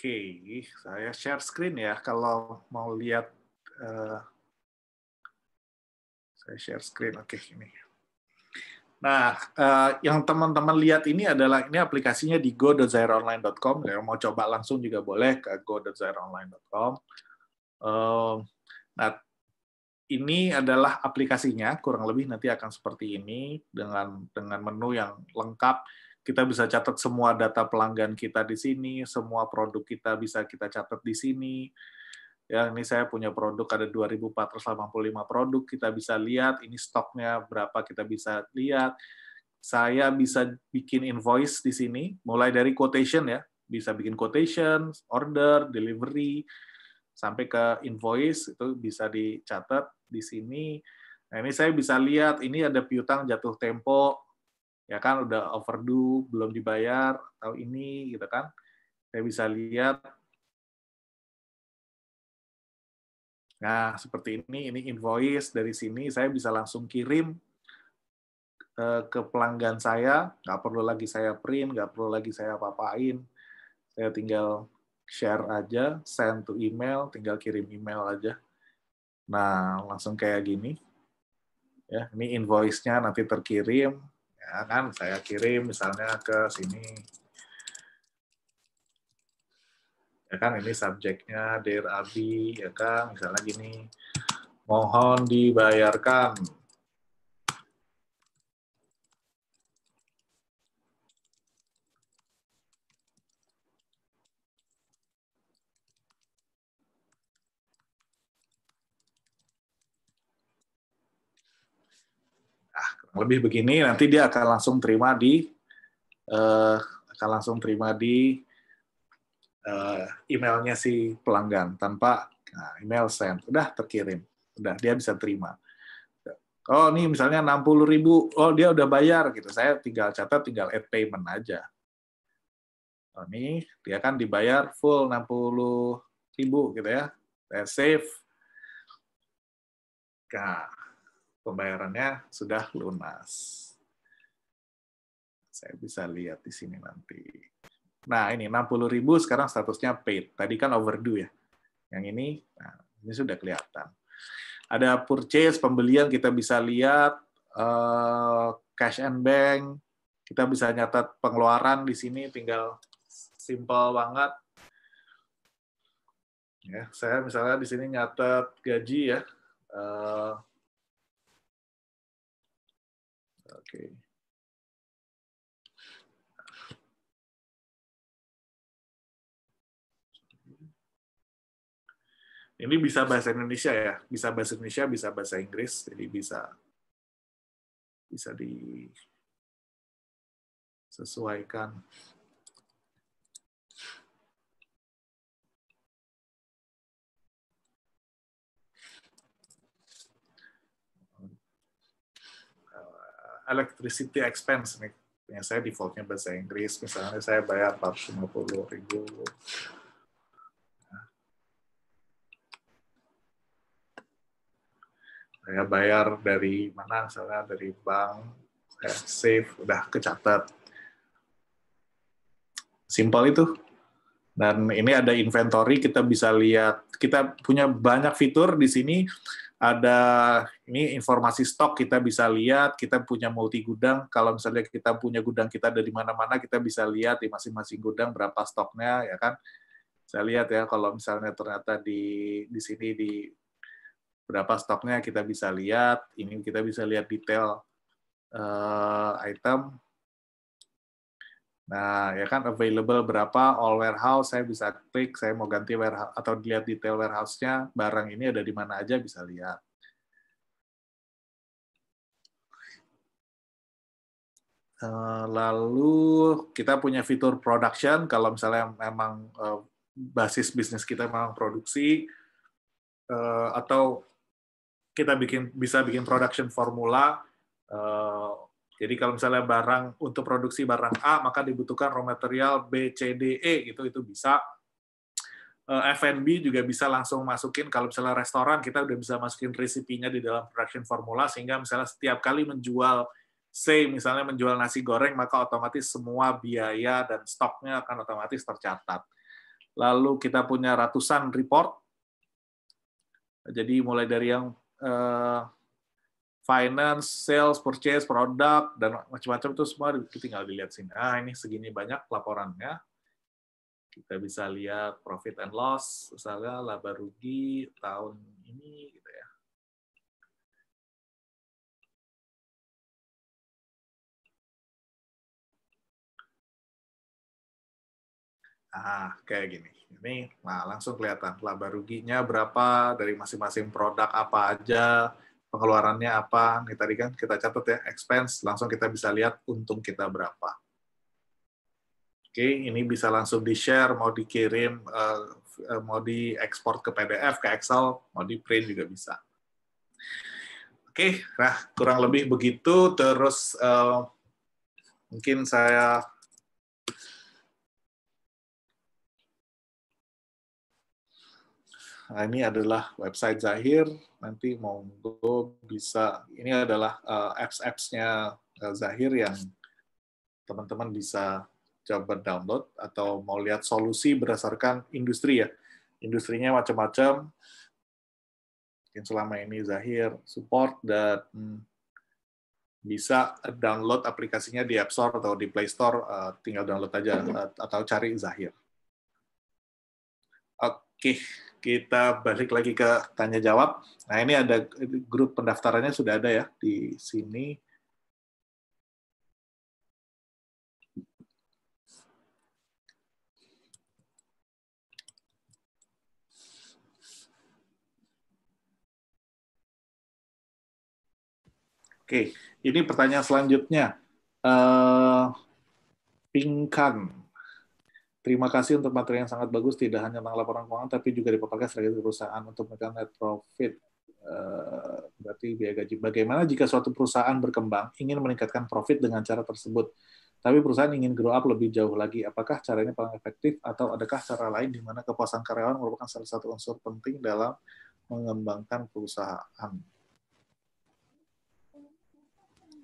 okay, saya share screen ya kalau mau lihat uh, saya share screen. Oke, okay, ini. Nah, uh, yang teman-teman lihat ini adalah ini aplikasinya di go.zaironline.com. Kalau nah, mau coba langsung juga boleh ke go.zaironline.com. Uh, nah, ini adalah aplikasinya kurang lebih nanti akan seperti ini dengan dengan menu yang lengkap kita bisa catat semua data pelanggan kita di sini, semua produk kita bisa kita catat di sini. Ya, ini saya punya produk ada 2485 produk, kita bisa lihat ini stoknya berapa kita bisa lihat. Saya bisa bikin invoice di sini mulai dari quotation ya, bisa bikin quotation, order, delivery sampai ke invoice itu bisa dicatat di sini. Nah, ini saya bisa lihat ini ada piutang jatuh tempo ya kan udah overdue belum dibayar atau ini gitu kan saya bisa lihat nah seperti ini ini invoice dari sini saya bisa langsung kirim eh, ke pelanggan saya nggak perlu lagi saya print nggak perlu lagi saya papain saya tinggal share aja send to email tinggal kirim email aja nah langsung kayak gini ya ini invoice-nya nanti terkirim ya kan saya kirim misalnya ke sini ya kan ini subjeknya dear Abi ya kan misalnya gini mohon dibayarkan lebih begini nanti dia akan langsung terima di uh, akan langsung terima di uh, emailnya si pelanggan tanpa nah, email send udah terkirim udah dia bisa terima oh nih misalnya 60.000 ribu oh dia udah bayar gitu saya tinggal catat tinggal add payment aja oh nih dia kan dibayar full 60 ribu gitu ya saya save nah pembayarannya sudah lunas. Saya bisa lihat di sini nanti. Nah, ini 60.000 sekarang statusnya paid. Tadi kan overdue ya. Yang ini nah, ini sudah kelihatan. Ada purchase, pembelian kita bisa lihat uh, cash and bank. Kita bisa nyatat pengeluaran di sini tinggal simple banget. Ya, saya misalnya di sini nyatat gaji ya. Uh, okay. Ini bisa bahasa Indonesia ya, bisa bahasa Indonesia, bisa bahasa Inggris, jadi bisa bisa disesuaikan. electricity expense nih. Yang saya defaultnya bahasa Inggris, misalnya saya bayar 450 ribu. Saya bayar dari mana, misalnya dari bank, saya save, udah kecatat. Simple itu. Dan ini ada inventory, kita bisa lihat, kita punya banyak fitur di sini ada ini informasi stok kita bisa lihat, kita punya multi gudang. Kalau misalnya kita punya gudang kita dari mana-mana, kita bisa lihat di masing-masing gudang berapa stoknya, ya kan? Saya lihat ya kalau misalnya ternyata di di sini di berapa stoknya kita bisa lihat. Ini kita bisa lihat detail uh, item Nah, ya kan available berapa all warehouse saya bisa klik, saya mau ganti warehouse atau dilihat detail warehouse-nya, barang ini ada di mana aja bisa lihat. Eh, lalu kita punya fitur production kalau misalnya memang eh, basis bisnis kita memang produksi eh, atau kita bikin bisa bikin production formula jadi kalau misalnya barang untuk produksi barang A maka dibutuhkan raw material B, C, D, E gitu itu bisa eh, F&B juga bisa langsung masukin kalau misalnya restoran kita udah bisa masukin resipinya di dalam production formula sehingga misalnya setiap kali menjual C misalnya menjual nasi goreng maka otomatis semua biaya dan stoknya akan otomatis tercatat. Lalu kita punya ratusan report. Jadi mulai dari yang eh, finance, sales, purchase, product, dan macam-macam itu semua tinggal dilihat sini. Ah, ini segini banyak laporannya. Kita bisa lihat profit and loss, misalnya laba rugi tahun ini, gitu ya. Ah, kayak gini. Ini, nah langsung kelihatan laba ruginya berapa dari masing-masing produk apa aja, pengeluarannya apa. Nih tadi kan kita catat ya expense, langsung kita bisa lihat untung kita berapa. Oke, ini bisa langsung di-share, mau dikirim, eh, eh, mau diekspor ke PDF, ke Excel, mau di-print juga bisa. Oke, nah kurang lebih begitu. Terus uh, mungkin saya Nah, ini adalah website Zahir. Nanti monggo bisa. Ini adalah uh, eh, apps-appsnya uh, eh, Zahir yang teman-teman bisa coba download atau mau lihat solusi berdasarkan industri ya. Industrinya macam-macam. Mungkin selama ini Zahir support dan bisa download aplikasinya di App Store atau di Play Store, uh, tinggal download aja atau cari Zahir. Oke. Okay kita balik lagi ke tanya jawab. Nah, ini ada grup pendaftarannya sudah ada ya di sini. Oke, ini pertanyaan selanjutnya. Uh, eh, Pingkan Terima kasih untuk materi yang sangat bagus, tidak hanya tentang laporan keuangan, tapi juga dipaparkan strategi perusahaan untuk menekan net profit. Eh, berarti biaya gaji. Bagaimana jika suatu perusahaan berkembang ingin meningkatkan profit dengan cara tersebut, tapi perusahaan ingin grow up lebih jauh lagi? Apakah caranya paling efektif atau adakah cara lain di mana kepuasan karyawan merupakan salah satu unsur penting dalam mengembangkan perusahaan?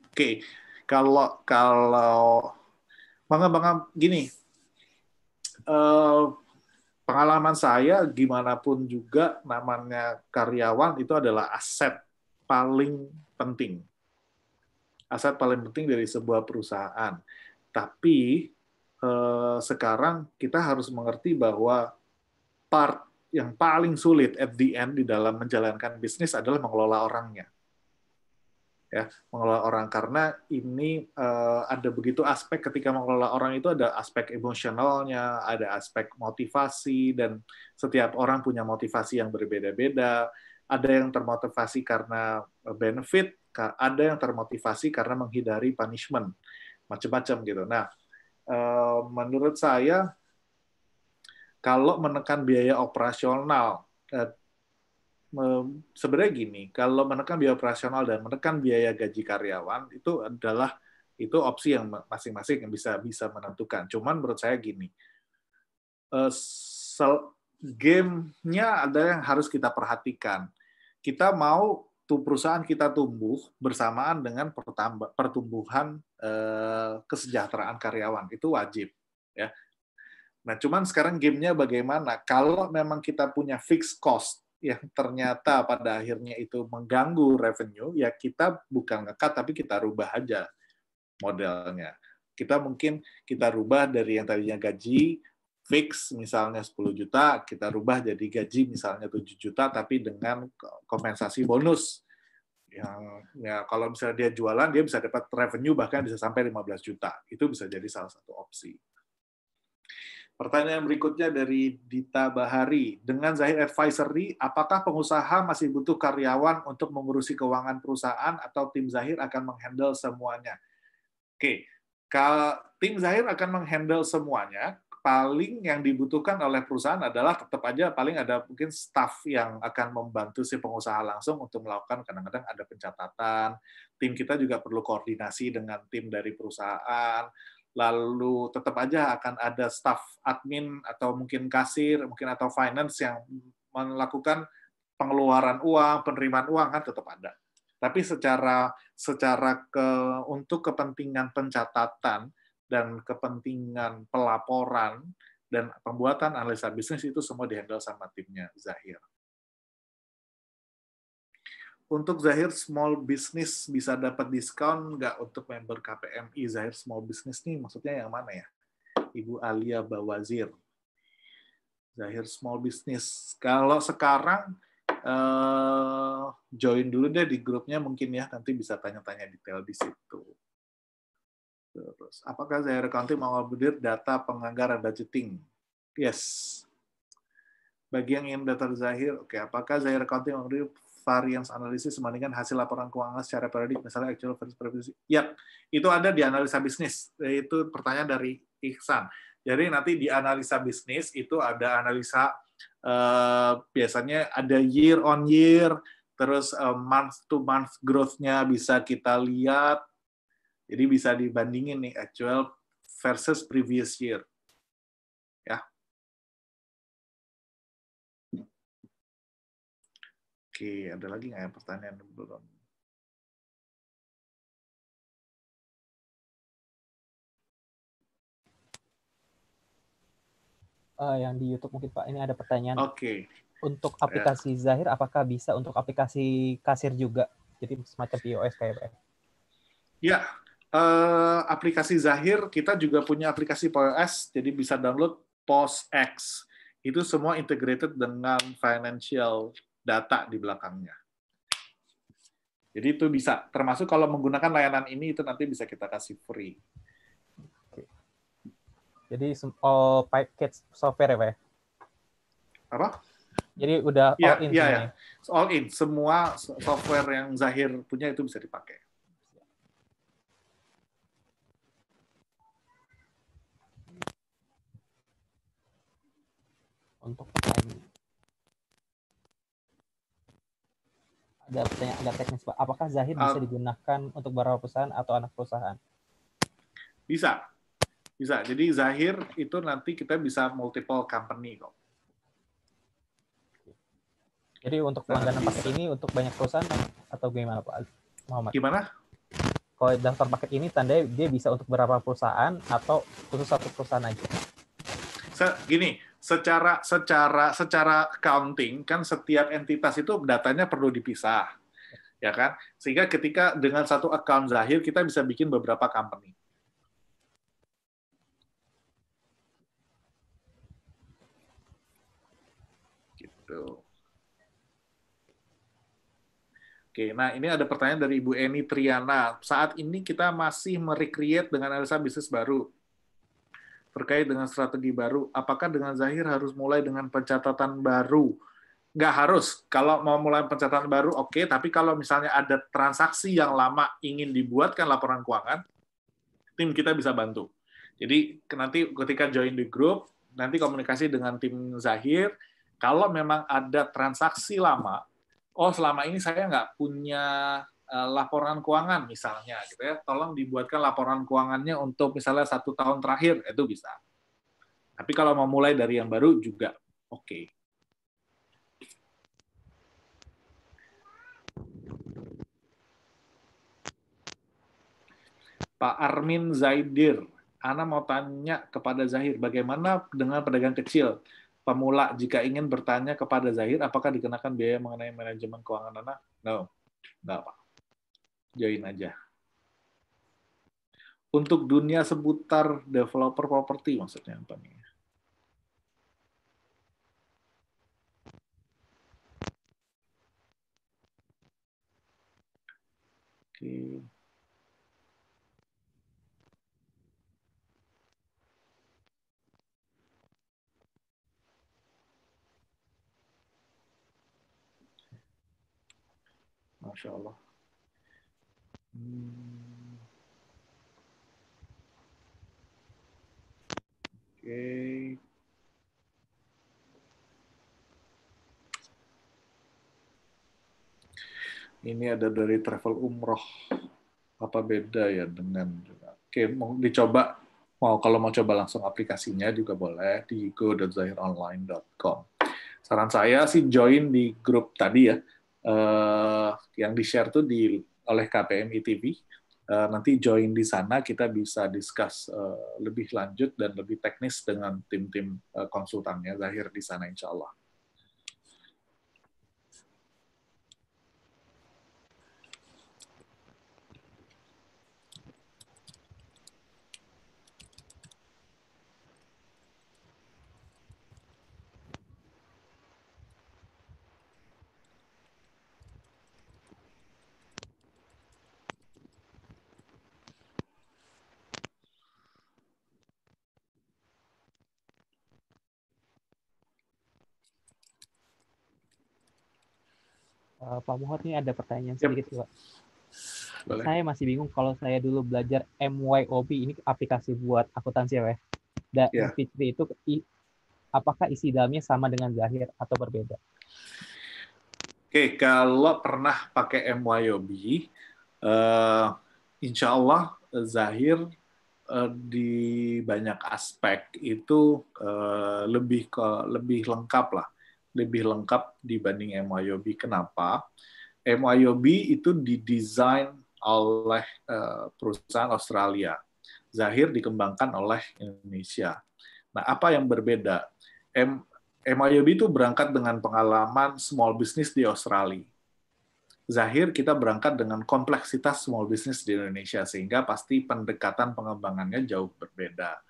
Oke, okay. kalau kalau mengembangkan gini, Eh, pengalaman saya gimana pun juga namanya karyawan itu adalah aset paling penting. Aset paling penting dari sebuah perusahaan. Tapi eh, sekarang kita harus mengerti bahwa part yang paling sulit at the end di dalam menjalankan bisnis adalah mengelola orangnya ya mengelola orang karena ini uh, ada begitu aspek ketika mengelola orang itu ada aspek emosionalnya, ada aspek motivasi dan setiap orang punya motivasi yang berbeda-beda. Ada yang termotivasi karena benefit, ada yang termotivasi karena menghindari punishment, macam-macam gitu. Nah, uh, menurut saya kalau menekan biaya operasional uh, sebenarnya gini, kalau menekan biaya operasional dan menekan biaya gaji karyawan itu adalah itu opsi yang masing-masing yang bisa bisa menentukan. Cuman menurut saya gini, eh, game-nya ada yang harus kita perhatikan. Kita mau tuh perusahaan kita tumbuh bersamaan dengan pertumbuhan eh, kesejahteraan karyawan itu wajib ya. Nah, cuman sekarang gamenya bagaimana? Kalau memang kita punya fixed cost yang ternyata pada akhirnya itu mengganggu revenue, ya kita bukan ngekat tapi kita rubah aja modelnya. Kita mungkin kita rubah dari yang tadinya gaji fix misalnya 10 juta, kita rubah jadi gaji misalnya 7 juta tapi dengan kompensasi bonus yang ya kalau misalnya dia jualan dia bisa dapat revenue bahkan bisa sampai 15 juta. Itu bisa jadi salah satu opsi. Pertanyaan berikutnya dari Dita Bahari. Dengan Zahid Advisory, apakah pengusaha masih butuh karyawan untuk mengurusi keuangan perusahaan atau tim Zahir akan menghandle semuanya? Oke, tim Zahir akan menghandle semuanya. Paling yang dibutuhkan oleh perusahaan adalah tetap aja paling ada mungkin staff yang akan membantu si pengusaha langsung untuk melakukan kadang-kadang ada pencatatan. Tim kita juga perlu koordinasi dengan tim dari perusahaan lalu tetap aja akan ada staff admin atau mungkin kasir, mungkin atau finance yang melakukan pengeluaran uang, penerimaan uang kan tetap ada. Tapi secara secara ke untuk kepentingan pencatatan dan kepentingan pelaporan dan pembuatan analisa bisnis itu semua dihandle sama timnya Zahir untuk Zahir Small Business bisa dapat diskon nggak untuk member KPMI Zahir Small Business nih maksudnya yang mana ya? Ibu Alia Bawazir. Zahir Small Business. Kalau sekarang eh, join dulu deh di grupnya mungkin ya nanti bisa tanya-tanya detail di situ. Terus, apakah Zahir mau mengakomodir data penganggaran budgeting? Yes, bagi yang ingin daftar Zahir, oke, okay. apakah Zahir Accounting memberi variance analysis membandingkan hasil laporan keuangan secara periodik, misalnya actual versus previous. Ya, itu ada di analisa bisnis. Itu pertanyaan dari Iksan. Jadi nanti di analisa bisnis itu ada analisa eh, biasanya ada year on year, terus eh, month to month growth-nya bisa kita lihat. Jadi bisa dibandingin nih actual versus previous year. Ya, Oke, ada lagi nggak yang pertanyaan belum? Uh, yang di YouTube mungkin Pak, ini ada pertanyaan. Oke. Okay. Untuk ya. aplikasi yeah. Zahir, apakah bisa untuk aplikasi kasir juga? Jadi semacam POS kayak Ya, yeah. uh, aplikasi Zahir kita juga punya aplikasi POS, jadi bisa download POSX. Itu semua integrated dengan financial data di belakangnya. Jadi itu bisa, termasuk kalau menggunakan layanan ini itu nanti bisa kita kasih free. Oke. Jadi all package software ya, Pak? Ya? Apa? Jadi udah ya, all in. Iya, iya. ya. all in. Semua software yang Zahir punya itu bisa dipakai. Untuk ada pertanyaan agak teknis Pak. Apakah Zahid bisa digunakan untuk beberapa perusahaan atau anak perusahaan? Bisa. Bisa. Jadi Zahir itu nanti kita bisa multiple company kok. Jadi untuk pelanggan nah, paket ini untuk banyak perusahaan atau gimana Pak Muhammad? Gimana? Kalau daftar paket ini tandanya dia bisa untuk berapa perusahaan atau khusus satu perusahaan aja? Gini, secara secara secara accounting kan setiap entitas itu datanya perlu dipisah ya kan sehingga ketika dengan satu account zahir kita bisa bikin beberapa company gitu Oke, nah ini ada pertanyaan dari Ibu Eni Triana. Saat ini kita masih merecreate dengan analisa bisnis baru terkait dengan strategi baru. Apakah dengan Zahir harus mulai dengan pencatatan baru? Nggak harus. Kalau mau mulai pencatatan baru, oke. Okay. Tapi kalau misalnya ada transaksi yang lama ingin dibuatkan laporan keuangan, tim kita bisa bantu. Jadi nanti ketika join di grup nanti komunikasi dengan tim Zahir. Kalau memang ada transaksi lama, oh selama ini saya nggak punya Eh, laporan keuangan misalnya gitu ya tolong dibuatkan laporan keuangannya untuk misalnya satu tahun terakhir itu bisa tapi kalau mau mulai dari yang baru juga oke okay. Pak Armin Zaidir Ana mau tanya kepada Zahir bagaimana dengan pedagang kecil pemula jika ingin bertanya kepada Zahir apakah dikenakan biaya mengenai manajemen keuangan anak? no enggak, Pak join aja. Untuk dunia seputar developer properti maksudnya apa nih? Oke. Masya Allah. Hmm. Oke. Ini ada dari travel umroh. Apa beda ya dengan Oke, okay, mau dicoba mau kalau mau coba langsung aplikasinya juga boleh di go.zahironline.com. Saran saya sih join di grup tadi ya. Uh, yang di-share tuh di oleh KPMI TV. Uh, eh, nanti join di sana kita bisa discuss uh, lebih lanjut dan lebih teknis dengan tim-tim uh, eh, konsultannya Zahir di sana insya Allah. uh, Pak Muhot ini ada pertanyaan sedikit Pak. Boleh. Saya masih bingung kalau saya dulu belajar MYOB ini aplikasi buat akuntansi ya. Dan yeah. Fitri itu apakah isi dalamnya sama dengan Zahir atau berbeda? Oke, okay, kalau pernah pakai MYOB, uh, eh, insya Allah Zahir uh, di banyak aspek itu uh, lebih ke, lebih lengkap lah lebih lengkap dibanding MYOB. Kenapa? MYOB itu didesain oleh eh, perusahaan Australia. Zahir dikembangkan oleh Indonesia. Nah, apa yang berbeda? MYOB itu berangkat dengan pengalaman small business di Australia. Zahir kita berangkat dengan kompleksitas small business di Indonesia sehingga pasti pendekatan pengembangannya jauh berbeda.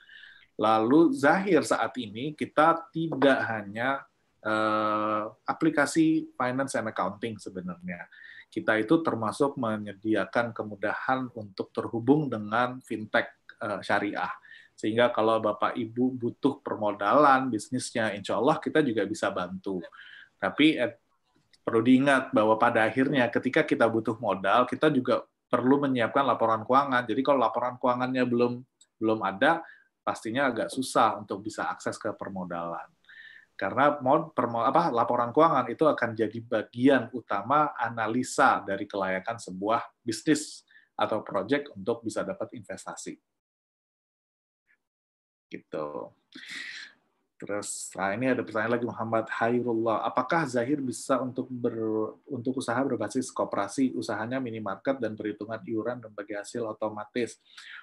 Lalu Zahir saat ini kita tidak hanya uh, aplikasi finance and accounting sebenarnya. Kita itu termasuk menyediakan kemudahan untuk terhubung dengan fintech uh, syariah. Sehingga kalau Bapak Ibu butuh permodalan bisnisnya, insya Allah kita juga bisa bantu. Tapi at, eh, perlu diingat bahwa pada akhirnya ketika kita butuh modal, kita juga perlu menyiapkan laporan keuangan. Jadi kalau laporan keuangannya belum belum ada, pastinya agak susah untuk bisa akses ke permodalan karena mau apa, laporan keuangan itu akan jadi bagian utama analisa dari kelayakan sebuah bisnis atau proyek untuk bisa dapat investasi. Gitu. Terus nah ini ada pertanyaan lagi Muhammad Hairullah. Apakah Zahir bisa untuk ber, untuk usaha berbasis koperasi, usahanya minimarket dan perhitungan iuran dan bagi hasil otomatis?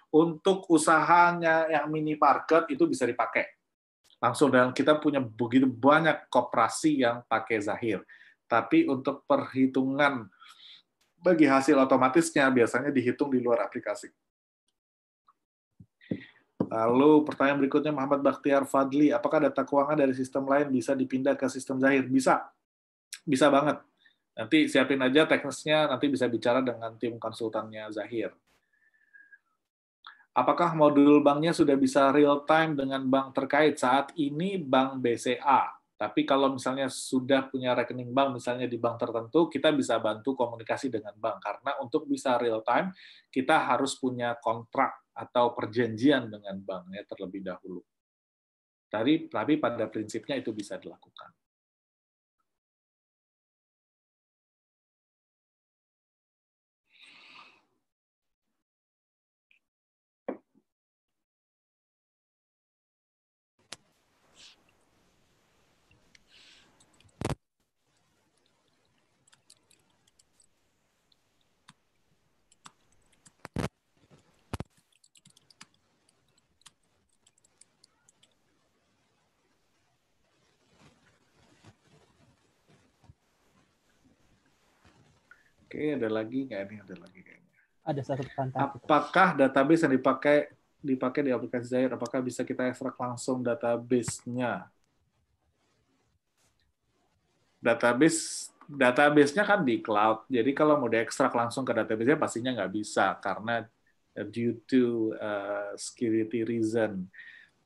Untuk usahanya yang minimarket itu bisa dipakai langsung dan kita punya begitu banyak koperasi yang pakai zahir. Tapi untuk perhitungan bagi hasil otomatisnya biasanya dihitung di luar aplikasi. Lalu pertanyaan berikutnya Muhammad Bakhtiar Fadli, apakah data keuangan dari sistem lain bisa dipindah ke sistem Zahir? Bisa. Bisa banget. Nanti siapin aja teknisnya, nanti bisa bicara dengan tim konsultannya Zahir apakah modul banknya sudah bisa real time dengan bank terkait saat ini bank BCA. Tapi kalau misalnya sudah punya rekening bank misalnya di bank tertentu, kita bisa bantu komunikasi dengan bank karena untuk bisa real time kita harus punya kontrak atau perjanjian dengan banknya terlebih dahulu. Tapi, tapi pada prinsipnya itu bisa dilakukan. ini eh, ada lagi nggak ini ada lagi kayaknya. Ada satu pertanyaan. Apakah database yang dipakai dipakai di aplikasi Zair, apakah bisa kita ekstrak langsung database-nya? Database database-nya kan di cloud. Jadi kalau mau diekstrak langsung ke database-nya pastinya nggak bisa karena due to uh, security reason.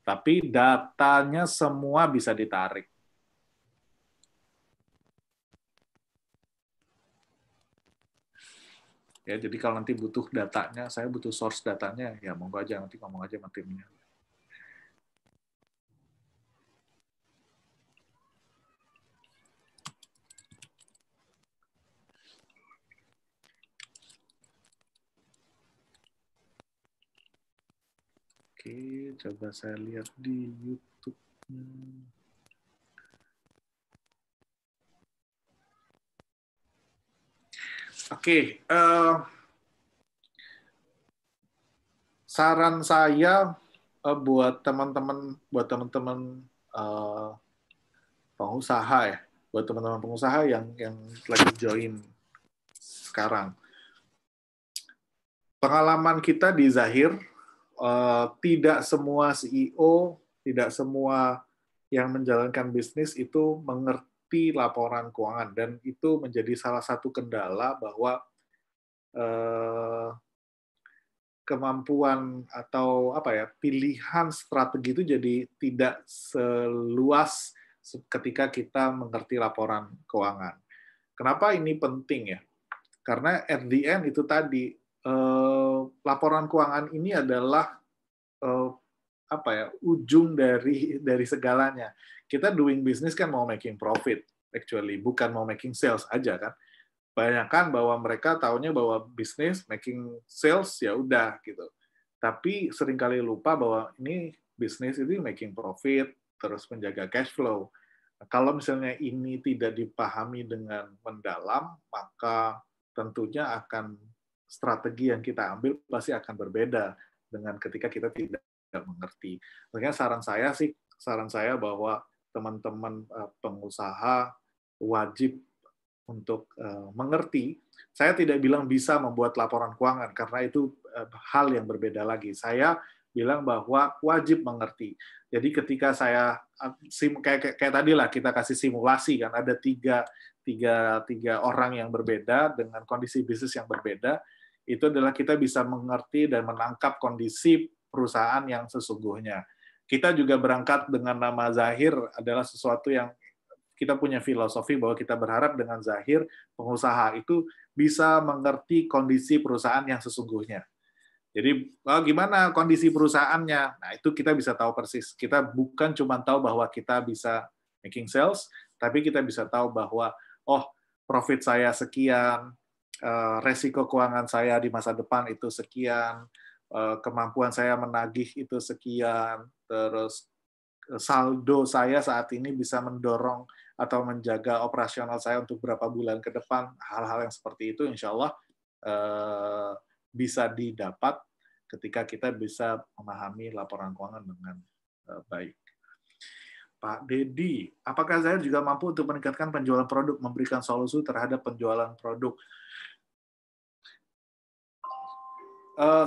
Tapi datanya semua bisa ditarik. Ya, jadi kalau nanti butuh datanya, saya butuh source datanya, ya monggo aja nanti ngomong aja sama timnya. Oke, coba saya lihat di YouTube. Oke, okay, uh, eh, saran saya uh, buat teman-teman, buat teman-teman uh, pengusaha ya, buat teman-teman pengusaha yang yang lagi join sekarang, pengalaman kita di Zahir uh, tidak semua CEO, tidak semua yang menjalankan bisnis itu mengerti bukti laporan keuangan dan itu menjadi salah satu kendala bahwa eh, kemampuan atau apa ya pilihan strategi itu jadi tidak seluas ketika kita mengerti laporan keuangan. Kenapa ini penting ya? Karena RDN itu tadi eh, laporan keuangan ini adalah eh, apa ya ujung dari dari segalanya kita doing business kan mau making profit actually bukan mau making sales aja kan bayangkan bahwa mereka taunya bahwa bisnis making sales ya udah gitu tapi seringkali lupa bahwa ini bisnis itu making profit terus menjaga cash flow kalau misalnya ini tidak dipahami dengan mendalam maka tentunya akan strategi yang kita ambil pasti akan berbeda dengan ketika kita tidak mengerti. Makanya saran saya sih, saran saya bahwa teman-teman eh, pengusaha wajib untuk eh, mengerti. Saya tidak bilang bisa membuat laporan keuangan karena itu eh, hal yang berbeda lagi. Saya bilang bahwa wajib mengerti. Jadi ketika saya sim, kayak, kayak, tadi lah kita kasih simulasi kan ada tiga, tiga, tiga orang yang berbeda dengan kondisi bisnis yang berbeda itu adalah kita bisa mengerti dan menangkap kondisi perusahaan yang sesungguhnya kita juga berangkat dengan nama Zahir adalah sesuatu yang kita punya filosofi bahwa kita berharap dengan Zahir pengusaha itu bisa mengerti kondisi perusahaan yang sesungguhnya. Jadi oh, gimana kondisi perusahaannya? Nah itu kita bisa tahu persis. Kita bukan cuma tahu bahwa kita bisa making sales, tapi kita bisa tahu bahwa oh profit saya sekian, eh, resiko keuangan saya di masa depan itu sekian, eh, kemampuan saya menagih itu sekian, terus e, saldo saya saat ini bisa mendorong atau menjaga operasional saya untuk berapa bulan ke depan, hal-hal yang seperti itu insya Allah e, bisa didapat ketika kita bisa memahami laporan keuangan dengan e, baik. Pak Dedi, apakah saya juga mampu untuk meningkatkan penjualan produk, memberikan solusi terhadap penjualan produk?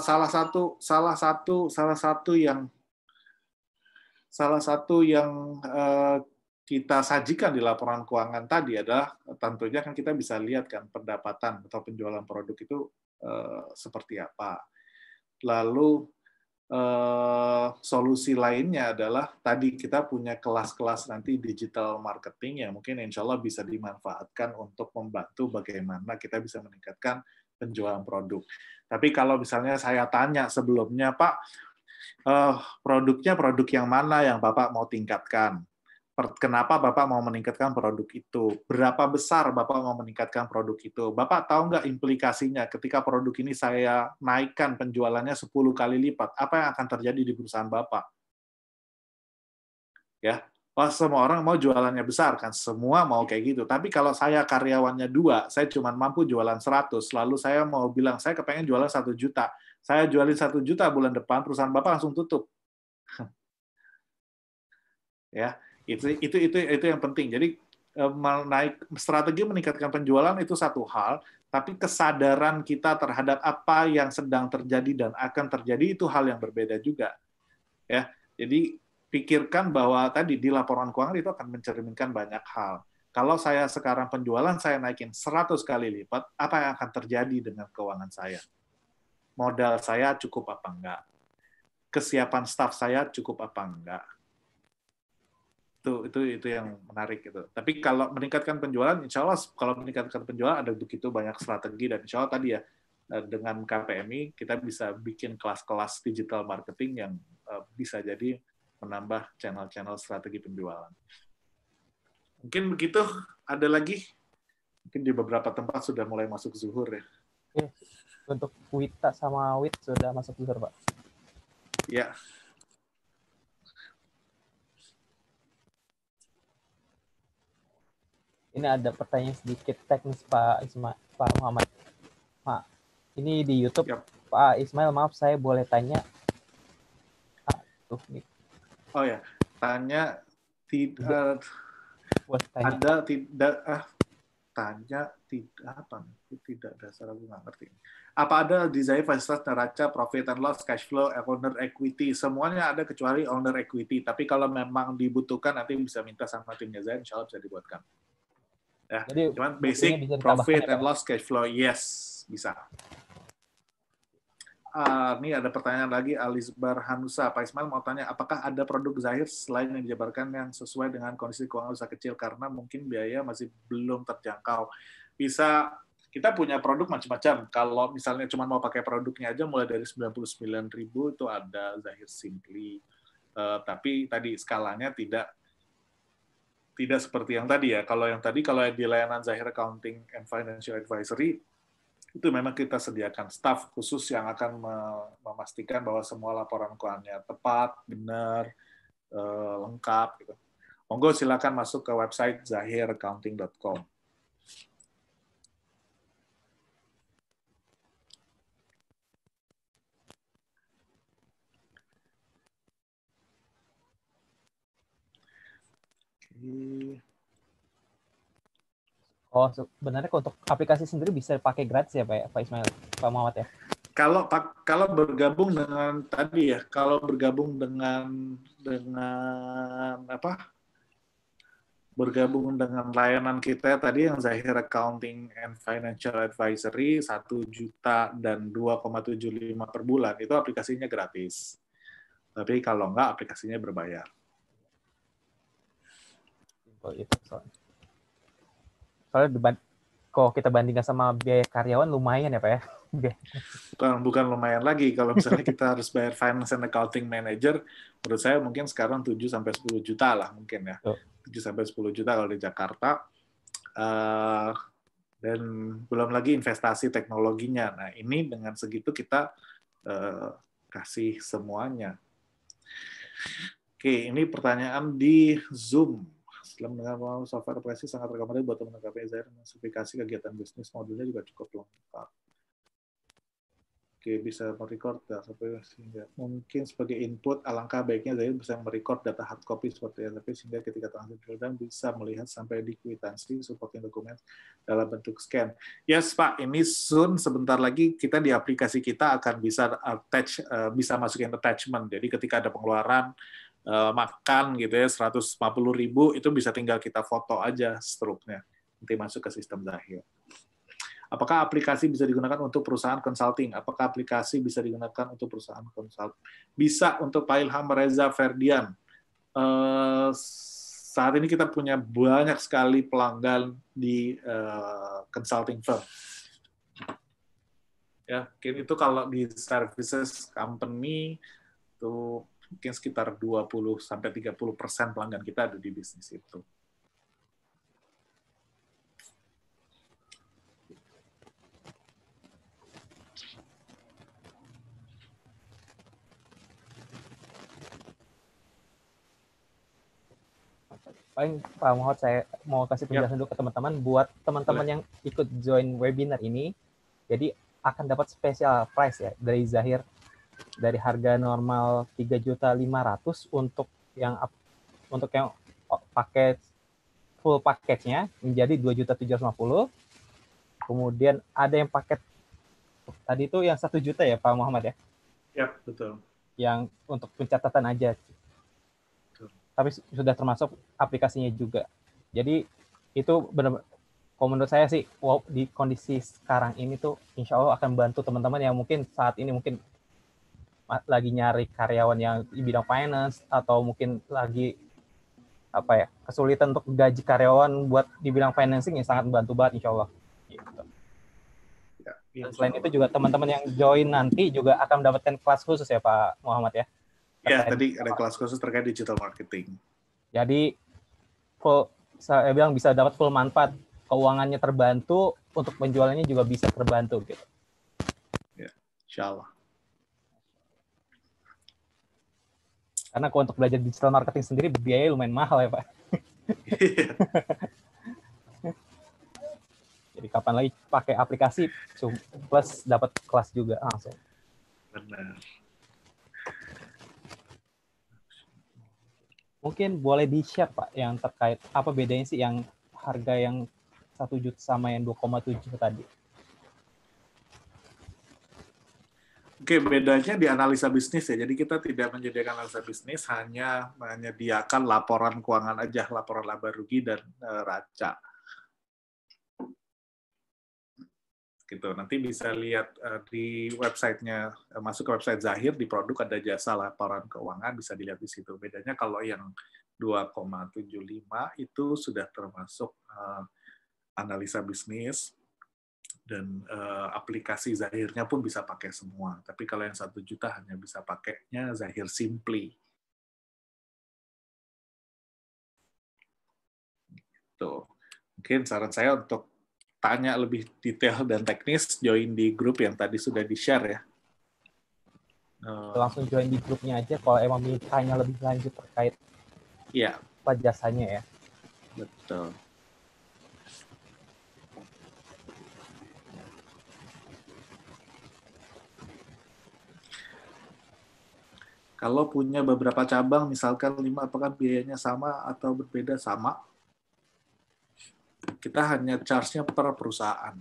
salah satu, salah satu, salah satu yang salah satu yang eh, kita sajikan di laporan keuangan tadi adalah tentunya kan kita bisa lihat kan pendapatan atau penjualan produk itu eh, seperti apa. Lalu eh, solusi lainnya adalah tadi kita punya kelas-kelas nanti digital marketing yang mungkin insya Allah bisa dimanfaatkan untuk membantu bagaimana kita bisa meningkatkan penjualan produk. Tapi kalau misalnya saya tanya sebelumnya Pak, uh, produknya produk yang mana yang Bapak mau tingkatkan. Kenapa Bapak mau meningkatkan produk itu? Berapa besar Bapak mau meningkatkan produk itu? Bapak tahu nggak implikasinya ketika produk ini saya naikkan penjualannya 10 kali lipat? Apa yang akan terjadi di perusahaan Bapak? Ya, Wah, oh, semua orang mau jualannya besar kan, semua mau kayak gitu. Tapi kalau saya karyawannya dua, saya cuma mampu jualan 100, lalu saya mau bilang saya kepengen jualan satu juta saya jualin satu juta bulan depan, perusahaan Bapak langsung tutup. ya, itu itu itu itu yang penting. Jadi eh, menaik strategi meningkatkan penjualan itu satu hal, tapi kesadaran kita terhadap apa yang sedang terjadi dan akan terjadi itu hal yang berbeda juga. Ya, jadi pikirkan bahwa tadi di laporan keuangan itu akan mencerminkan banyak hal. Kalau saya sekarang penjualan saya naikin 100 kali lipat, apa yang akan terjadi dengan keuangan saya? modal saya cukup apa enggak, kesiapan staff saya cukup apa enggak. Itu itu itu yang menarik itu. Tapi kalau meningkatkan penjualan, insya Allah kalau meningkatkan penjualan ada begitu banyak strategi dan insya Allah tadi ya e, dengan KPMI kita bisa bikin kelas-kelas digital marketing yang e, bisa jadi menambah channel-channel strategi penjualan. Mungkin begitu. Ada lagi? Mungkin di beberapa tempat sudah mulai masuk zuhur ya. Iya untuk Wita sama Wit sudah masuk user, Pak. Ya. Ini ada pertanyaan sedikit teknis Pak Isma, Pak Muhammad. Pak, ini di YouTube. Yep. Pak Ismail, maaf saya boleh tanya. Ah, tuh, nih. Oh ya, tanya tidak eh, ada tidak ah tanya tidak apa tidak dasar aku nggak ngerti apa ada desire fasilitas neraca profit and loss cash flow owner equity semuanya ada kecuali owner equity tapi kalau memang dibutuhkan nanti bisa minta sama timnya Zain insya Allah bisa dibuatkan ya Jadi, cuman basic profit ya, and loss cash flow yes bisa Uh, ah, ini ada pertanyaan lagi Alisbar Hanusa. Pak Ismail mau tanya, apakah ada produk Zahir selain yang dijabarkan yang sesuai dengan kondisi keuangan usaha kecil karena mungkin biaya masih belum terjangkau? Bisa kita punya produk macam-macam. Kalau misalnya cuma mau pakai produknya aja mulai dari 99.000 itu ada Zahir Simply. Uh, eh, tapi tadi skalanya tidak tidak seperti yang tadi ya. Kalau yang tadi kalau di layanan Zahir Accounting and Financial Advisory itu memang kita sediakan staf khusus yang akan memastikan bahwa semua laporan keuangannya tepat, benar, eh, lengkap. Gitu. Monggo silakan masuk ke website zahiraccounting.com. Oke. Oh, sebenarnya untuk aplikasi sendiri bisa pakai gratis ya, ya, Pak, Ismail, Pak Muhammad ya? Kalau Pak, kalau bergabung dengan tadi ya, kalau bergabung dengan dengan apa? Bergabung dengan layanan kita tadi yang Zahir Accounting and Financial Advisory satu juta dan 2,75 per bulan itu aplikasinya gratis. Tapi kalau nggak aplikasinya berbayar. Oh, itu kalau diban kalau kita bandingkan sama biaya karyawan lumayan ya Pak ya? bukan, bukan lumayan lagi. Kalau misalnya kita harus bayar finance and accounting manager, menurut saya mungkin sekarang 7 sepuluh juta lah mungkin ya. Tujuh sampai sepuluh juta kalau di Jakarta. Uh, dan belum lagi investasi teknologinya. Nah ini dengan segitu kita uh, kasih semuanya. Oke, ini pertanyaan di Zoom. Dalam mendengar bahwa software operasi sangat rekomendasi buat melengkapi Zaire spesifikasi kegiatan bisnis modulnya juga cukup lengkap. Oke, bisa merecord ya, sampai sehingga mungkin sebagai input alangkah baiknya saya bisa merecord data hard copy seperti yang tapi sehingga ketika transaksi dan bisa melihat sampai di kwitansi supporting dokumen dalam bentuk scan. Yes, Pak, ini soon sebentar lagi kita di aplikasi kita akan bisa attach eh, bisa masukin attachment. Jadi ketika ada pengeluaran uh, makan gitu ya 150 ribu itu bisa tinggal kita foto aja struknya nanti masuk ke sistem zahir. Apakah aplikasi bisa digunakan untuk perusahaan consulting? Apakah aplikasi bisa digunakan untuk perusahaan consulting? Bisa untuk Pak Ilham Reza Ferdian. Uh, saat ini kita punya banyak sekali pelanggan di uh, consulting firm. Ya, itu kalau di services company tuh mungkin sekitar 20 sampai 30 persen pelanggan kita ada di bisnis itu. paling Pak Mohot saya mau kasih ya. penjelasan ya. dulu ke teman-teman buat teman-teman yang ikut join webinar ini jadi akan dapat special price ya dari Zahir dari harga normal 3.500 untuk yang untuk yang paket full paketnya menjadi 2.750. Kemudian ada yang paket tadi itu yang satu juta ya Pak Muhammad ya? Ya betul. Yang untuk pencatatan aja. Betul. Tapi sudah termasuk aplikasinya juga. Jadi itu benar kalau menurut saya sih wow, di kondisi sekarang ini tuh insya Allah akan bantu teman-teman yang mungkin saat ini mungkin lagi nyari karyawan yang di bidang finance atau mungkin lagi apa ya kesulitan untuk gaji karyawan buat di bidang financing yang sangat membantu banget insya Allah. Gitu. Ya. Dan selain itu juga teman-teman yang join nanti juga akan mendapatkan kelas khusus ya Pak Muhammad ya. Iya tadi ada kelas khusus terkait digital marketing. Jadi full saya bilang bisa dapat full manfaat keuangannya terbantu untuk penjualannya juga bisa terbantu gitu. Ya, insya Allah. Karena kalau untuk belajar digital marketing sendiri biaya lumayan mahal ya Pak. Jadi kapan lagi pakai aplikasi plus dapat kelas juga langsung. Mungkin boleh di-share Pak yang terkait apa bedanya sih yang harga yang satu juta sama yang 2,7 tadi? Oke, bedanya di analisa bisnis ya. Jadi kita tidak menyediakan analisa bisnis, hanya menyediakan laporan keuangan aja, laporan laba rugi dan uh, raca. Gitu. Nanti bisa lihat uh, di websitenya, uh, masuk ke website Zahir di produk ada jasa laporan keuangan, bisa dilihat di situ. Bedanya kalau yang 2,75 itu sudah termasuk analisa bisnis, dan uh, aplikasi Zahirnya pun bisa pakai semua. Tapi kalau yang satu juta hanya bisa pakainya Zahir Simply. Gitu. Mungkin saran saya untuk tanya lebih detail dan teknis, join di grup yang tadi sudah di-share ya. Uh, langsung join di grupnya aja kalau emang mau tanya lebih lanjut terkait ya. apa jasanya ya. Betul. Kalau punya beberapa cabang, misalkan lima, apakah biayanya sama atau berbeda? Sama. Kita hanya charge-nya per perusahaan.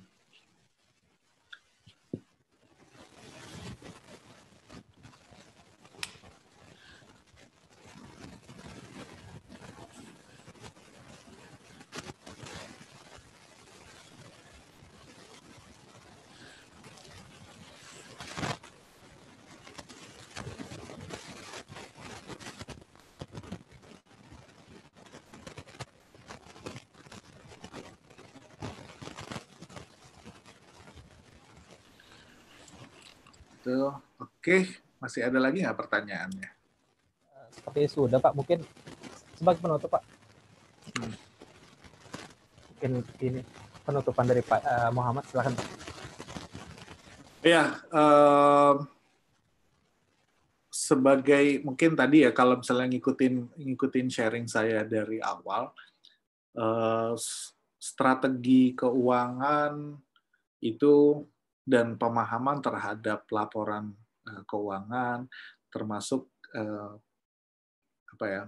gitu. Oke, masih ada lagi nggak pertanyaannya? Seperti sudah Pak, mungkin sebagai penutup Pak. Hmm. Mungkin ini penutupan dari Pak uh, Muhammad, silakan Pak. Ya, uh, sebagai mungkin tadi ya kalau misalnya ngikutin ngikutin sharing saya dari awal uh, strategi keuangan itu dan pemahaman terhadap laporan eh, keuangan, termasuk eh, apa ya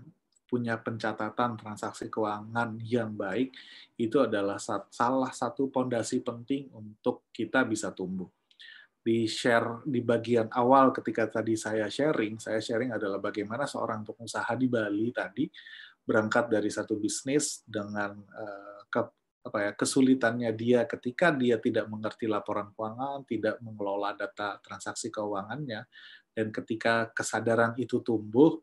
punya pencatatan transaksi keuangan yang baik itu adalah salah satu pondasi penting untuk kita bisa tumbuh. Di share di bagian awal ketika tadi saya sharing, saya sharing adalah bagaimana seorang pengusaha di Bali tadi berangkat dari satu bisnis dengan eh, apa ya kesulitannya dia ketika dia tidak mengerti laporan keuangan, tidak mengelola data transaksi keuangannya, dan ketika kesadaran itu tumbuh,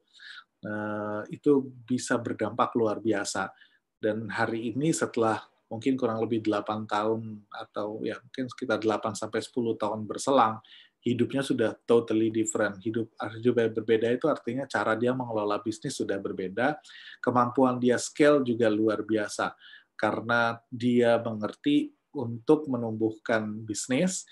eh, itu bisa berdampak luar biasa. Dan hari ini setelah mungkin kurang lebih 8 tahun atau ya mungkin sekitar 8 sampai 10 tahun berselang, hidupnya sudah totally different. Hidup hidup berbeda itu artinya cara dia mengelola bisnis sudah berbeda, kemampuan dia scale juga luar biasa karena dia mengerti untuk menumbuhkan bisnis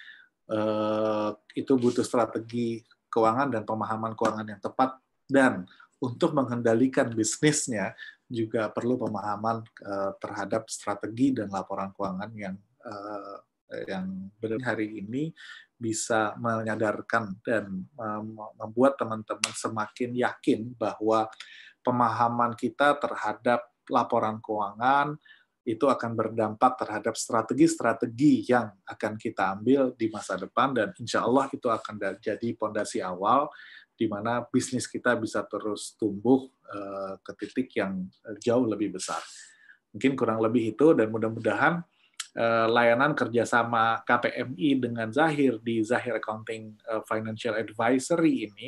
eh, itu butuh strategi keuangan dan pemahaman keuangan yang tepat dan untuk mengendalikan bisnisnya juga perlu pemahaman eh, terhadap strategi dan laporan keuangan yang eh, yang benar hari ini bisa menyadarkan dan membuat teman-teman semakin yakin bahwa pemahaman kita terhadap laporan keuangan itu akan berdampak terhadap strategi-strategi yang akan kita ambil di masa depan dan insya Allah itu akan jadi pondasi awal di mana bisnis kita bisa terus tumbuh eh, ke titik yang eh, jauh lebih besar. Mungkin kurang lebih itu dan mudah-mudahan eh, layanan kerjasama KPMI dengan Zahir di Zahir Accounting Financial Advisory ini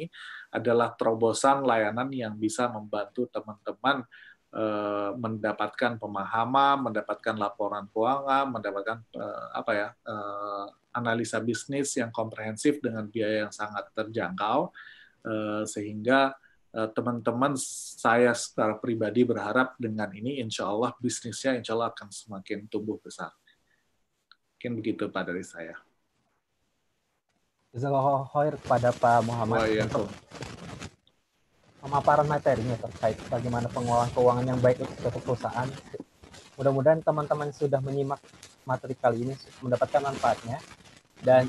adalah terobosan layanan yang bisa membantu teman-teman Eh, mendapatkan pemahaman, mendapatkan laporan keuangan, mendapatkan eh, apa ya eh, analisa bisnis yang komprehensif dengan biaya yang sangat terjangkau, sehingga teman-teman saya secara pribadi berharap dengan ini insya Allah bisnisnya insya Allah akan semakin tumbuh besar. Mungkin begitu Pak dari saya. Jazakallah khair kepada Pak Muhammad oh, iya pemaparan materinya terkait bagaimana pengelolaan keuangan yang baik untuk suatu perusahaan. Mudah-mudahan teman-teman sudah menyimak materi kali ini mendapatkan manfaatnya dan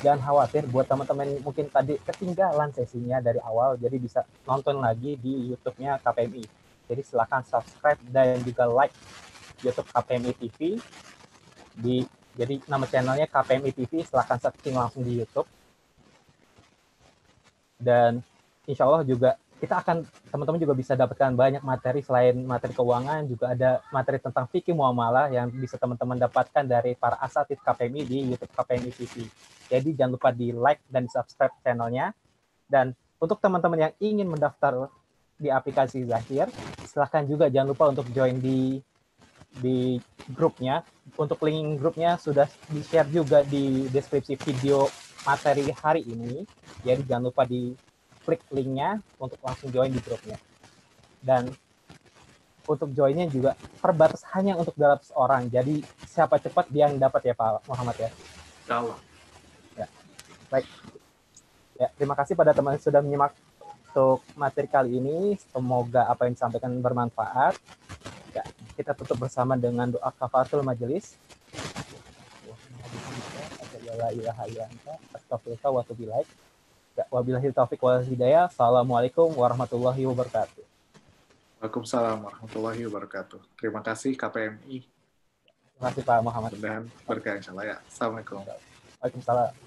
jangan khawatir buat teman-teman mungkin tadi ketinggalan sesinya dari awal jadi bisa nonton lagi di YouTube-nya KPMI. Jadi silahkan subscribe dan juga like YouTube KPMI TV di jadi nama channelnya KPMI TV silahkan searching langsung di YouTube dan insya Allah juga kita akan teman-teman juga bisa dapatkan banyak materi selain materi keuangan juga ada materi tentang fikih muamalah yang bisa teman-teman dapatkan dari para asatid KPMI di YouTube KPMI TV. Jadi jangan lupa di like dan di subscribe channelnya. Dan untuk teman-teman yang ingin mendaftar di aplikasi Zahir, silahkan juga jangan lupa untuk join di di grupnya. Untuk link grupnya sudah di-share juga di deskripsi video materi hari ini. Jadi jangan lupa di klik linknya untuk langsung join di grupnya. Dan untuk joinnya juga terbatas hanya untuk 200 orang. Jadi siapa cepat dia yang dapat ya Pak Muhammad ya. Allah. Ya. Baik. Ya, terima kasih pada teman yang sudah menyimak untuk materi kali ini. Semoga apa yang disampaikan bermanfaat. Ya, kita tutup bersama dengan doa kafatul majelis. Astagfirullahaladzim. ilaha illallah, Wabillahi taufik wal hidayah. Assalamualaikum warahmatullahi wabarakatuh. Waalaikumsalam warahmatullahi wabarakatuh. Terima kasih KPMI. Terima kasih Pak Muhammad. Dan berkah Insyaallah ya. Assalamualaikum. Waalaikumsalam.